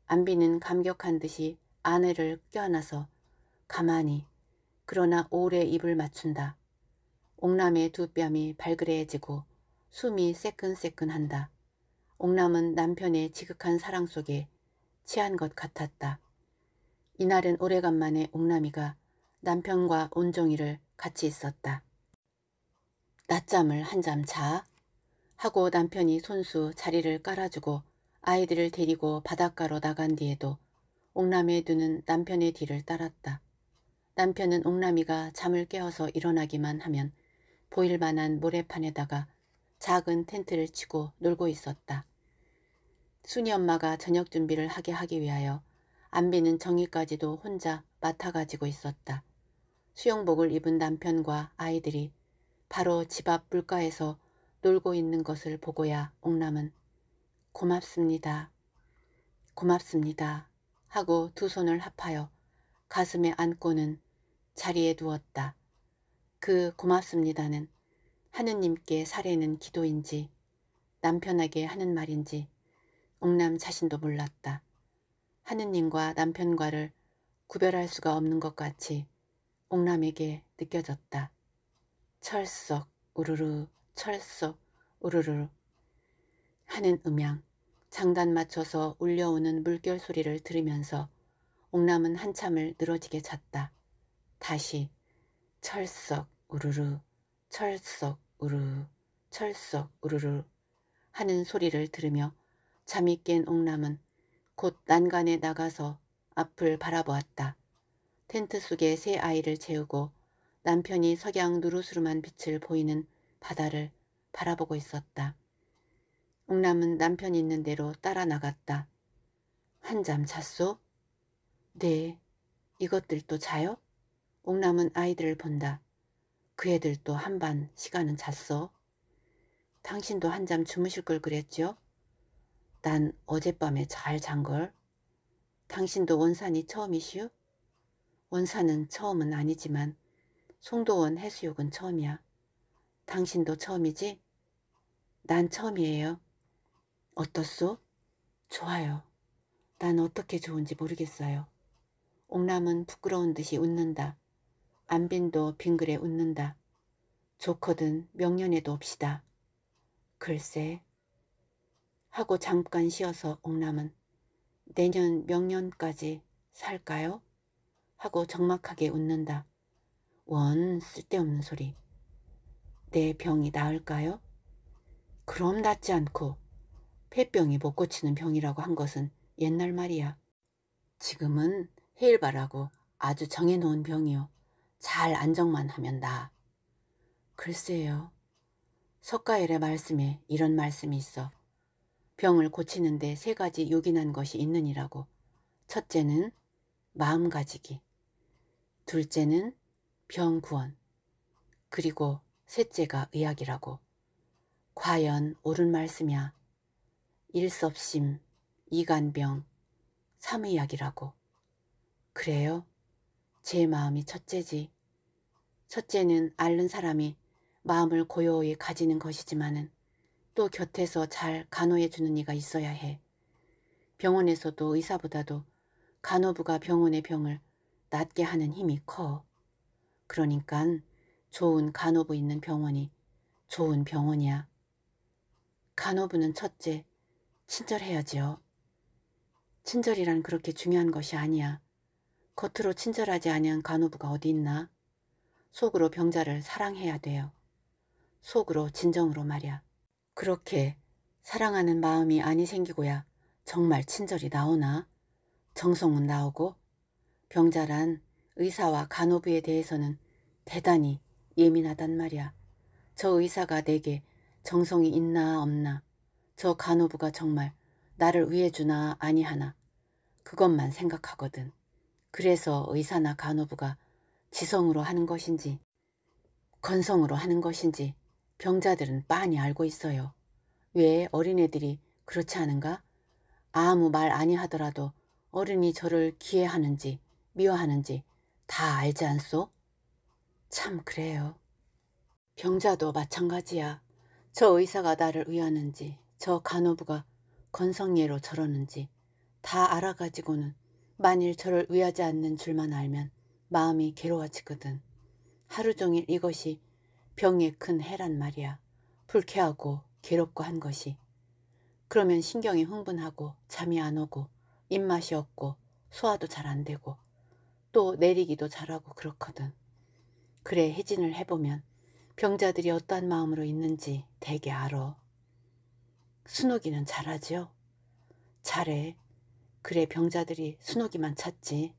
안비는 감격한 듯이 아내를 껴안아서 가만히 그러나 오래 입을 맞춘다. 옥남의 두 뺨이 발그레해지고 숨이 새끈새끈한다. 옥남은 남편의 지극한 사랑 속에 취한 것 같았다. 이날은 오래간만에 옥남이가 남편과 온종일을 같이 있었다. 낮잠을 한 잠 자. 하고 남편이 손수 자리를 깔아주고 아이들을 데리고 바닷가로 나간 뒤에도 옥남의 눈은 남편의 뒤를 따랐다. 남편은 옥남이가 잠을 깨어서 일어나기만 하면 보일만한 모래판에다가 작은 텐트를 치고 놀고 있었다. 순이 엄마가 저녁 준비를 하게 하기 위하여 안비는 정이까지도 혼자 맡아가지고 있었다. 수영복을 입은 남편과 아이들이 바로 집 앞 물가에서 놀고 있는 것을 보고야 옥남은 고맙습니다. 고맙습니다. 하고 두 손을 합하여 가슴에 안고는 자리에 누웠다. 그 고맙습니다는 하느님께 사례는 기도인지 남편에게 하는 말인지 옥남 자신도 몰랐다. 하느님과 남편과를 구별할 수가 없는 것 같이 옥남에게 느껴졌다. 철썩 우르르 철썩 우르르 하는 음향 장단 맞춰서 울려오는 물결 소리를 들으면서 옥남은 한참을 늘어지게 잤다. 다시 철썩 우르르 철썩 우르르 철썩 우르르 하는 소리를 들으며 잠이 깬 옥남은 곧 난간에 나가서 앞을 바라보았다. 텐트 속에 세 아이를 재우고 남편이 석양 누르스름한 빛을 보이는 바다를 바라보고 있었다. 옥남은 남편이 있는 대로 따라 나갔다. 한잠 잤소? 네. 이것들도 자요? 옥남은 아이들을 본다. 그 애들도 한 반 시간은 잤어. 당신도 한잠 주무실 걸그랬죠난 어젯밤에 잘 잔걸. 당신도 원산이 처음이시오? 원산은 처음은 아니지만 송도원 해수욕은 처음이야. 당신도 처음이지? 난 처음이에요. 어떻소? 좋아요. 난 어떻게 좋은지 모르겠어요. 옥남은 부끄러운 듯이 웃는다. 안빈도 빙그레 웃는다. 좋거든 명년에도 없시다. 글쎄. 하고 잠깐 쉬어서 옥남은 내년 명년까지 살까요? 하고 적막하게 웃는다. 원 쓸데없는 소리. 내 병이 나을까요? 그럼 낫지 않고 폐병이 못 고치는 병이라고 한 것은 옛날 말이야. 지금은 해일바라고 아주 정해놓은 병이요. 잘 안정만 하면 나. 글쎄요. 석가엘의 말씀에 이런 말씀이 있어. 병을 고치는데 세 가지 요긴한 것이 있느니라고. 첫째는 마음가지기. 둘째는 병구원. 그리고 셋째가 의학이라고. 과연 옳은 말씀이야. 일섭심, 이간병, 삼의약이라고 그래요? 제 마음이 첫째지. 첫째는 앓는 사람이 마음을 고요히 가지는 것이지만은 또 곁에서 잘 간호해 주는 이가 있어야 해. 병원에서도 의사보다도 간호부가 병원의 병을 낫게 하는 힘이 커. 그러니깐 좋은 간호부 있는 병원이 좋은 병원이야. 간호부는 첫째, 친절해야지요. 친절이란 그렇게 중요한 것이 아니야. 겉으로 친절하지 아니한 간호부가 어디 있나? 속으로 병자를 사랑해야 돼요. 속으로 진정으로 말이야. 그렇게 사랑하는 마음이 아니 생기고야 정말 친절이 나오나? 정성은 나오고 병자란 의사와 간호부에 대해서는 대단히 예민하단 말이야. 저 의사가 내게 정성이 있나 없나 저 간호부가 정말 나를 위해주나 아니하나 그것만 생각하거든. 그래서 의사나 간호부가 지성으로 하는 것인지 건성으로 하는 것인지 병자들은 빤히 알고 있어요. 왜 어린애들이 그렇지 않은가? 아무 말 아니하더라도 어른이 저를 기해하는지 미워하는지 다 알지 않소? 참 그래요. 병자도 마찬가지야. 저 의사가 나를 의하는지 저 간호부가 건성예로 저러는지 다 알아가지고는 만일 저를 의하지 않는 줄만 알면 마음이 괴로워지거든. 하루 종일 이것이 병의 큰 해란 말이야. 불쾌하고 괴롭고 한 것이. 그러면 신경이 흥분하고 잠이 안 오고 입맛이 없고 소화도 잘 안 되고 또 내리기도 잘하고 그렇거든. 그래 해진을 해보면 병자들이 어떠한 마음으로 있는지 대개 알아. 순옥이는 잘하지요? 잘해. 그래 병자들이 순옥이만 찾지.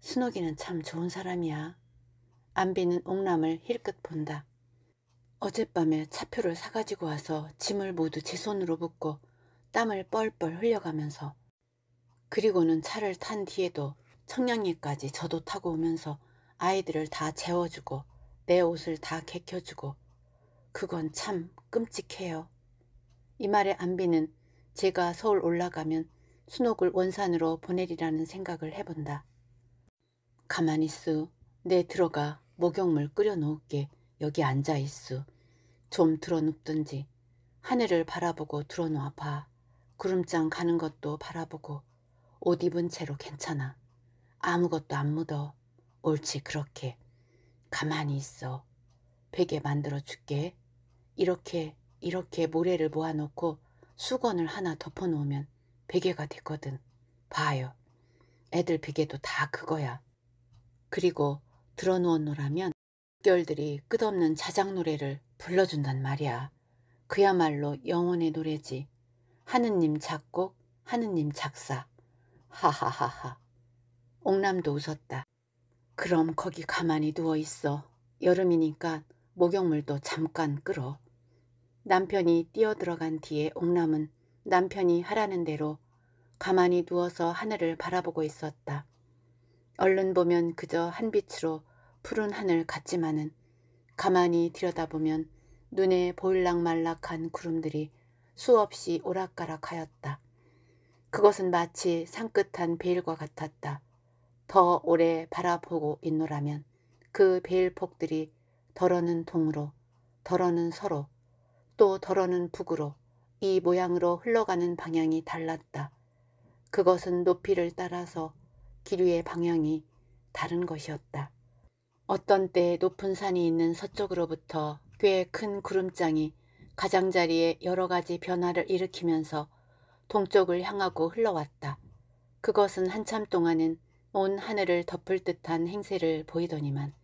순옥이는 참 좋은 사람이야. 안비는 옥남을 힐끗 본다. 어젯밤에 차표를 사가지고 와서 짐을 모두 제 손으로 묶고 땀을 뻘뻘 흘려가면서 그리고는 차를 탄 뒤에도 청량리까지 저도 타고 오면서 아이들을 다 재워주고 내 옷을 다 개켜주고 그건 참 끔찍해요. 이 말에 안비는 제가 서울 올라가면 순옥을 원산으로 보내리라는 생각을 해본다. 가만히 있어. 내 들어가 목욕물 끓여놓을게. 여기 앉아있어. 좀 들어눕든지. 하늘을 바라보고 들어놓아 봐. 구름장 가는 것도 바라보고 옷 입은 채로 괜찮아. 아무것도 안 묻어. 옳지 그렇게 가만히 있어 베개 만들어 줄게 이렇게 이렇게 모래를 모아놓고 수건을 하나 덮어놓으면 베개가 됐거든 봐요 애들 베개도 다 그거야 그리고 들어놓은노라면 결들이 끝없는 자작 노래를 불러준단 말이야 그야말로 영혼의 노래지 하느님 작곡 하느님 작사 하하하하 옥남도 웃었다 그럼 거기 가만히 누워 있어. 여름이니까 목욕물도 잠깐 끌어 남편이 뛰어들어간 뒤에 옥남은 남편이 하라는 대로 가만히 누워서 하늘을 바라보고 있었다. 얼른 보면 그저 한빛으로 푸른 하늘 같지만은 가만히 들여다보면 눈에 보일락말락한 구름들이 수없이 오락가락하였다. 그것은 마치 상끝한 베일과 같았다. 더 오래 바라보고 있노라면 그 베일폭들이 덜어는 동으로 덜어는 서로 또 덜어는 북으로 이 모양으로 흘러가는 방향이 달랐다. 그것은 높이를 따라서 기류의 방향이 다른 것이었다. 어떤 때 높은 산이 있는 서쪽으로부터 꽤 큰 구름장이 가장자리에 여러 가지 변화를 일으키면서 동쪽을 향하고 흘러왔다. 그것은 한참 동안은 온 하늘을 덮을 듯한 행세를 보이더니만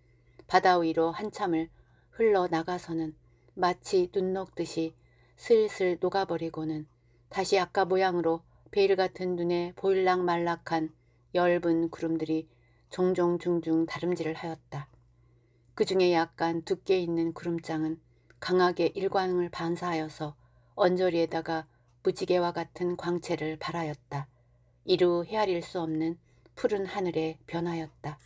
바다 위로 한참을 흘러나가서는 마치 눈 녹듯이 슬슬 녹아버리고는 다시 아까 모양으로 베일 같은 눈에 보일락 말락한 엷은 구름들이 종종 중중 다름질을 하였다. 그 중에 약간 두께 있는 구름장은 강하게 일광을 반사하여서 언저리에다가 무지개와 같은 광채를 발하였다. 이루 헤아릴 수 없는 푸른 하늘에 변하였다.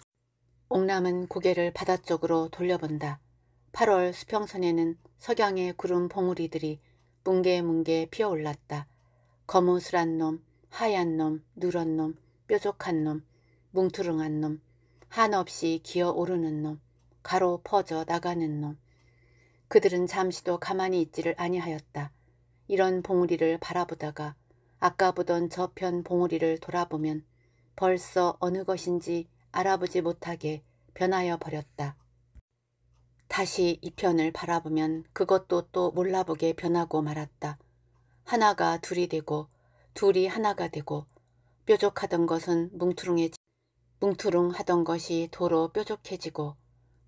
옥남은 고개를 바다 쪽으로 돌려본다. 8월 수평선에는 석양의 구름 봉우리들이 뭉게뭉게 피어올랐다. 거무스란 놈, 하얀 놈, 누런 놈, 뾰족한 놈, 뭉투릉한 놈, 한없이 기어오르는 놈, 가로 퍼져 나가는 놈. 그들은 잠시도 가만히 있지를 아니하였다. 이런 봉우리를 바라보다가 아까 보던 저편 봉우리를 돌아보면 벌써 어느 것인지 알아보지 못하게 변하여 버렸다. 다시 이 편을 바라보면 그것도 또 몰라보게 변하고 말았다. 하나가 둘이 되고 둘이 하나가 되고 뾰족하던 것은 뭉투릉해 뭉투릉하던 것이 도로 뾰족해지고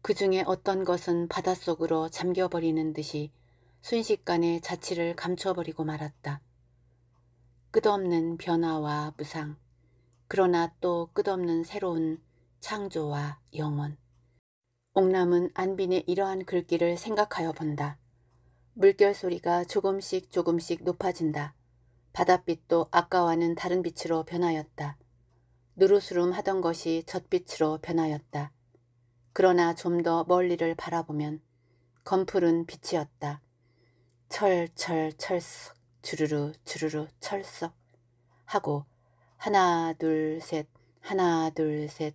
그 중에 어떤 것은 바닷속으로 잠겨버리는 듯이 순식간에 자취를 감춰버리고 말았다. 끝없는 변화와 무상 그러나 또 끝없는 새로운 창조와 영혼. 옥남은 안빈의 이러한 글귀를 생각하여 본다. 물결 소리가 조금씩 조금씩 높아진다. 바닷빛도 아까와는 다른 빛으로 변하였다. 누르스름 하던 것이 젖빛으로 변하였다. 그러나 좀 더 멀리를 바라보면 검푸른 빛이었다. 철철철석 주르르 주르르 철석 하고 하나 둘 셋 하나 둘 셋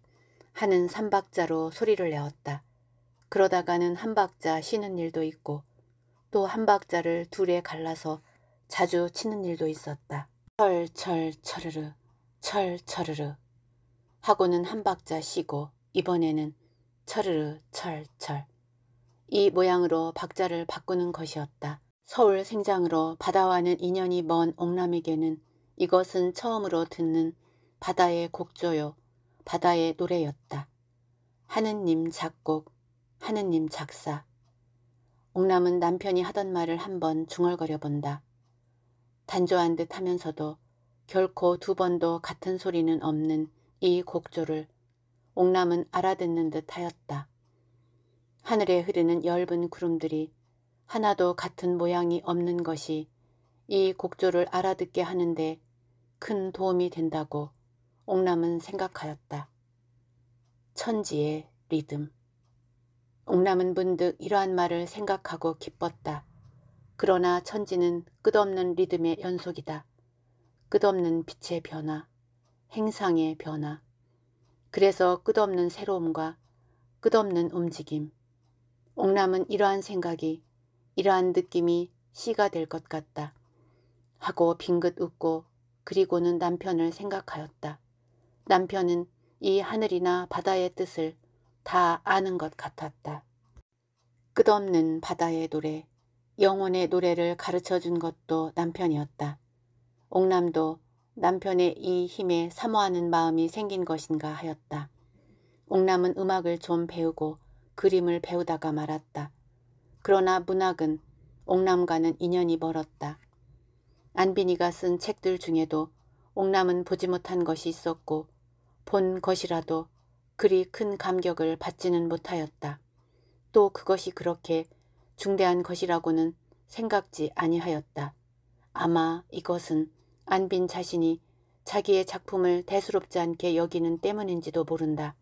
하는 삼박자로 소리를 내었다. 그러다가는 한 박자 쉬는 일도 있고 또 한 박자를 둘에 갈라서 자주 치는 일도 있었다. 철 철철르르 철철르르 하고는 한 박자 쉬고 이번에는 철르르 철철 이 모양으로 박자를 바꾸는 것이었다. 서울 생장으로 바다와는 인연이 먼 옥남에게는 이것은 처음으로 듣는 바다의 곡조요 바다의 노래였다. 하느님 작곡, 하느님 작사. 옥남은 남편이 하던 말을 한번 중얼거려 본다. 단조한 듯 하면서도 결코 두 번도 같은 소리는 없는 이 곡조를 옥남은 알아듣는 듯 하였다. 하늘에 흐르는 엷은 구름들이 하나도 같은 모양이 없는 것이 이 곡조를 알아듣게 하는데 큰 도움이 된다고 옥남은 생각하였다. 천지의 리듬 옥남은 문득 이러한 말을 생각하고 기뻤다. 그러나 천지는 끝없는 리듬의 연속이다. 끝없는 빛의 변화, 행상의 변화. 그래서 끝없는 새로움과 끝없는 움직임. 옥남은 이러한 생각이, 이러한 느낌이 시가 될 것 같다. 하고 빙긋 웃고 그리고는 남편을 생각하였다. 남편은 이 하늘이나 바다의 뜻을 다 아는 것 같았다. 끝없는 바다의 노래, 영혼의 노래를 가르쳐 준 것도 남편이었다. 옥남도 남편의 이 힘에 사모하는 마음이 생긴 것인가 하였다. 옥남은 음악을 좀 배우고 그림을 배우다가 말았다. 그러나 문학은 옥남과는 인연이 멀었다. 안빈이가 쓴 책들 중에도 옥남은 보지 못한 것이 있었고 본 것이라도 그리 큰 감격을 받지는 못하였다. 또 그것이 그렇게 중대한 것이라고는 생각지 아니하였다. 아마 이것은 안빈 자신이 자기의 작품을 대수롭지 않게 여기는 때문인지도 모른다.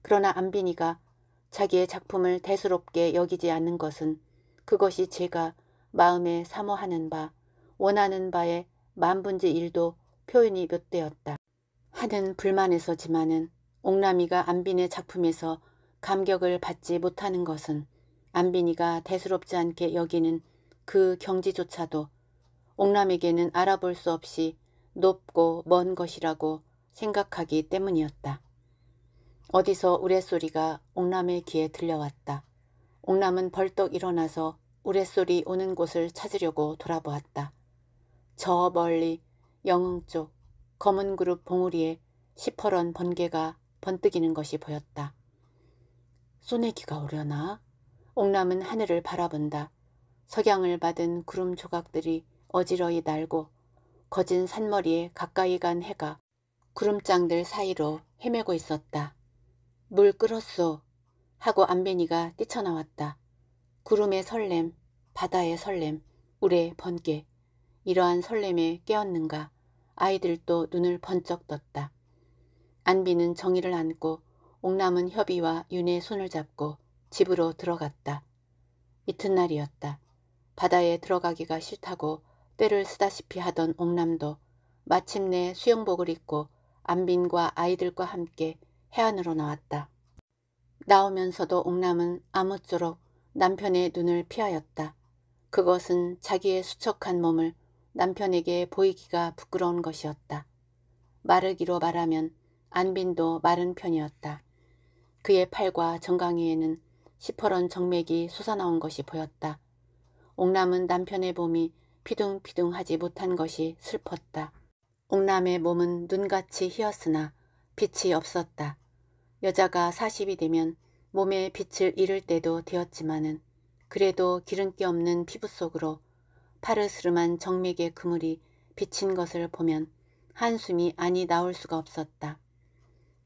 그러나 안빈이가 자기의 작품을 대수롭게 여기지 않는 것은 그것이 제가 마음에 사모하는 바 원하는 바에 만분지 일도 표현이 몇 대였다. 하는 불만에서지만은 옥남이가 안빈의 작품에서 감격을 받지 못하는 것은 안빈이가 대수롭지 않게 여기는 그 경지조차도 옥남에게는 알아볼 수 없이 높고 먼 것이라고 생각하기 때문이었다. 어디서 우레소리가 옥남의 귀에 들려왔다. 옥남은 벌떡 일어나서 우레소리 오는 곳을 찾으려고 돌아보았다. 저 멀리 영흥 쪽 검은 그룹 봉우리에 시퍼런 번개가 번뜩이는 것이 보였다. 소내기가 오려나? 옥남은 하늘을 바라본다. 석양을 받은 구름 조각들이 어지러이 날고 거진 산머리에 가까이 간 해가 구름장들 사이로 헤매고 있었다. 물 끓었소 하고 안배니가 뛰쳐나왔다. 구름의 설렘, 바다의 설렘, 우레의 번개, 이러한 설렘에 깨었는가 아이들도 눈을 번쩍 떴다. 안비는 정의를 안고 옥남은 협의와 윤의 손을 잡고 집으로 들어갔다. 이튿날이었다. 바다에 들어가기가 싫다고 때를 쓰다시피 하던 옥남도 마침내 수영복을 입고 안빈과 아이들과 함께 해안으로 나왔다. 나오면서도 옥남은 아무쪼록 남편의 눈을 피하였다. 그것은 자기의 수척한 몸을 남편에게 보이기가 부끄러운 것이었다. 마르기로 말하면 안빈도 마른 편이었다. 그의 팔과 정강이에는 시퍼런 정맥이 솟아나온 것이 보였다. 옥남은 남편의 몸이 피둥피둥하지 못한 것이 슬펐다. 옥남의 몸은 눈같이 희었으나 빛이 없었다. 여자가 40이 되면 몸에 빛을 잃을 때도 되었지만은 그래도 기름기 없는 피부 속으로 파르스름한 정맥의 그물이 비친 것을 보면 한숨이 아니 나올 수가 없었다.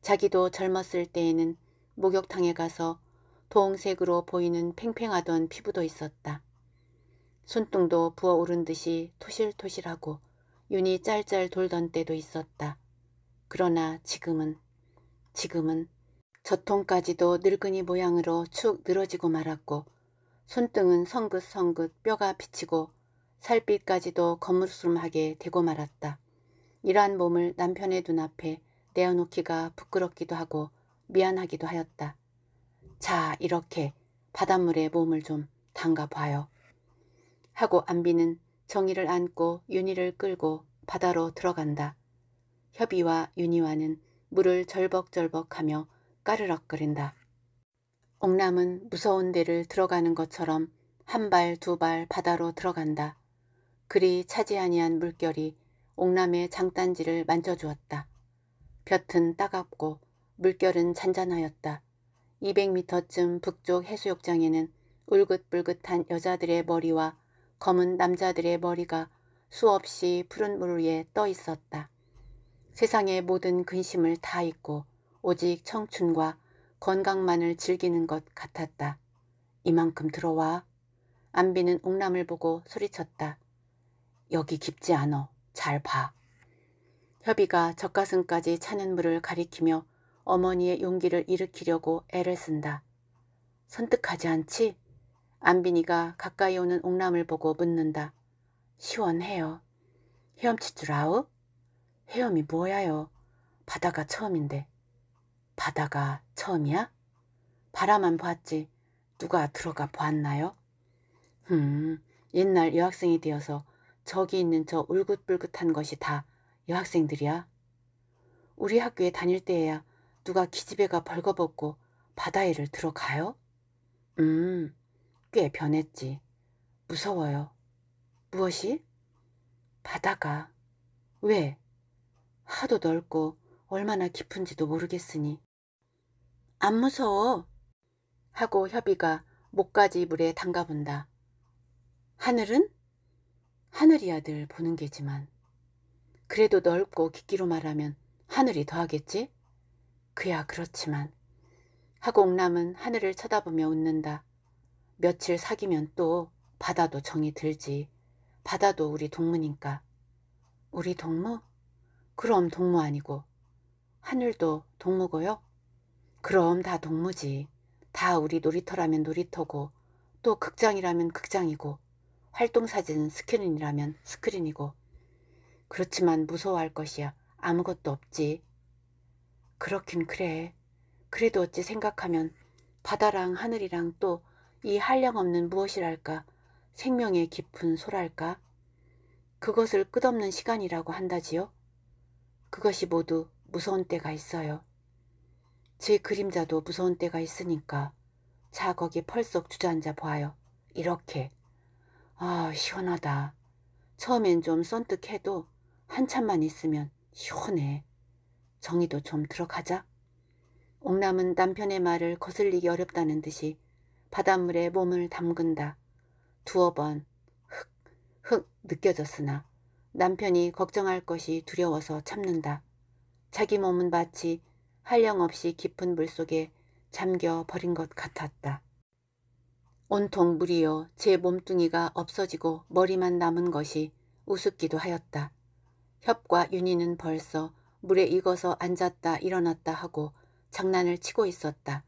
자기도 젊었을 때에는 목욕탕에 가서 동색으로 보이는 팽팽하던 피부도 있었다. 손등도 부어오른 듯이 토실토실하고 윤이 짤짤 돌던 때도 있었다. 그러나 지금은 지금은 저통까지도 늙은이 모양으로 축 늘어지고 말았고 손등은 성긋성긋 뼈가 비치고 살빛까지도 거무스름하게 되고 말았다. 이러한 몸을 남편의 눈앞에 내어놓기가 부끄럽기도 하고 미안하기도 하였다. 자 이렇게 바닷물에 몸을 좀 담가봐요. 하고 안비는 정의를 안고 윤희를 끌고 바다로 들어간다. 협의와 윤희와는 물을 절벅절벅하며 까르락거린다. 옥남은 무서운 데를 들어가는 것처럼 한 발 두 발 바다로 들어간다. 그리 차지 하니한 물결이 옥남의 장단지를 만져주었다. 볕은 따갑고 물결은 잔잔하였다. 200m쯤 북쪽 해수욕장에는 울긋불긋한 여자들의 머리와 검은 남자들의 머리가 수없이 푸른 물 위에 떠 있었다. 세상의 모든 근심을 다 잊고 오직 청춘과 건강만을 즐기는 것 같았다. 이만큼 들어와. 안비는 옥남을 보고 소리쳤다. 여기 깊지 않아잘 봐. 협이가 젖가슴까지 차는 물을 가리키며 어머니의 용기를 일으키려고 애를 쓴다. 선뜩하지 않지? 안빈이가 가까이 오는 옥남을 보고 묻는다. 시원해요. 헤엄칠 줄 아우? 헤엄이 뭐야요? 바다가 처음인데. 바다가 처음이야? 바라만 봤지. 누가 들어가 보았나요? 흠, 옛날 여학생이 되어서 저기 있는 저 울긋불긋한 것이 다 여학생들이야. 우리 학교에 다닐 때에야 누가 기집애가 벌거벗고 바다에를 들어가요? 음, 꽤 변했지. 무서워요. 무엇이? 바다가. 왜? 하도 넓고 얼마나 깊은지도 모르겠으니. 안 무서워. 하고 협의가 목까지 물에 담가본다. 하늘은? 하늘이야들 보는 게지만 그래도 넓고 깊기로 말하면 하늘이 더하겠지? 그야 그렇지만 하고옥남은 하늘을 쳐다보며 웃는다. 며칠 사귀면 또 바다도 정이 들지. 바다도 우리 동무니까. 우리 동무? 그럼 동무 아니고. 하늘도 동무고요? 그럼 다 동무지. 다 우리 놀이터라면 놀이터고 또 극장이라면 극장이고 활동 사진은 스크린이라면 스크린이고 그렇지만 무서워할 것이야 아무것도 없지. 그렇긴 그래. 그래도 어찌 생각하면 바다랑 하늘이랑 또 이 한량없는 무엇이랄까 생명의 깊은 소랄까 그것을 끝없는 시간이라고 한다지요. 그것이 모두 무서운 때가 있어요. 제 그림자도 무서운 때가 있으니까 자 거기 펄썩 주저앉아 보아요. 이렇게 아, 시원하다. 처음엔 좀 썬뜩해도 한참만 있으면 시원해. 정이도 좀 들어가자. 옥남은 남편의 말을 거슬리기 어렵다는 듯이 바닷물에 몸을 담근다. 두어 번 흑, 흑 느껴졌으나 남편이 걱정할 것이 두려워서 참는다. 자기 몸은 마치 한량없이 깊은 물속에 잠겨 버린 것 같았다. 온통 물이요 제 몸뚱이가 없어지고 머리만 남은 것이 우습기도 하였다. 협과 윤희는 벌써 물에 익어서 앉았다 일어났다 하고 장난을 치고 있었다.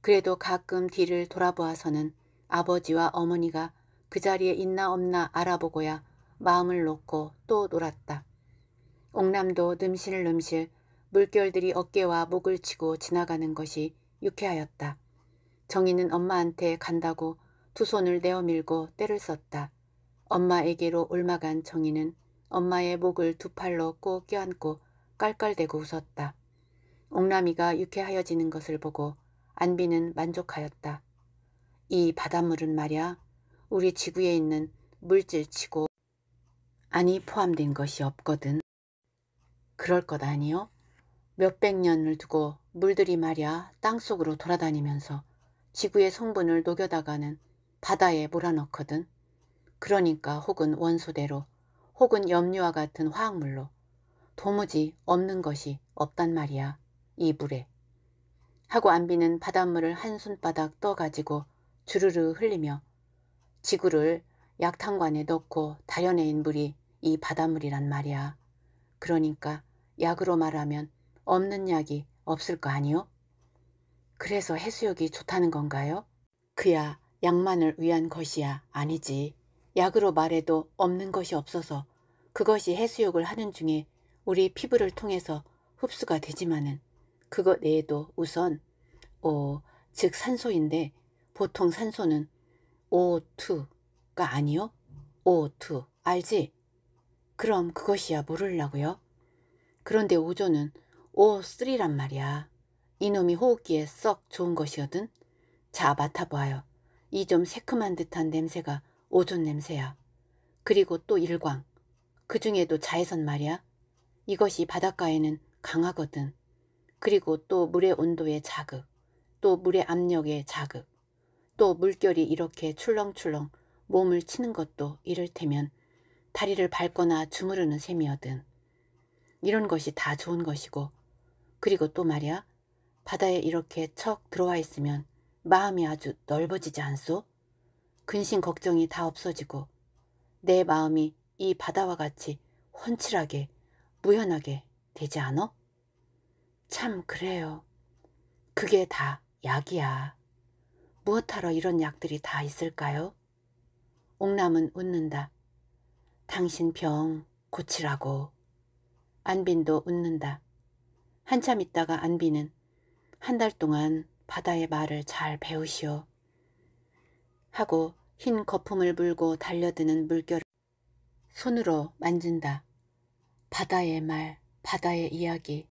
그래도 가끔 뒤를 돌아보아서는 아버지와 어머니가 그 자리에 있나 없나 알아보고야 마음을 놓고 또 놀았다. 옥남도 늠실늠실 물결들이 어깨와 목을 치고 지나가는 것이 유쾌하였다. 정희는 엄마한테 간다고 두 손을 내어밀고 때를 썼다. 엄마에게로 올라간 정희는 엄마의 목을 두 팔로 꼭 껴안고 깔깔대고 웃었다. 옥남이가 유쾌하여지는 것을 보고 안비는 만족하였다. 이 바닷물은 말야 우리 지구에 있는 물질치고 아니 포함된 것이 없거든. 그럴 것 아니요? 몇백 년을 두고 물들이 말야 땅속으로 돌아다니면서 지구의 성분을 녹여다가는 바다에 몰아넣거든. 그러니까 혹은 원소대로 혹은 염류와 같은 화학물로 도무지 없는 것이 없단 말이야. 이 물에. 하고 안비는 바닷물을 한 손바닥 떠가지고 주르르 흘리며 지구를 약탕관에 넣고 다려내인 물이 이 바닷물이란 말이야. 그러니까 약으로 말하면 없는 약이 없을 거 아니요? 그래서 해수욕이 좋다는 건가요? 그야 약만을 위한 것이야 아니지. 약으로 말해도 없는 것이 없어서 그것이 해수욕을 하는 중에 우리 피부를 통해서 흡수가 되지만은 그것 내에도 우선 오, 어, 즉 산소인데 보통 산소는 O2가 아니요? O2 알지? 그럼 그것이야 모를라고요? 그런데 오존은 O3란 말이야. 이놈이 호흡기에 썩 좋은 것이거든. 자 맡아봐요. 이 좀 새큼한 듯한 냄새가 오존 냄새야. 그리고 또 일광. 그 중에도 자외선 말이야. 이것이 바닷가에는 강하거든. 그리고 또 물의 온도의 자극, 또 물의 압력의 자극, 또 물결이 이렇게 출렁출렁 몸을 치는 것도 이를테면 다리를 밟거나 주무르는 셈이어든 이런 것이 다 좋은 것이고 그리고 또 말이야 바다에 이렇게 척 들어와 있으면 마음이 아주 넓어지지 않소? 근심 걱정이 다 없어지고 내 마음이 이 바다와 같이 헌칠하게 무연하게 되지 않어? 참 그래요. 그게 다 약이야. 무엇하러 이런 약들이 다 있을까요? 옥남은 웃는다. 당신 병 고치라고. 안빈도 웃는다. 한참 있다가 안빈은 한달 동안 바다의 말을 잘 배우시오. 하고 흰 거품을 물고 달려드는 물결을 손으로 만진다. 바다의 말, 바다의 이야기,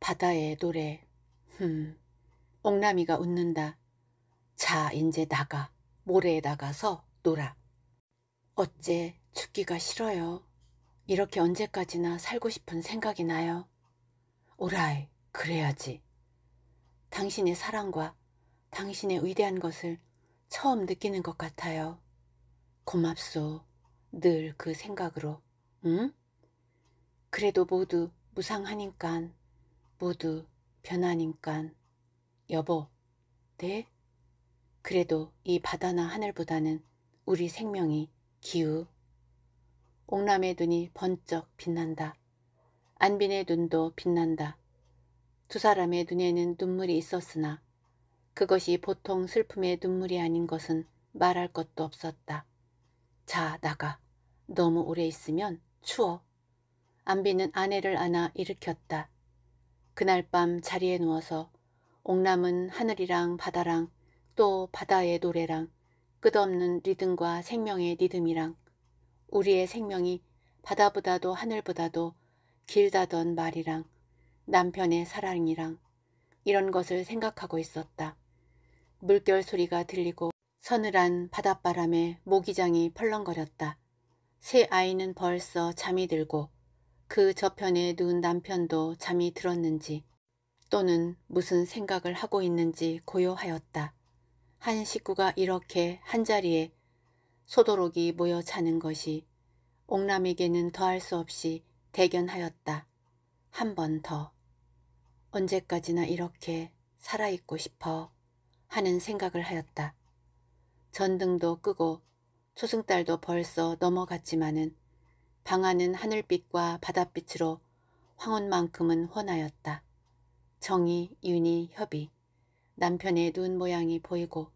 바다의 노래. 흠, 옥남이가 웃는다. 자, 이제 나가. 모래에 나가서 놀아. 어째 죽기가 싫어요. 이렇게 언제까지나 살고 싶은 생각이 나요. 오라이, 그래야지. 당신의 사랑과 당신의 위대한 것을 처음 느끼는 것 같아요. 고맙소. 늘 그 생각으로. 응? 그래도 모두 무상하니깐. 모두 변하니깐. 여보. 네? 그래도 이 바다나 하늘보다는 우리 생명이 기우. 옥남의 눈이 번쩍 빛난다. 안빈의 눈도 빛난다. 두 사람의 눈에는 눈물이 있었으나 그것이 보통 슬픔의 눈물이 아닌 것은 말할 것도 없었다. 자, 나가. 너무 오래 있으면 추워. 안비는 아내를 안아 일으켰다. 그날 밤 자리에 누워서 옥남은 하늘이랑 바다랑 또 바다의 노래랑 끝없는 리듬과 생명의 리듬이랑 우리의 생명이 바다보다도 하늘보다도 길다던 말이랑 남편의 사랑이랑 이런 것을 생각하고 있었다. 물결 소리가 들리고 서늘한 바닷바람에 모기장이 펄렁거렸다. 새 아이는 벌써 잠이 들고 그 저편에 누운 남편도 잠이 들었는지 또는 무슨 생각을 하고 있는지 고요하였다. 한 식구가 이렇게 한자리에 소도록이 모여 자는 것이 옥남에게는 더할 수 없이 대견하였다. 한번더 언제까지나 이렇게 살아있고 싶어 하는 생각을 하였다. 전등도 끄고 초승달도 벌써 넘어갔지만은 방 안은 하늘빛과 바닷빛으로 황혼만큼은 훤하였다. 정이, 윤이, 협이 남편의 눈 모양이 보이고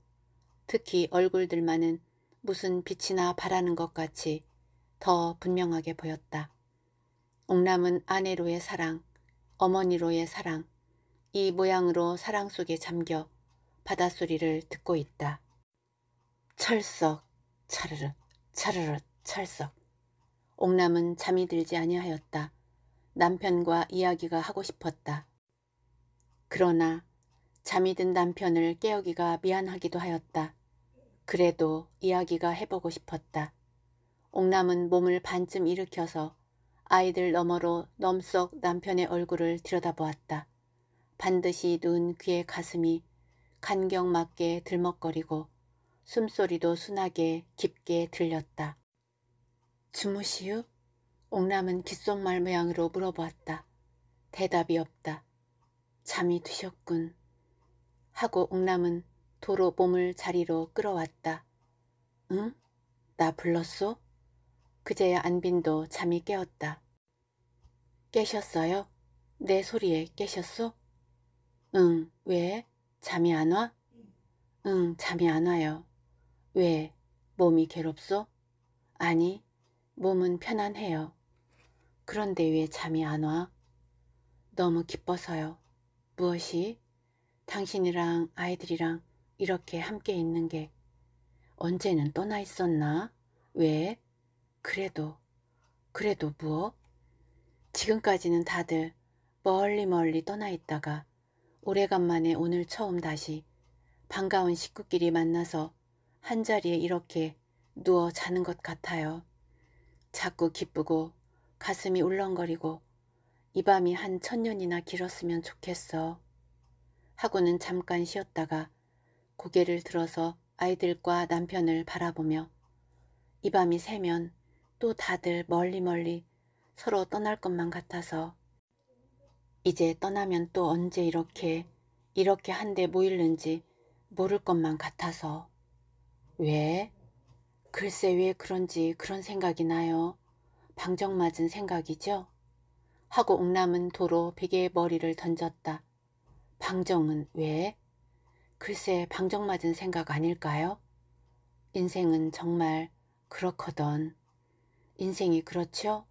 특히 얼굴들만은 무슨 빛이나 바라는 것 같이 더 분명하게 보였다. 옥남은 아내로의 사랑, 어머니로의 사랑, 이 모양으로 사랑 속에 잠겨 바닷소리를 듣고 있다. 철석, 차르르, 차르르, 철석. 옥남은 잠이 들지 아니하였다. 남편과 이야기가 하고 싶었다. 그러나 잠이 든 남편을 깨우기가 미안하기도 하였다. 그래도 이야기가 해보고 싶었다. 옥남은 몸을 반쯤 일으켜서 아이들 너머로 넘썩 남편의 얼굴을 들여다보았다. 반드시 눈귀에 가슴이 간격 맞게 들먹거리고 숨소리도 순하게 깊게 들렸다. 주무시유? 옥남은 귓속말 모양으로 물어보았다. 대답이 없다. 잠이 드셨군. 하고 옥남은 도로 몸을 자리로 끌어왔다. 응? 나 불렀소? 그제야 안빈도 잠이 깨었다. 깨셨어요? 내 소리에 깨셨소? 응, 왜? 잠이 안 와? 응, 잠이 안 와요. 왜? 몸이 괴롭소? 아니, 몸은 편안해요. 그런데 왜 잠이 안 와? 너무 기뻐서요. 무엇이? 당신이랑 아이들이랑 이렇게 함께 있는 게 언제는 떠나 있었나? 왜? 그래도, 그래도 무엇? 지금까지는 다들 멀리 멀리 떠나 있다가 오래간만에 오늘 처음 다시 반가운 식구끼리 만나서 한자리에 이렇게 누워 자는 것 같아요. 자꾸 기쁘고 가슴이 울렁거리고 이 밤이 한 천년이나 길었으면 좋겠어. 하고는 잠깐 쉬었다가 고개를 들어서 아이들과 남편을 바라보며 이 밤이 새면 또 다들 멀리 멀리 서로 떠날 것만 같아서 이제 떠나면 또 언제 이렇게 이렇게 한데 모일는지 모를 것만 같아서 왜? 글쎄 왜 그런지 그런 생각이 나요. 방정맞은 생각이죠? 하고 옥남은 도로 베개에 머리를 던졌다. 방정은 왜? 글쎄 방정맞은 생각 아닐까요? 인생은 정말 그렇거든. 인생이 그렇죠?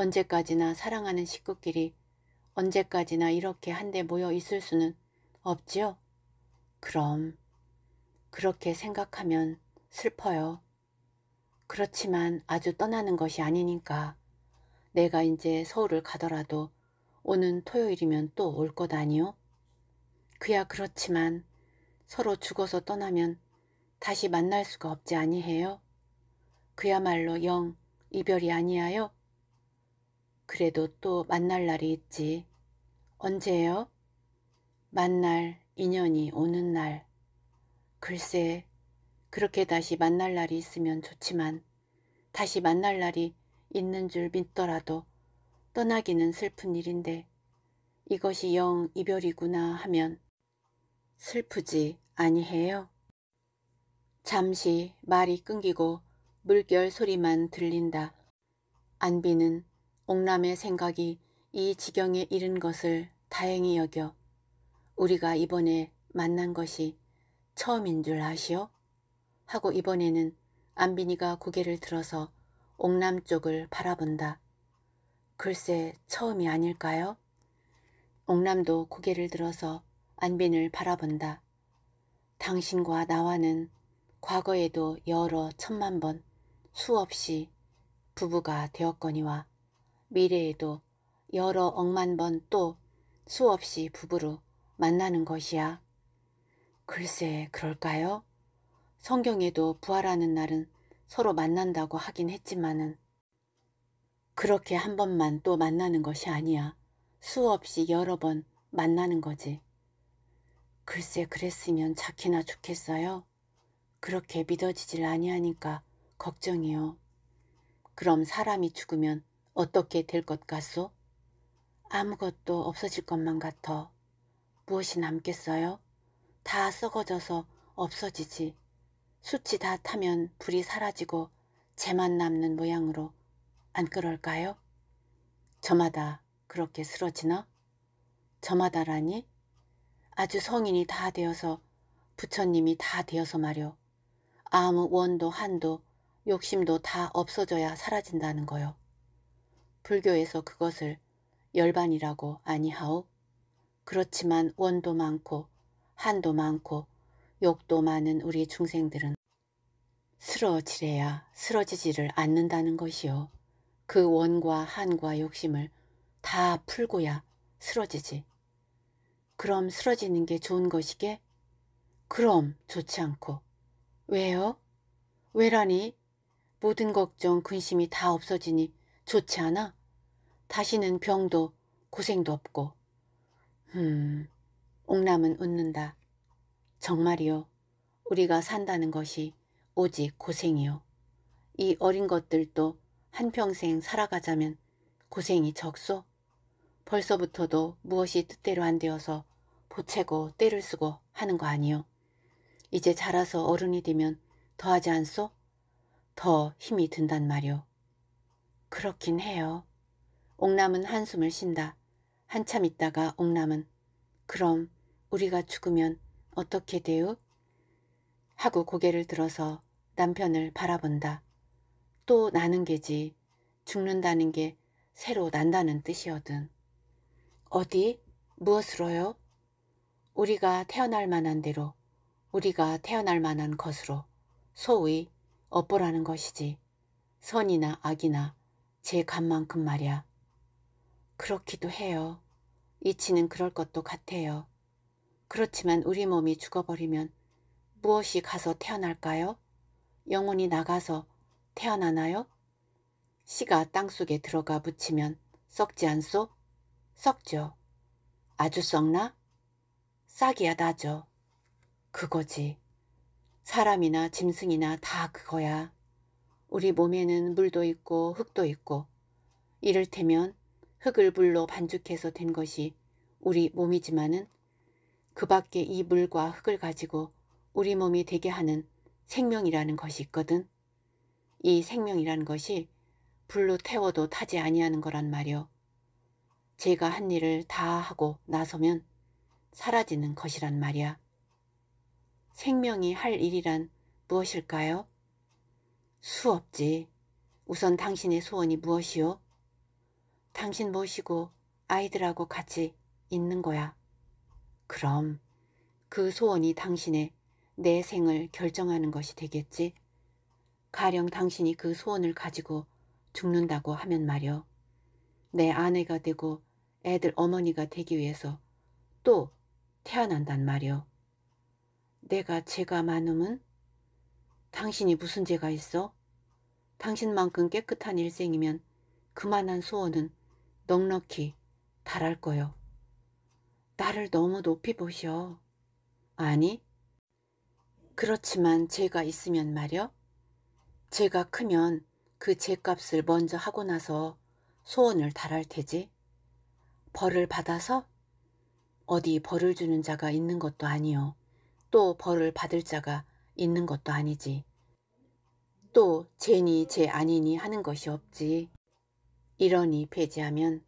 언제까지나 사랑하는 식구끼리 언제까지나 이렇게 한데 모여 있을 수는 없지요? 그럼 그렇게 생각하면 슬퍼요. 그렇지만 아주 떠나는 것이 아니니까 내가 이제 서울을 가더라도 오는 토요일이면 또 올 것 아니요? 그야 그렇지만 서로 죽어서 떠나면 다시 만날 수가 없지 아니해요? 그야말로 영 이별이 아니하여 그래도 또 만날 날이 있지. 언제요? 만날 인연이 오는 날. 글쎄, 그렇게 다시 만날 날이 있으면 좋지만 다시 만날 날이 있는 줄 믿더라도 떠나기는 슬픈 일인데 이것이 영 이별이구나 하면 슬프지 아니해요. 잠시 말이 끊기고 물결 소리만 들린다. 안비는 옥남의 생각이 이 지경에 이른 것을 다행히 여겨 우리가 이번에 만난 것이 처음인 줄 아시오? 하고 이번에는 안빈이가 고개를 들어서 옥남 쪽을 바라본다. 글쎄 처음이 아닐까요? 옥남도 고개를 들어서 안빈을 바라본다. 당신과 나와는 과거에도 여러 천만 번 수없이 부부가 되었거니와 미래에도 여러 억만 번 또 수없이 부부로 만나는 것이야. 글쎄 그럴까요? 성경에도 부활하는 날은 서로 만난다고 하긴 했지만은 그렇게 한 번만 또 만나는 것이 아니야. 수없이 여러 번 만나는 거지. 글쎄 그랬으면 자키나 좋겠어요. 그렇게 믿어지질 아니하니까 걱정이요. 그럼 사람이 죽으면 어떻게 될 것 같소? 아무것도 없어질 것만 같아. 무엇이 남겠어요? 다 썩어져서 없어지지. 숯이 다 타면 불이 사라지고 재만 남는 모양으로 안 그럴까요? 저마다 그렇게 쓰러지나? 저마다라니? 아주 성인이 다 되어서 부처님이 다 되어서 말여. 아무 원도 한도 욕심도 다 없어져야 사라진다는 거요. 불교에서 그것을 열반이라고 아니하오? 그렇지만 원도 많고 한도 많고 욕도 많은 우리 중생들은 쓰러지래야 쓰러지지를 않는다는 것이요. 그 원과 한과 욕심을 다 풀고야 쓰러지지. 그럼 쓰러지는 게 좋은 것이게? 그럼 좋지 않고. 왜요? 왜라니? 모든 걱정, 근심이 다 없어지니 좋지 않아? 다시는 병도 고생도 없고 음 옥남은 웃는다. 정말이요. 우리가 산다는 것이 오직 고생이요. 이 어린 것들도 한평생 살아가자면 고생이 적소? 벌써부터도 무엇이 뜻대로 안 되어서 보채고 때를 쓰고 하는 거 아니요. 이제 자라서 어른이 되면 더하지 않소? 더 힘이 든단 말이오 그렇긴 해요. 옥남은 한숨을 쉰다. 한참 있다가 옥남은 그럼 우리가 죽으면 어떻게 돼요? 하고 고개를 들어서 남편을 바라본다. 또 나는 게지 죽는다는 게 새로 난다는 뜻이거든. 어디? 무엇으로요? 우리가 태어날 만한 대로 우리가 태어날 만한 것으로 소위 업보라는 것이지 선이나 악이나 제 간만큼 말이야. 그렇기도 해요. 이치는 그럴 것도 같아요. 그렇지만 우리 몸이 죽어버리면 무엇이 가서 태어날까요? 영혼이 나가서 태어나나요? 씨가 땅속에 들어가 붙이면 썩지 않소? 썩죠. 아주 썩나? 싹이야 나죠. 그거지. 사람이나 짐승이나 다 그거야. 우리 몸에는 물도 있고 흙도 있고 이를테면 흙을 불로 반죽해서 된 것이 우리 몸이지만은 그 밖에 이 물과 흙을 가지고 우리 몸이 되게 하는 생명이라는 것이 있거든. 이 생명이라는 것이 불로 태워도 타지 아니하는 거란 말이오 제가 한 일을 다 하고 나서면 사라지는 것이란 말이야. 생명이 할 일이란 무엇일까요? 수없지. 우선 당신의 소원이 무엇이오 당신 모시고 아이들하고 같이 있는 거야. 그럼 그 소원이 당신의 내 생을 결정하는 것이 되겠지. 가령 당신이 그 소원을 가지고 죽는다고 하면 말여. 내 아내가 되고 애들 어머니가 되기 위해서 또 태어난단 말여 내가 죄가 많음은? 당신이 무슨 죄가 있어? 당신만큼 깨끗한 일생이면 그만한 소원은 넉넉히 달할 거요. 나를 너무 높이 보셔. 아니, 그렇지만 제가 있으면 말여. 제가 크면 그 제값을 먼저 하고 나서 소원을 달할 테지. 벌을 받아서 어디 벌을 주는 자가 있는 것도 아니요. 또 벌을 받을 자가 있는 것도 아니지. 또죄니쟤 아니니 하는 것이 없지. 이러니 배제하면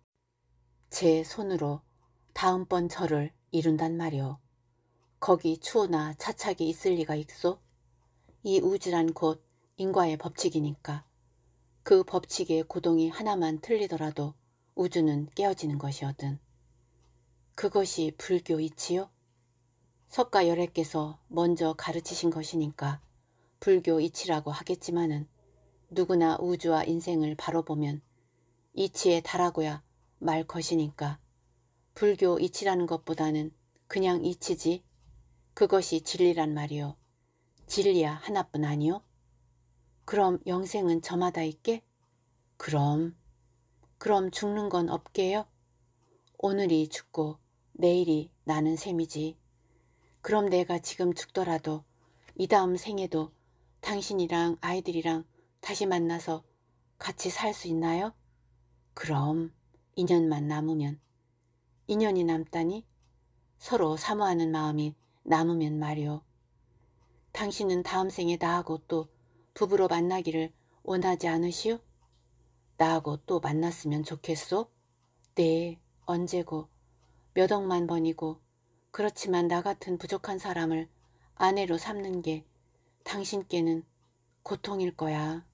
제 손으로 다음번 절을 이룬단 말이오. 거기 추호나 차착이 있을 리가 있소? 이 우주란 곧 인과의 법칙이니까. 그 법칙의 고동이 하나만 틀리더라도 우주는 깨어지는 것이거든. 그것이 불교이치요? 석가 열애께서 먼저 가르치신 것이니까 불교이치라고 하겠지만은 누구나 우주와 인생을 바로 보면 이치에 달하고야 말 것이니까. 불교 이치라는 것보다는 그냥 이치지. 그것이 진리란 말이오 진리야 하나뿐 아니오 그럼 영생은 저마다 있게? 그럼. 그럼 죽는 건 없게요? 오늘이 죽고 내일이 나는 셈이지. 그럼 내가 지금 죽더라도 이 다음 생에도 당신이랑 아이들이랑 다시 만나서 같이 살 수 있나요? 그럼 인연만 남으면 인연이 남다니 서로 사모하는 마음이 남으면 말이오. 당신은 다음 생에 나하고 또 부부로 만나기를 원하지 않으시오? 나하고 또 만났으면 좋겠소? 네, 언제고 몇 억만 번이고 그렇지만 나 같은 부족한 사람을 아내로 삼는 게 당신께는 고통일 거야.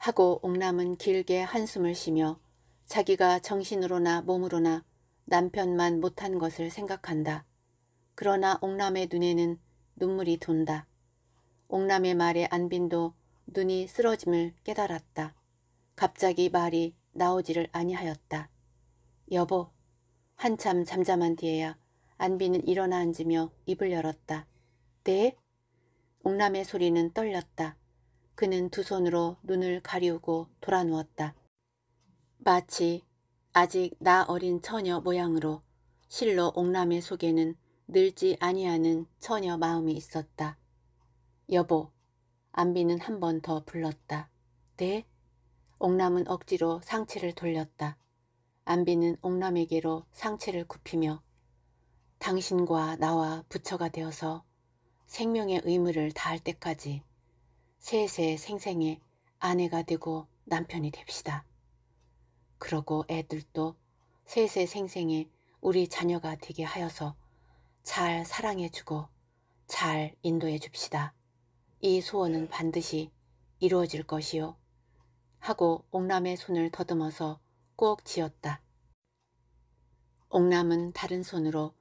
하고 옥남은 길게 한숨을 쉬며 자기가 정신으로나 몸으로나 남편만 못한 것을 생각한다. 그러나 옥남의 눈에는 눈물이 돈다. 옥남의 말에 안빈도 눈이 쓰러짐을 깨달았다. 갑자기 말이 나오지를 아니하였다. 여보, 한참 잠잠한 뒤에야 안빈은 일어나 앉으며 입을 열었다. 네? 옥남의 소리는 떨렸다. 그는 두 손으로 눈을 가리우고 돌아누웠다. 마치 아직 나 어린 처녀 모양으로 실로 옥남의 속에는 늘지 아니하는 처녀 마음이 있었다. 여보, 안비는 한 번 더 불렀다. 네? 옥남은 억지로 상체를 돌렸다. 안비는 옥남에게로 상체를 굽히며 당신과 나와 부처가 되어서 생명의 의무를 다할 때까지 세세생생의 아내가 되고 남편이 됩시다. 그러고 애들도 세세생생의 우리 자녀가 되게 하여서 잘 사랑해주고 잘 인도해 줍시다. 이 소원은 반드시 이루어질 것이요. 하고 옥남의 손을 더듬어서 꼭지었다 옥남은 다른 손으로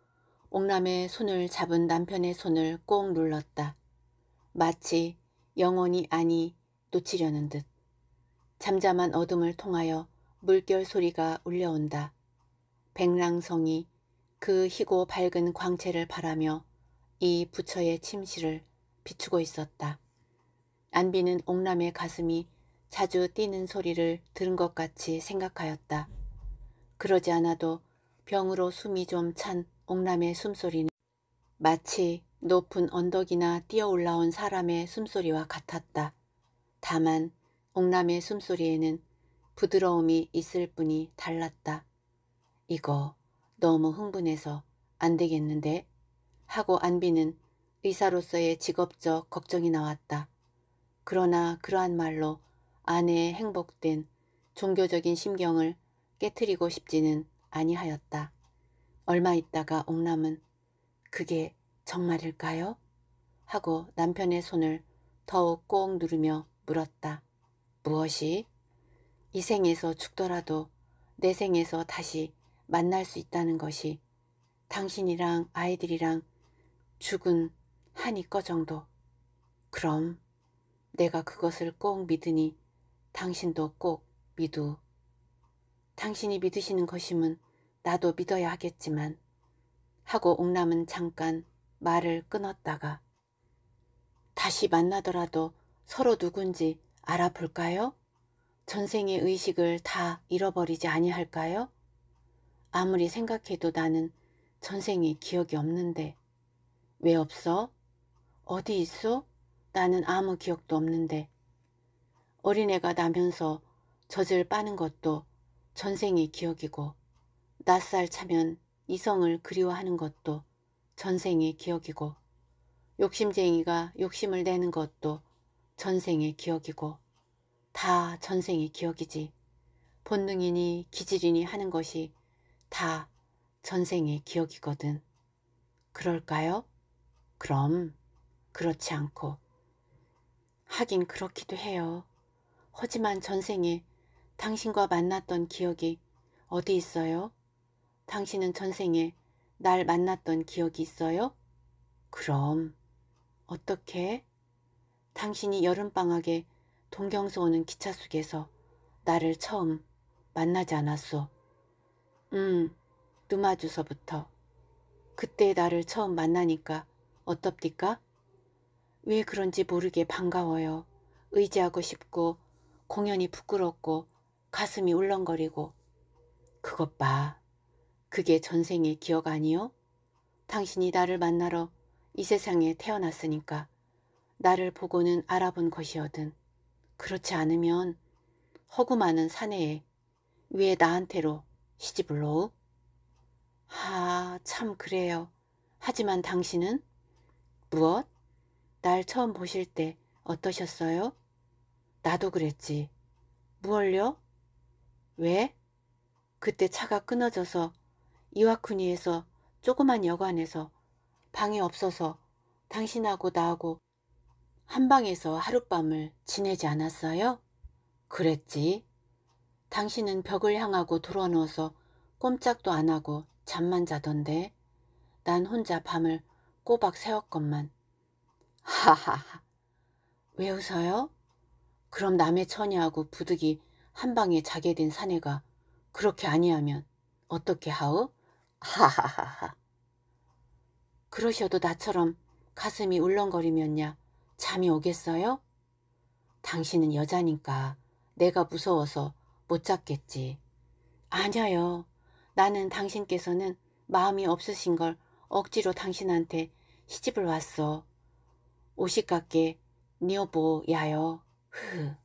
옥남의 손을 잡은 남편의 손을 꼭 눌렀다. 마치 영원히 아니 놓치려는 듯 잠잠한 어둠을 통하여 물결 소리가 울려온다. 백랑성이 그 희고 밝은 광채를 바라며 이 부처의 침실을 비추고 있었다. 안비는 옥남의 가슴이 자주 뛰는 소리를 들은 것 같이 생각하였다. 그러지 않아도 병으로 숨이 좀 찬 옥남의 숨소리는 마치 높은 언덕이나 뛰어올라온 사람의 숨소리와 같았다. 다만 옥남의 숨소리에는 부드러움이 있을 뿐이 달랐다. 이거 너무 흥분해서 안 되겠는데? 하고 안비는 의사로서의 직업적 걱정이 나왔다. 그러나 그러한 말로 아내의 행복된 종교적인 심경을 깨뜨리고 싶지는 아니하였다. 얼마 있다가 옥남은 그게 정말일까요? 하고 남편의 손을 더욱 꼭 누르며 물었다. 무엇이? 이 생에서 죽더라도 내 생에서 다시 만날 수 있다는 것이 당신이랑 아이들이랑 죽은 한이꺼 정도. 그럼 내가 그것을 꼭 믿으니 당신도 꼭믿어 당신이 믿으시는 것임은 나도 믿어야 하겠지만 하고 옥남은 잠깐 말을 끊었다가 다시 만나더라도 서로 누군지 알아볼까요? 전생의 의식을 다 잃어버리지 아니할까요? 아무리 생각해도 나는 전생의 기억이 없는데 왜 없어? 어디 있어? 나는 아무 기억도 없는데 어린애가 나면서 젖을 빠는 것도 전생의 기억이고 낯살 차면 이성을 그리워하는 것도 전생의 기억이고 욕심쟁이가 욕심을 내는 것도 전생의 기억이고 다 전생의 기억이지 본능이니 기질이니 하는 것이 다 전생의 기억이거든. 그럴까요? 그럼 그렇지 않고 하긴 그렇기도 해요. 하지만 전생에 당신과 만났던 기억이 어디 있어요? 당신은 전생에 날 만났던 기억이 있어요? 그럼. 어떻게? 당신이 여름방학에 동경서 오는 기차속에서 나를 처음 만나지 않았소. 음, 누마주서부터. 그때 나를 처음 만나니까 어떻디까? 왜 그런지 모르게 반가워요. 의지하고 싶고 공연이 부끄럽고 가슴이 울렁거리고 그것 봐. 그게 전생의 기억 아니요? 당신이 나를 만나러 이 세상에 태어났으니까 나를 보고는 알아본 것이거든. 그렇지 않으면 허구 많은 사내에 왜 나한테로 시집을 놓 하, 참 그래요. 하지만 당신은? 무엇? 날 처음 보실 때 어떠셨어요? 나도 그랬지. 무얼요? 왜? 그때 차가 끊어져서 이와쿠니에서 조그만 여관에서 방이 없어서 당신하고 나하고 한 방에서 하룻밤을 지내지 않았어요? 그랬지. 당신은 벽을 향하고 돌아누워서 꼼짝도 안 하고 잠만 자던데 난 혼자 밤을 꼬박 새웠건만. 하하하. 왜 웃어요? 그럼 남의 처녀하고 부득이 한 방에 자게 된 사내가 그렇게 아니하면 어떻게 하오? 하하하하. 그러셔도 나처럼 가슴이 울렁거리면야 잠이 오겠어요? 당신은 여자니까 내가 무서워서 못 잤겠지. 아냐요. 나는 당신께서는 마음이 없으신 걸 억지로 당신한테 시집을 왔어. 오시각게니 여보 야요. 흐.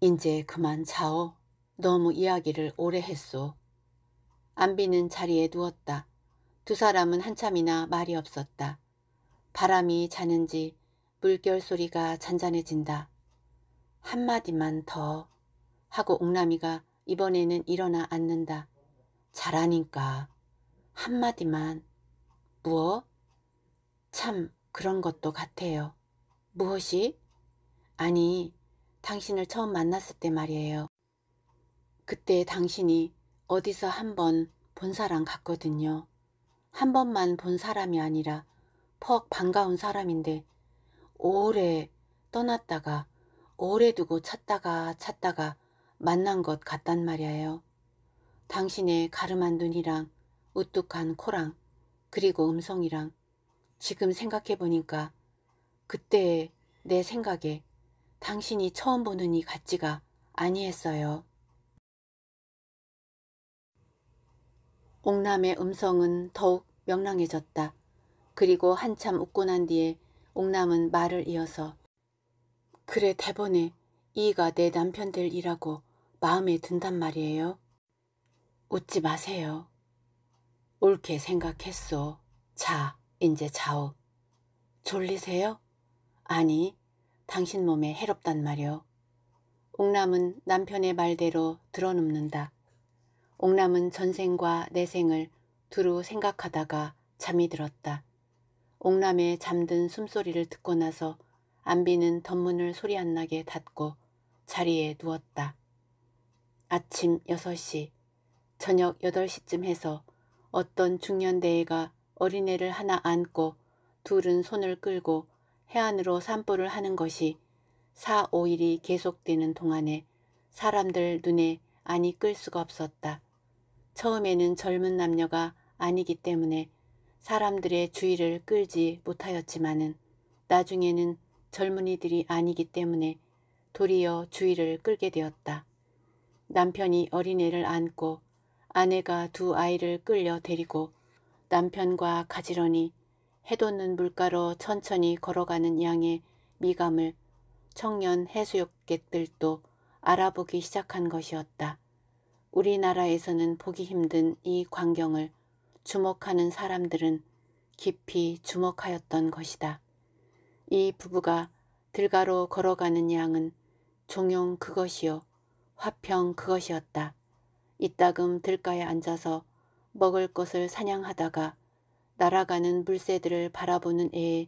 이제 그만 자오. 너무 이야기를 오래 했소. 안비는 자리에 누웠다. 두 사람은 한참이나 말이 없었다. 바람이 자는지 물결 소리가 잔잔해진다. 한마디만 더 하고 옥남이가 이번에는 일어나 앉는다. 잘하니까 한마디만 무엇? 참 그런 것도 같아요. 무엇이? 아니 당신을 처음 만났을 때 말이에요. 그때 당신이 어디서 한 번 본 사람 같거든요. 한 번만 본 사람이 아니라 퍽 반가운 사람인데 오래 떠났다가 오래 두고 찾다가 찾다가 만난 것 같단 말이에요. 당신의 가름한 눈이랑 우뚝한 코랑 그리고 음성이랑 지금 생각해보니까 그때의 내 생각에 당신이 처음 보는 이가치가 아니했어요. 옥남의 음성은 더욱 명랑해졌다. 그리고 한참 웃고 난 뒤에 옥남은 말을 이어서 그래 대번에 이가 내 남편 될 이라고 마음에 든단 말이에요. 웃지 마세요. 옳게 생각했소. 자, 이제 자오. 졸리세요? 아니, 당신 몸에 해롭단 말이오. 옥남은 남편의 말대로 드러눕는다. 옥남은 전생과 내생을 두루 생각하다가 잠이 들었다. 옥남의 잠든 숨소리를 듣고 나서 안비는 덧문을 소리 안 나게 닫고 자리에 누웠다. 아침 6시, 저녁 8시쯤 해서 어떤 중년대회가 어린애를 하나 안고 둘은 손을 끌고 해안으로 산보를 하는 것이 4, 5일이 계속되는 동안에 사람들 눈에 안이 끌 수가 없었다. 처음에는 젊은 남녀가 아니기 때문에 사람들의 주의를 끌지 못하였지만은 나중에는 젊은이들이 아니기 때문에 도리어 주의를 끌게 되었다. 남편이 어린애를 안고 아내가 두 아이를 끌려 데리고 남편과 가지런히 해돋는 물가로 천천히 걸어가는 양의 미감을 청년 해수욕객들도 알아보기 시작한 것이었다. 우리나라에서는 보기 힘든 이 광경을 주목하는 사람들은 깊이 주목하였던 것이다. 이 부부가 들가로 걸어가는 양은 종용 그것이요 화평 그것이었다. 이따금 들가에 앉아서 먹을 것을 사냥하다가 날아가는 물새들을 바라보는 애에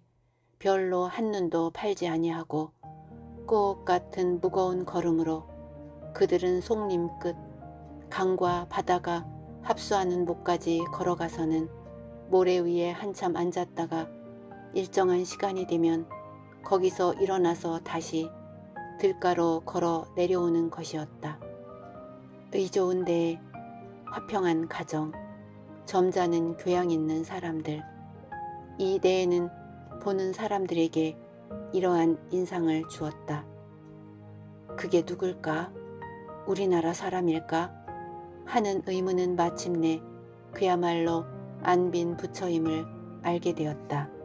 별로 한눈도 팔지 아니하고 꽃 같은 무거운 걸음으로 그들은 송림 끝 강과 바다가 합수하는 목까지 걸어가서는 모래 위에 한참 앉았다가 일정한 시간이 되면 거기서 일어나서 다시 들가로 걸어 내려오는 것이었다. 의좋은 데에 화평한 가정, 점잖은 교양 있는 사람들, 이 내에는 보는 사람들에게 이러한 인상을 주었다. 그게 누굴까? 우리나라 사람일까? 하는 의문은 마침내 그야말로 안빈 부처임을 알게 되었다.